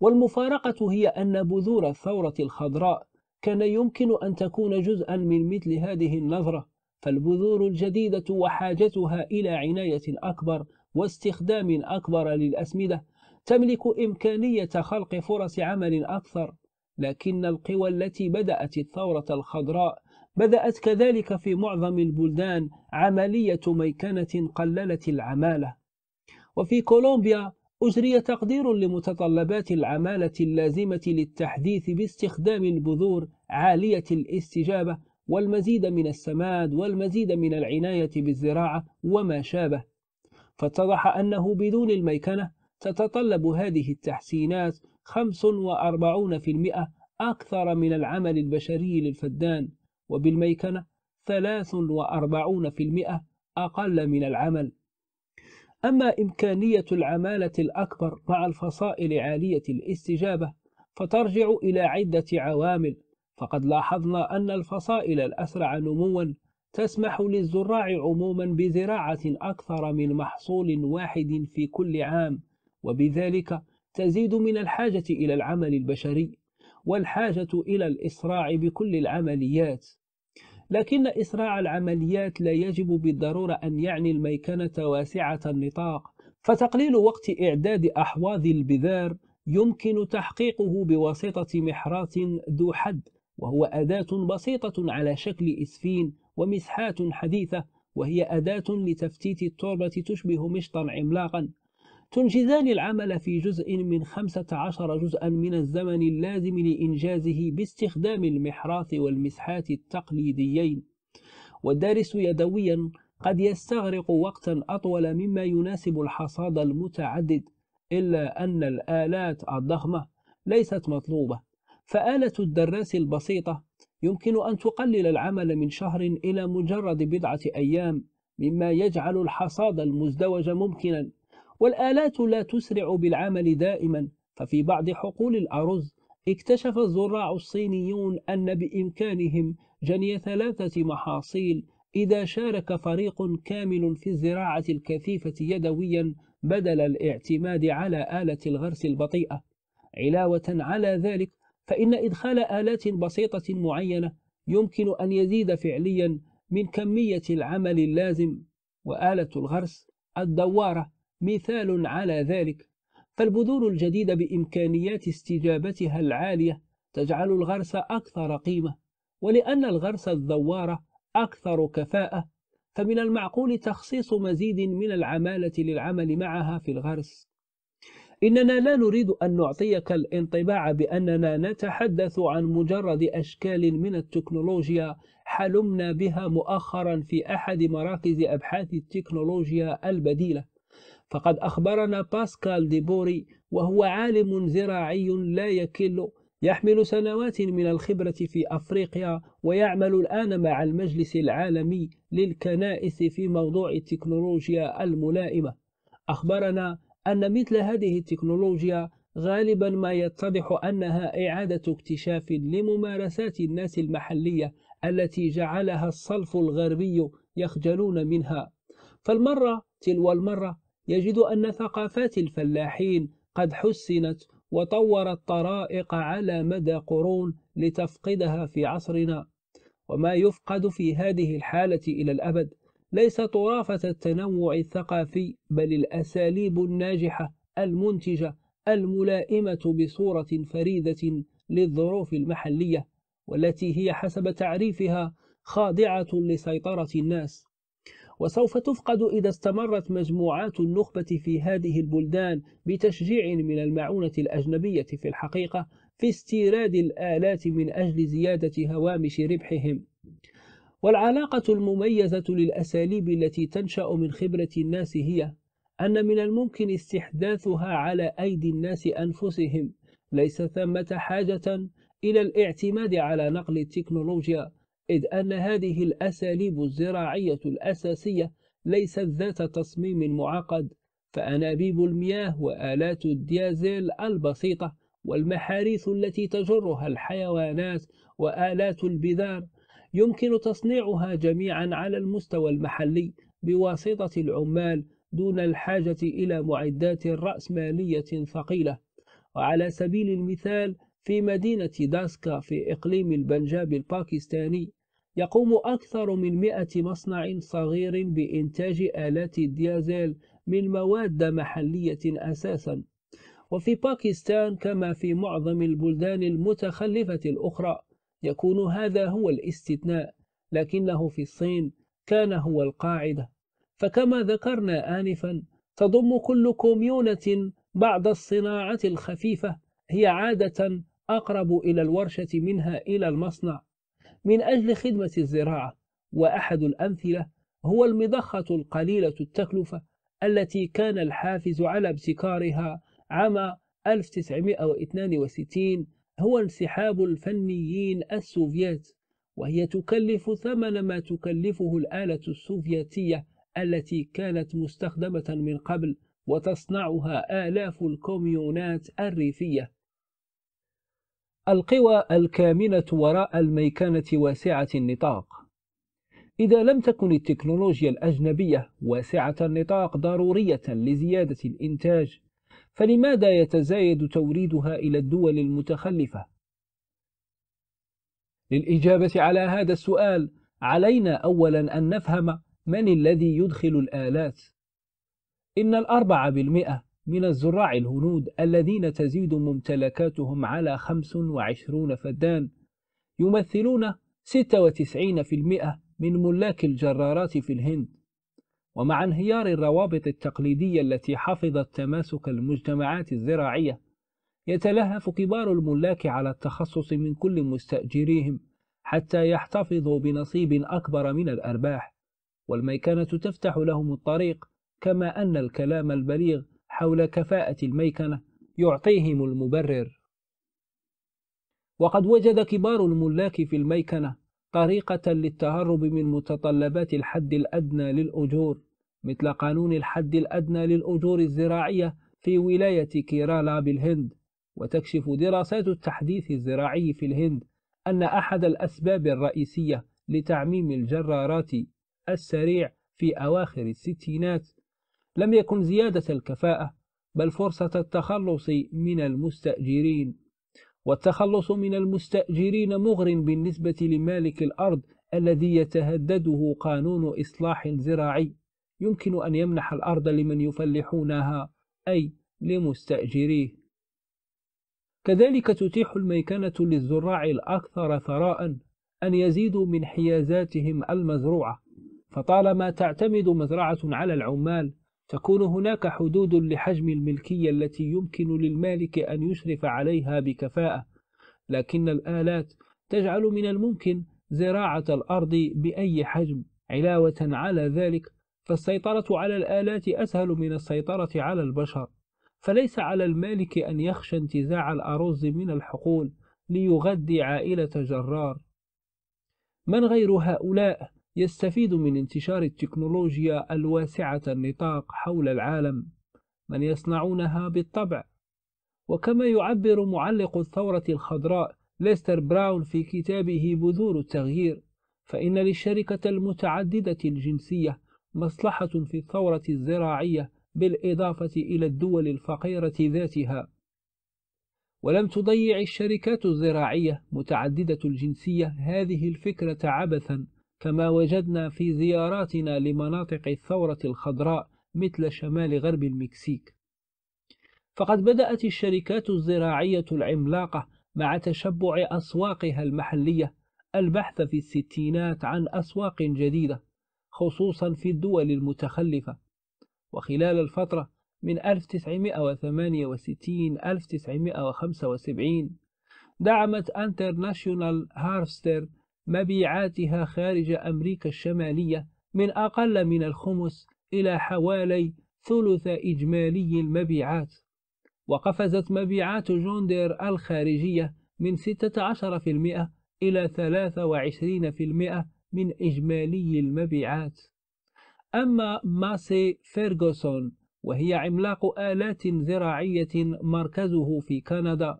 والمفارقة هي أن بذور الثورة الخضراء كان يمكن أن تكون جزءا من مثل هذه النظرة فالبذور الجديدة وحاجتها إلى عناية أكبر واستخدام أكبر للأسمدة تملك إمكانية خلق فرص عمل أكثر لكن القوى التي بدأت الثورة الخضراء بدأت كذلك في معظم البلدان عملية ميكنة قللت العمالة وفي كولومبيا أجري تقدير لمتطلبات العمالة اللازمة للتحديث باستخدام البذور عالية الاستجابة والمزيد من السماد والمزيد من العناية بالزراعة وما شابه فاتضح أنه بدون الميكنة تتطلب هذه التحسينات 45% أكثر من العمل البشري للفدان وبالميكنة 43% أقل من العمل أما إمكانية العمالة الأكبر مع الفصائل عالية الاستجابة فترجع إلى عدة عوامل فقد لاحظنا أن الفصائل الأسرع نمواً تسمح للزراع عموما بزراعة أكثر من محصول واحد في كل عام وبذلك تزيد من الحاجة إلى العمل البشري والحاجة إلى الإسراع بكل العمليات لكن إسراع العمليات لا يجب بالضرورة أن يعني الميكنة واسعة النطاق فتقليل وقت إعداد أحواض البذار يمكن تحقيقه بواسطة محراث ذو حد وهو أداة بسيطة على شكل إسفين ومسحات حديثة وهي أداة لتفتيت التربة تشبه مشطا عملاقا تنجزان العمل في جزء من 15 جزءا من الزمن اللازم لإنجازه باستخدام المحراث والمسحات التقليديين والدارس يدويا قد يستغرق وقتا أطول مما يناسب الحصاد المتعدد إلا أن الآلات الضخمة ليست مطلوبة فآلة الدراس البسيطة يمكن أن تقلل العمل من شهر إلى مجرد بضعة أيام مما يجعل الحصاد المزدوج ممكنا والآلات لا تسرع بالعمل دائما ففي بعض حقول الأرز اكتشف الزراع الصينيون أن بإمكانهم جني ثلاثة محاصيل إذا شارك فريق كامل في الزراعة الكثيفة يدويا بدل الاعتماد على آلة الغرس البطيئة علاوة على ذلك فإن إدخال آلات بسيطة معينة يمكن أن يزيد فعليا من كمية العمل اللازم وآلة الغرس الدوارة مثال على ذلك فالبذور الجديدة بإمكانيات استجابتها العالية تجعل الغرس أكثر قيمة ولأن الغرس الذوارة أكثر كفاءة فمن المعقول تخصيص مزيد من العمالة للعمل معها في الغرس إننا لا نريد أن نعطيك الانطباع بأننا نتحدث عن مجرد أشكال من التكنولوجيا حلمنا بها مؤخرا في أحد مراكز أبحاث التكنولوجيا البديلة فقد أخبرنا باسكال ديبوري وهو عالم زراعي لا يكل يحمل سنوات من الخبرة في أفريقيا ويعمل الآن مع المجلس العالمي للكنائس في موضوع التكنولوجيا الملائمة أخبرنا أن مثل هذه التكنولوجيا غالبا ما يتضح أنها إعادة اكتشاف لممارسات الناس المحلية التي جعلها الصلف الغربي يخجلون منها فالمرة تلو المرة يجد أن ثقافات الفلاحين قد حسنت وطورت طرائق على مدى قرون لتفقدها في عصرنا وما يفقد في هذه الحالة إلى الأبد ليس طرافة التنوع الثقافي بل الأساليب الناجحة المنتجة الملائمة بصورة فريدة للظروف المحلية والتي هي حسب تعريفها خاضعة لسيطرة الناس وسوف تفقد إذا استمرت مجموعات النخبة في هذه البلدان بتشجيع من المعونة الأجنبية في الحقيقة في استيراد الآلات من أجل زيادة هوامش ربحهم والعلاقة المميزة للأساليب التي تنشأ من خبرة الناس هي أن من الممكن استحداثها على أيدي الناس أنفسهم ليس ثمة حاجة إلى الاعتماد على نقل التكنولوجيا إذ أن هذه الأساليب الزراعية الأساسية ليست ذات تصميم معقد فأنابيب المياه وآلات الديازيل البسيطة والمحاريث التي تجرها الحيوانات وآلات البذار يمكن تصنيعها جميعا على المستوى المحلي بواسطة العمال دون الحاجة إلى معدات رأسمالية ثقيلة وعلى سبيل المثال في مدينة داسكا في إقليم البنجاب الباكستاني يقوم أكثر من 100 مصنع صغير بإنتاج آلات الديزل من مواد محلية أساسا وفي باكستان كما في معظم البلدان المتخلفة الأخرى يكون هذا هو الاستثناء لكنه في الصين كان هو القاعدة فكما ذكرنا آنفا تضم كل كوميونة بعض الصناعة الخفيفة هي عادة أقرب إلى الورشة منها إلى المصنع من أجل خدمة الزراعة وأحد الأمثلة هو المضخة القليلة التكلفة التي كان الحافز على ابتكارها عام 1962 هو انسحاب الفنيين السوفيات وهي تكلف ثمن ما تكلفه الآلة السوفيتية التي كانت مستخدمة من قبل وتصنعها آلاف الكوميونات الريفية القوى الكامنة وراء الميكانة واسعة النطاق إذا لم تكن التكنولوجيا الأجنبية واسعة النطاق ضرورية لزيادة الإنتاج فلماذا يتزايد توريدها إلى الدول المتخلفة؟ للإجابة على هذا السؤال علينا أولا أن نفهم من الذي يدخل الآلات إن الأربعة بالمئة من الزراع الهنود الذين تزيد ممتلكاتهم على 25 فدان يمثلون 96% من ملاك الجرارات في الهند ومع انهيار الروابط التقليدية التي حفظت تماسك المجتمعات الزراعية يتلهف كبار الملاك على التخصص من كل مستأجريهم حتى يحتفظوا بنصيب أكبر من الأرباح والميكنة تفتح لهم الطريق كما أن الكلام البليغ حول كفاءة الميكنة يعطيهم المبرر وقد وجد كبار الملاك في الميكنة طريقة للتهرب من متطلبات الحد الأدنى للأجور مثل قانون الحد الأدنى للأجور الزراعية في ولاية كيرالا بالهند وتكشف دراسات التحديث الزراعي في الهند أن أحد الأسباب الرئيسية لتعميم الجرارات السريع في أواخر الستينات لم يكن زيادة الكفاءة بل فرصة التخلص من المستأجرين والتخلص من المستأجرين مغر بالنسبة لمالك الأرض الذي يتهدده قانون إصلاح زراعي يمكن أن يمنح الأرض لمن يفلحونها أي لمستأجريه كذلك تتيح الميكنة للزراع الأكثر ثراء أن يزيدوا من حيازاتهم المزروعة فطالما تعتمد مزرعة على العمال تكون هناك حدود لحجم الملكية التي يمكن للمالك أن يشرف عليها بكفاءة، لكن الآلات تجعل من الممكن زراعة الأرض بأي حجم، علاوة على ذلك فالسيطرة على الآلات أسهل من السيطرة على البشر، فليس على المالك أن يخشى انتزاع الأرز من الحقول ليغذي عائلة جرار. من غير هؤلاء يستفيد من انتشار التكنولوجيا الواسعة النطاق حول العالم من يصنعونها بالطبع وكما يعبر معلق الثورة الخضراء ليستر براون في كتابه بذور التغيير فإن للشركة المتعددة الجنسية مصلحة في الثورة الزراعية بالإضافة إلى الدول الفقيرة ذاتها ولم تضيع الشركات الزراعية متعددة الجنسية هذه الفكرة عبثا كما وجدنا في زياراتنا لمناطق الثورة الخضراء مثل شمال غرب المكسيك فقد بدأت الشركات الزراعية العملاقة مع تشبع أسواقها المحلية البحث في الستينات عن أسواق جديدة خصوصا في الدول المتخلفة وخلال الفترة من 1968 1975 دعمت انترناشونال هارفستر مبيعاتها خارج أمريكا الشمالية من أقل من الخمس إلى حوالي ثلث إجمالي المبيعات وقفزت مبيعات جوندير الخارجية من 16% إلى 23% من إجمالي المبيعات أما ماسي فيرغسون وهي عملاق آلات زراعية مركزه في كندا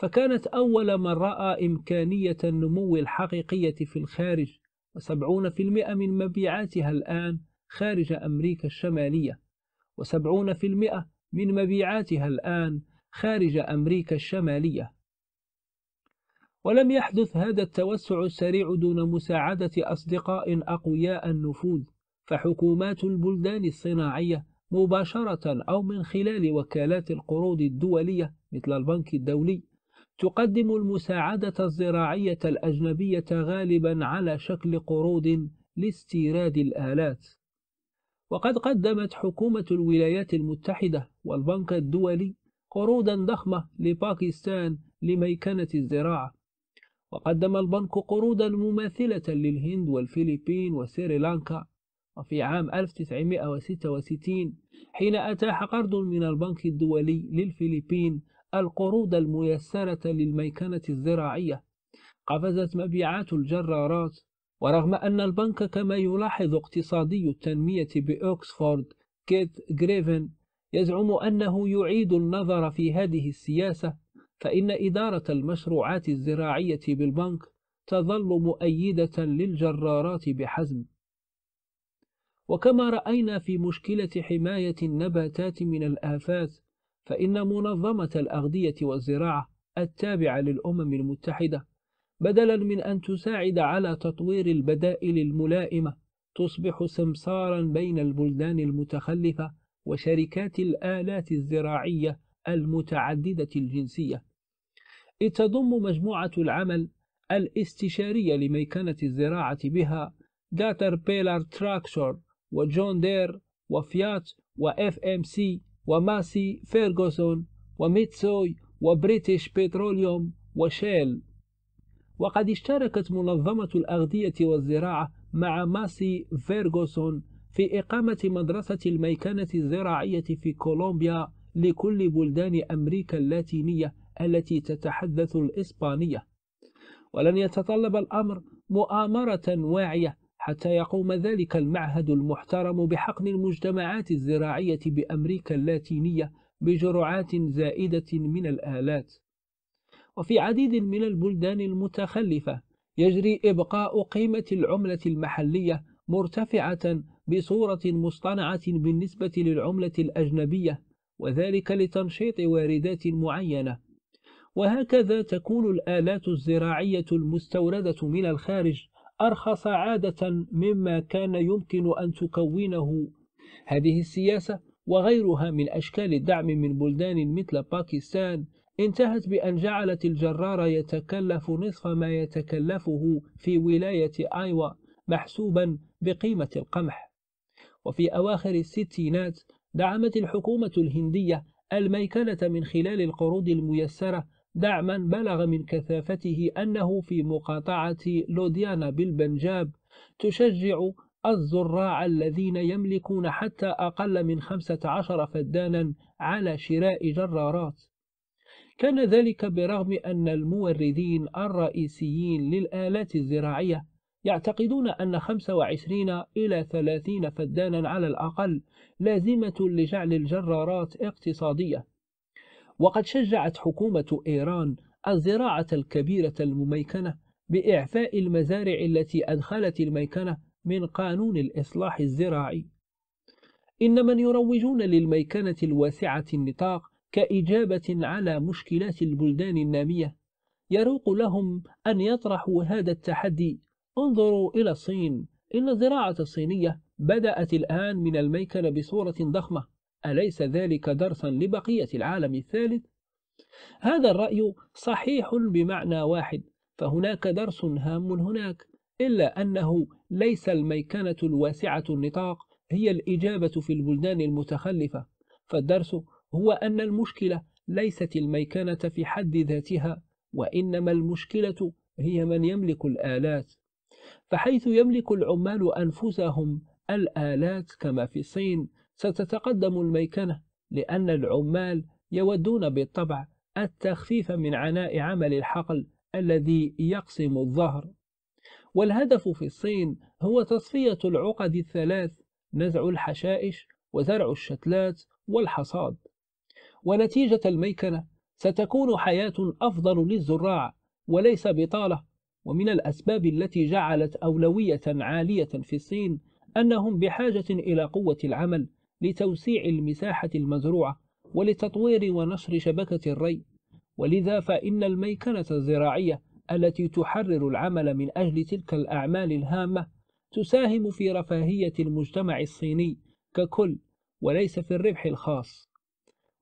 فكانت أول من رأى إمكانية النمو الحقيقية في الخارج وسبعون في المئة من مبيعاتها الآن خارج أمريكا الشمالية وسبعون في المئة من مبيعاتها الآن خارج أمريكا الشمالية ولم يحدث هذا التوسع السريع دون مساعدة أصدقاء أقوياء النفوذ فحكومات البلدان الصناعية مباشرة أو من خلال وكالات القروض الدولية مثل البنك الدولي تقدم المساعدة الزراعية الأجنبية غالبا على شكل قروض لاستيراد الآلات وقد قدمت حكومة الولايات المتحدة والبنك الدولي قروضا ضخمة لباكستان لميكنة الزراعة وقدم البنك قروضا مماثلة للهند والفلبين وسريلانكا وفي عام 1966 حين أتاح قرض من البنك الدولي للفلبين القروض الميسرة للميكنة الزراعية قفزت مبيعات الجرارات ورغم أن البنك كما يلاحظ اقتصادي التنمية بأوكسفورد كيت غريفن يزعم أنه يعيد النظر في هذه السياسة فإن إدارة المشروعات الزراعية بالبنك تظل مؤيدة للجرارات بحزم وكما رأينا في مشكلة حماية النباتات من الآفات فإن منظمة الأغذية والزراعة التابعة للأمم المتحدة بدلا من أن تساعد على تطوير البدائل الملائمة تصبح سمسارا بين البلدان المتخلفة وشركات الآلات الزراعية المتعددة الجنسية إذ تضم مجموعة العمل الاستشارية لميكنة الزراعة بها داتر بيلار تراكشور وجون دير وفيات وإف إم سي وماسي فيرغسون وميتسوي وبريتش بتروليوم وشيل وقد اشتركت منظمة الأغذية والزراعة مع ماسي فيرغسون في إقامة مدرسة الميكنة الزراعية في كولومبيا لكل بلدان أمريكا اللاتينية التي تتحدث الإسبانية ولن يتطلب الأمر مؤامرة واعية حتى يقوم ذلك المعهد المحترم بحقن المجتمعات الزراعية بأمريكا اللاتينية بجرعات زائدة من الآلات وفي عديد من البلدان المتخلفة يجري إبقاء قيمة العملة المحلية مرتفعة بصورة مصطنعة بالنسبة للعملة الأجنبية وذلك لتنشيط واردات معينة وهكذا تكون الآلات الزراعية المستوردة من الخارج أرخص عادة مما كان يمكن أن تكونه هذه السياسة وغيرها من أشكال الدعم من بلدان مثل باكستان انتهت بأن جعلت الجرار يتكلف نصف ما يتكلفه في ولاية آيوا محسوبا بقيمة القمح وفي أواخر الستينات دعمت الحكومة الهندية الميكنة من خلال القروض الميسرة دعما بلغ من كثافته أنه في مقاطعة لوديانا بالبنجاب تشجع الزراع الذين يملكون حتى أقل من 15 فدانا على شراء جرارات كان ذلك برغم أن الموردين الرئيسيين للآلات الزراعية يعتقدون أن 25 إلى 30 فدانا على الأقل لازمة لجعل الجرارات اقتصادية وقد شجعت حكومة إيران الزراعة الكبيرة المميكنة بإعفاء المزارع التي أدخلت الميكنة من قانون الإصلاح الزراعي إن من يروجون للميكنة الواسعة النطاق كإجابة على مشكلات البلدان النامية يروق لهم أن يطرحوا هذا التحدي انظروا إلى الصين إن الزراعة الصينية بدأت الآن من الميكنة بصورة ضخمة أليس ذلك درسا لبقية العالم الثالث؟ هذا الرأي صحيح بمعنى واحد فهناك درس هام هناك إلا أنه ليس الميكنة الواسعة النطاق هي الإجابة في البلدان المتخلفة فالدرس هو أن المشكلة ليست الميكنة في حد ذاتها وإنما المشكلة هي من يملك الآلات فحيث يملك العمال أنفسهم الآلات كما في الصين ستتقدم الميكنة لأن العمال يودون بالطبع التخفيف من عناء عمل الحقل الذي يقسم الظهر والهدف في الصين هو تصفية العقد الثلاث نزع الحشائش وزرع الشتلات والحصاد ونتيجة الميكنة ستكون حياة أفضل للزراع وليس بطالة ومن الأسباب التي جعلت أولوية عالية في الصين أنهم بحاجة إلى قوة العمل لتوسيع المساحة المزروعة ولتطوير ونشر شبكة الري ولذا فإن الميكنة الزراعية التي تحرر العمل من أجل تلك الأعمال الهامة تساهم في رفاهية المجتمع الصيني ككل وليس في الربح الخاص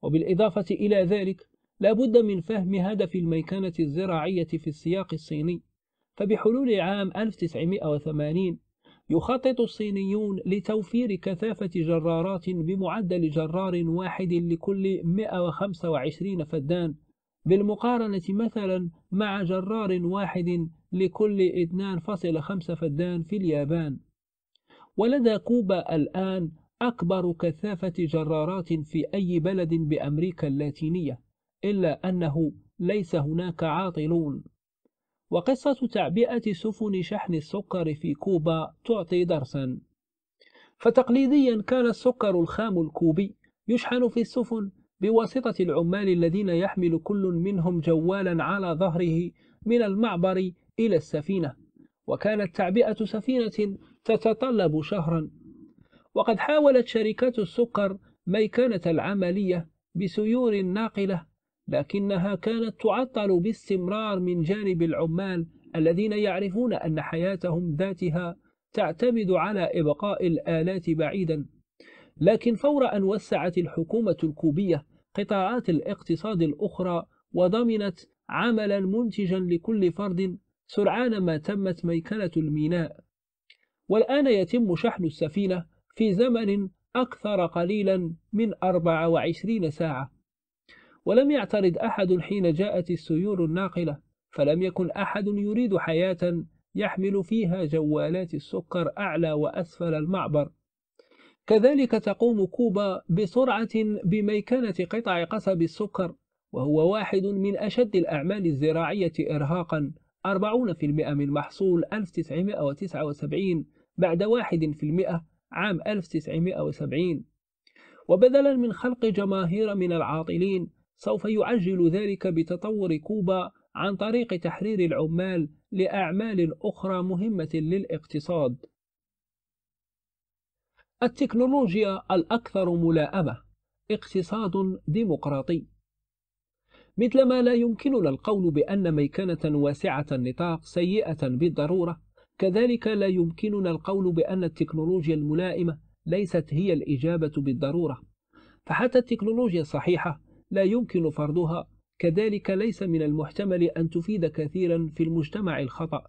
وبالإضافة إلى ذلك لا بد من فهم هدف الميكنة الزراعية في السياق الصيني فبحلول عام 1980 يخطط الصينيون لتوفير كثافة جرارات بمعدل جرار واحد لكل 125 فدان بالمقارنة مثلا مع جرار واحد لكل 2.5 فدان في اليابان ولدى كوبا الآن أكبر كثافة جرارات في أي بلد بأمريكا اللاتينية إلا أنه ليس هناك عاطلون وقصة تعبئة سفن شحن السكر في كوبا تعطي درسا فتقليديا كان السكر الخام الكوبي يشحن في السفن بواسطة العمال الذين يحمل كل منهم جوالا على ظهره من المعبر إلى السفينة وكانت تعبئة سفينة تتطلب شهرا وقد حاولت شركات السكر ميكانة العملية بسيور ناقلة لكنها كانت تعطل باستمرار من جانب العمال الذين يعرفون أن حياتهم ذاتها تعتمد على إبقاء الآلات بعيدا لكن فور أن وسعت الحكومة الكوبية قطاعات الاقتصاد الأخرى وضمنت عملا منتجا لكل فرد سرعان ما تمت ميكنة الميناء والآن يتم شحن السفينة في زمن أكثر قليلا من 24 ساعة ولم يعترض أحد حين جاءت السيول الناقلة فلم يكن أحد يريد حياة يحمل فيها جوالات السكر أعلى وأسفل المعبر كذلك تقوم كوبا بسرعة بميكنة قطع قصب السكر وهو واحد من أشد الأعمال الزراعية إرهاقا 40% من محصول 1979 بعد 1% عام 1970 وبدلا من خلق جماهير من العاطلين سوف يعجل ذلك بتطور كوبا عن طريق تحرير العمال لأعمال أخرى مهمة للاقتصاد. التكنولوجيا الأكثر ملاءمة اقتصاد ديمقراطي. مثلما لا يمكننا القول بأن ميكنة واسعة النطاق سيئة بالضرورة، كذلك لا يمكننا القول بأن التكنولوجيا الملائمة ليست هي الإجابة بالضرورة، فحتى التكنولوجيا الصحيحة لا يمكن فرضها كذلك ليس من المحتمل أن تفيد كثيرا في المجتمع الخطأ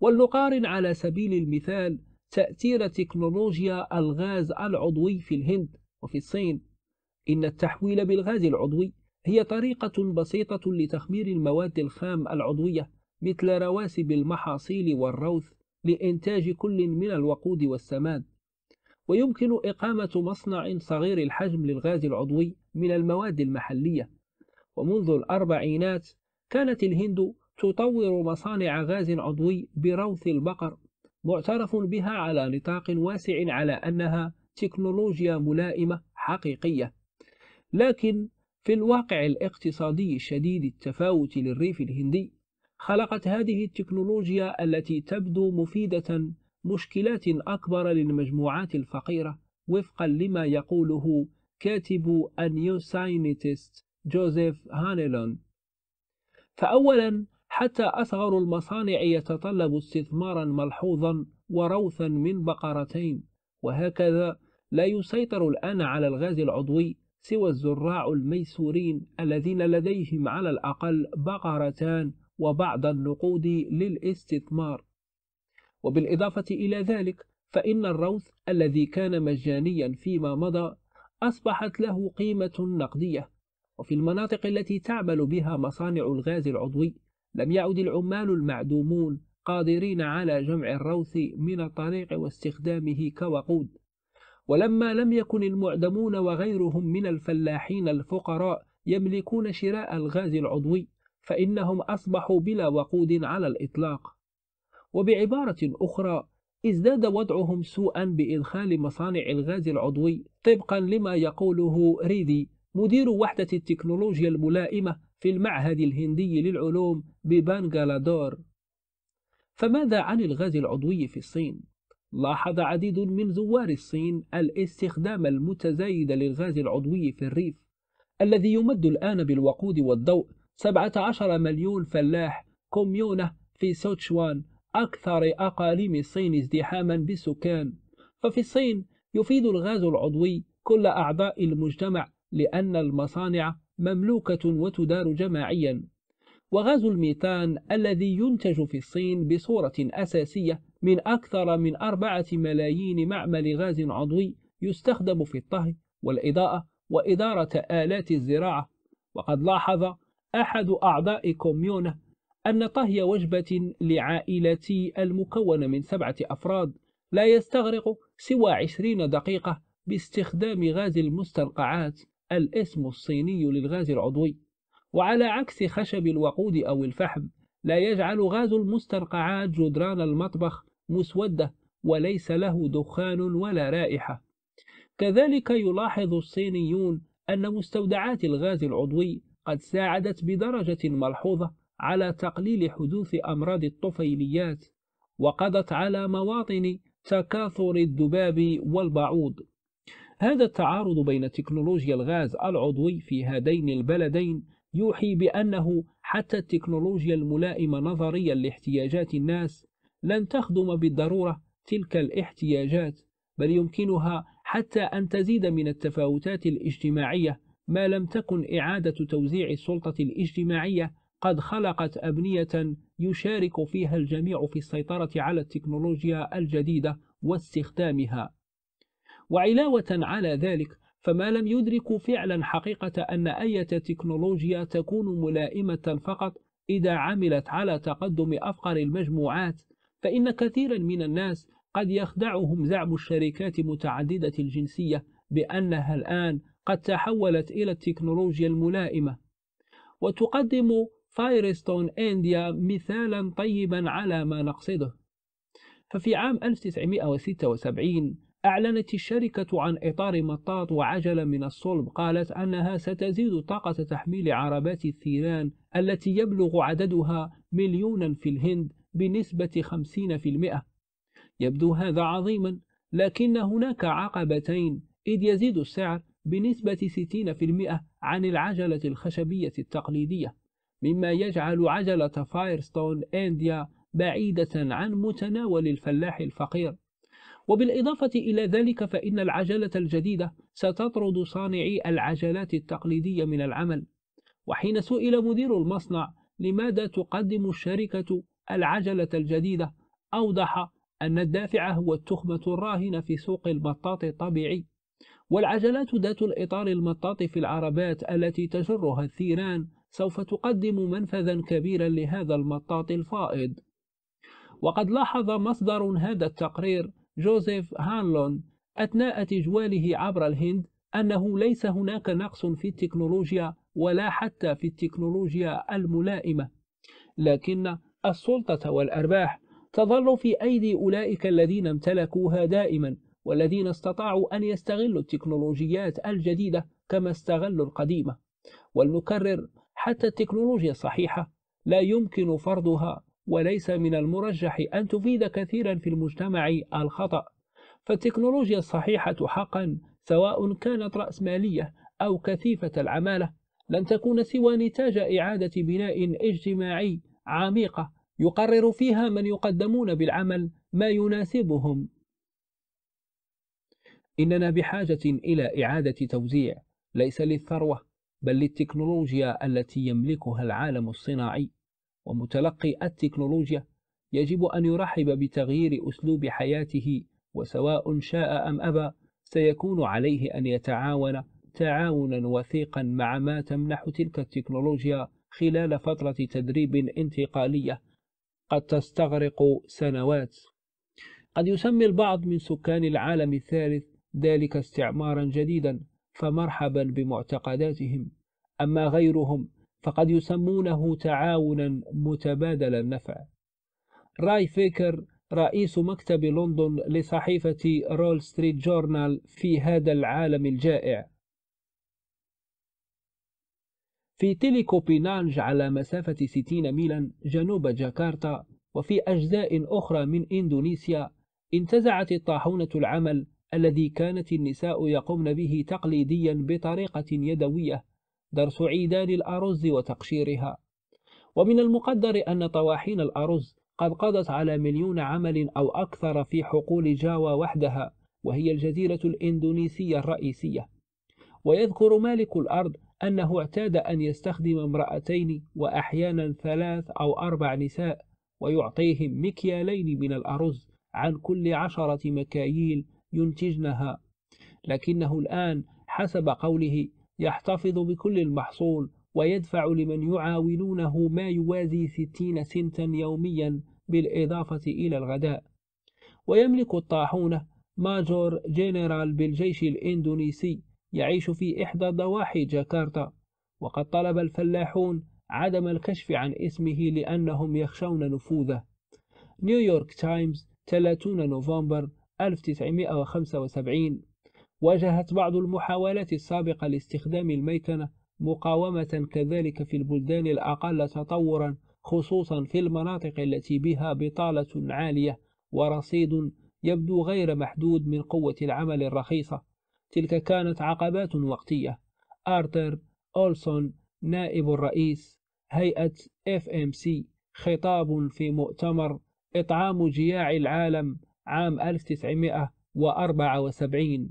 ولنقارن على سبيل المثال تأثير تكنولوجيا الغاز العضوي في الهند وفي الصين إن التحويل بالغاز العضوي هي طريقة بسيطة لتخمير المواد الخام العضوية مثل رواسب المحاصيل والروث لإنتاج كل من الوقود والسماد ويمكن إقامة مصنع صغير الحجم للغاز العضوي من المواد المحلية ومنذ الأربعينات كانت الهند تطور مصانع غاز عضوي بروث البقر معترف بها على نطاق واسع على أنها تكنولوجيا ملائمة حقيقية لكن في الواقع الاقتصادي الشديد التفاوت للريف الهندي خلقت هذه التكنولوجيا التي تبدو مفيدة مشكلات أكبر للمجموعات الفقيرة وفقا لما يقوله كاتب A New Scientist جوزيف هانيلون فأولا حتى أصغر المصانع يتطلب استثمارا ملحوظا وروثا من بقرتين وهكذا لا يسيطر الآن على الغاز العضوي سوى الزراع الميسورين الذين لديهم على الأقل بقرتان وبعض النقود للاستثمار وبالإضافة إلى ذلك فإن الروث الذي كان مجانيا فيما مضى أصبحت له قيمة نقدية وفي المناطق التي تعمل بها مصانع الغاز العضوي لم يعد العمال المعدومون قادرين على جمع الروث من الطريق واستخدامه كوقود ولما لم يكن المعدمون وغيرهم من الفلاحين الفقراء يملكون شراء الغاز العضوي فإنهم أصبحوا بلا وقود على الإطلاق وبعبارة أخرى ازداد وضعهم سوءا بإدخال مصانع الغاز العضوي طبقا لما يقوله ريدي مدير وحدة التكنولوجيا الملائمة في المعهد الهندي للعلوم ببنغالادور فماذا عن الغاز العضوي في الصين؟ لاحظ عديد من زوار الصين الاستخدام المتزايد للغاز العضوي في الريف الذي يمد الآن بالوقود والضوء 17 مليون فلاح كوميونة في سوتشوان أكثر أقاليم الصين ازدحاما بالسكان ففي الصين يفيد الغاز العضوي كل أعضاء المجتمع لأن المصانع مملوكة وتدار جماعيا وغاز الميثان الذي ينتج في الصين بصورة أساسية من أكثر من أربعة ملايين معمل غاز عضوي يستخدم في الطهي والإضاءة وإدارة آلات الزراعة وقد لاحظ أحد أعضاء كوميونة أن طهي وجبة لعائلتي المكونة من سبعة أفراد لا يستغرق سوى عشرين دقيقة باستخدام غاز المستنقعات الاسم الصيني للغاز العضوي وعلى عكس خشب الوقود أو الفحم لا يجعل غاز المستنقعات جدران المطبخ مسودة وليس له دخان ولا رائحة كذلك يلاحظ الصينيون أن مستودعات الغاز العضوي قد ساعدت بدرجة ملحوظة على تقليل حدوث أمراض الطفيليات وقضت على مواطن تكاثر الذباب والبعوض هذا التعارض بين تكنولوجيا الغاز العضوي في هذين البلدين يوحي بأنه حتى التكنولوجيا الملائمة نظريا لاحتياجات الناس لن تخدم بالضرورة تلك الاحتياجات بل يمكنها حتى أن تزيد من التفاوتات الاجتماعية ما لم تكن إعادة توزيع السلطة الاجتماعية قد خلقت أبنية يشارك فيها الجميع في السيطرة على التكنولوجيا الجديدة واستخدامها وعلاوة على ذلك فما لم يدركوا فعلا حقيقة أن أي تكنولوجيا تكون ملائمة فقط إذا عملت على تقدم أفقر المجموعات فإن كثيرا من الناس قد يخدعهم زعم الشركات متعددة الجنسية بأنها الآن قد تحولت إلى التكنولوجيا الملائمة وتقدم فايرستون إنديا مثالا طيبا على ما نقصده ففي عام 1976 أعلنت الشركة عن إطار مطاط وعجلة من الصلب قالت أنها ستزيد طاقة تحميل عربات الثيران التي يبلغ عددها مليونا في الهند بنسبة 50% يبدو هذا عظيما لكن هناك عقبتين إذ يزيد السعر بنسبة 60% عن العجلة الخشبية التقليدية مما يجعل عجلة فايرستون إنديا بعيدة عن متناول الفلاح الفقير وبالإضافة إلى ذلك فإن العجلة الجديدة ستطرد صانعي العجلات التقليدية من العمل وحين سئل مدير المصنع لماذا تقدم الشركة العجلة الجديدة أوضح أن الدافع هو التخمة الراهنة في سوق المطاط الطبيعي والعجلات ذات الإطار المطاط في العربات التي تجرها الثيران سوف تقدم منفذا كبيرا لهذا المطاط الفائض وقد لاحظ مصدر هذا التقرير جوزيف هانلون أثناء تجواله عبر الهند أنه ليس هناك نقص في التكنولوجيا ولا حتى في التكنولوجيا الملائمة لكن السلطة والأرباح تظل في أيدي أولئك الذين امتلكوها دائما والذين استطاعوا أن يستغلوا التكنولوجيات الجديدة كما استغلوا القديمة ولنكرر حتى التكنولوجيا الصحيحة لا يمكن فرضها وليس من المرجح أن تفيد كثيرا في المجتمع الخطأ فالتكنولوجيا الصحيحة حقا سواء كانت رأسمالية أو كثيفة العمالة لن تكون سوى نتاج إعادة بناء اجتماعي عميقة يقرر فيها من يقدمون بالعمل ما يناسبهم إننا بحاجة إلى إعادة توزيع ليس للثروة بل للتكنولوجيا التي يملكها العالم الصناعي ومتلقي التكنولوجيا يجب أن يرحب بتغيير أسلوب حياته وسواء شاء أم أبى سيكون عليه أن يتعاون تعاونا وثيقا مع ما تمنح تلك التكنولوجيا خلال فترة تدريب انتقالية قد تستغرق سنوات قد يسمي البعض من سكان العالم الثالث ذلك استعمارا جديدا فمرحبا بمعتقداتهم أما غيرهم فقد يسمونه تعاونا متبادل النفع راي فيكر رئيس مكتب لندن لصحيفة رول ستريت جورنال في هذا العالم الجائع في تيليكوبينانج على مسافة 60 ميلا جنوب جاكرتا وفي أجزاء أخرى من إندونيسيا انتزعت الطاحونة العمل الذي كانت النساء يقمن به تقليديا بطريقة يدوية درس عيدان الأرز وتقشيرها ومن المقدر أن طواحين الأرز قد قضت على مليون عمل أو أكثر في حقول جاوا وحدها وهي الجزيرة الإندونيسية الرئيسية ويذكر مالك الأرض أنه اعتاد أن يستخدم امرأتين وأحيانا ثلاث أو أربع نساء ويعطيهم مكيالين من الأرز عن كل عشرة مكاييل ينتجنها لكنه الآن حسب قوله يحتفظ بكل المحصول ويدفع لمن يعاونونه ما يوازي ستين سنتا يوميا بالإضافة إلى الغداء ويملك الطاحونة ماجور جنرال بالجيش الإندونيسي يعيش في إحدى ضواحي جاكرتا وقد طلب الفلاحون عدم الكشف عن اسمه لأنهم يخشون نفوذه نيويورك تايمز 30 نوفمبر 1975 واجهت بعض المحاولات السابقة لاستخدام الميتنة مقاومة كذلك في البلدان الأقل تطورا خصوصا في المناطق التي بها بطالة عالية ورصيد يبدو غير محدود من قوة العمل الرخيصة تلك كانت عقبات وقتية آرتر أولسون نائب الرئيس هيئة FMC خطاب في مؤتمر إطعام جياع العالم عام 1974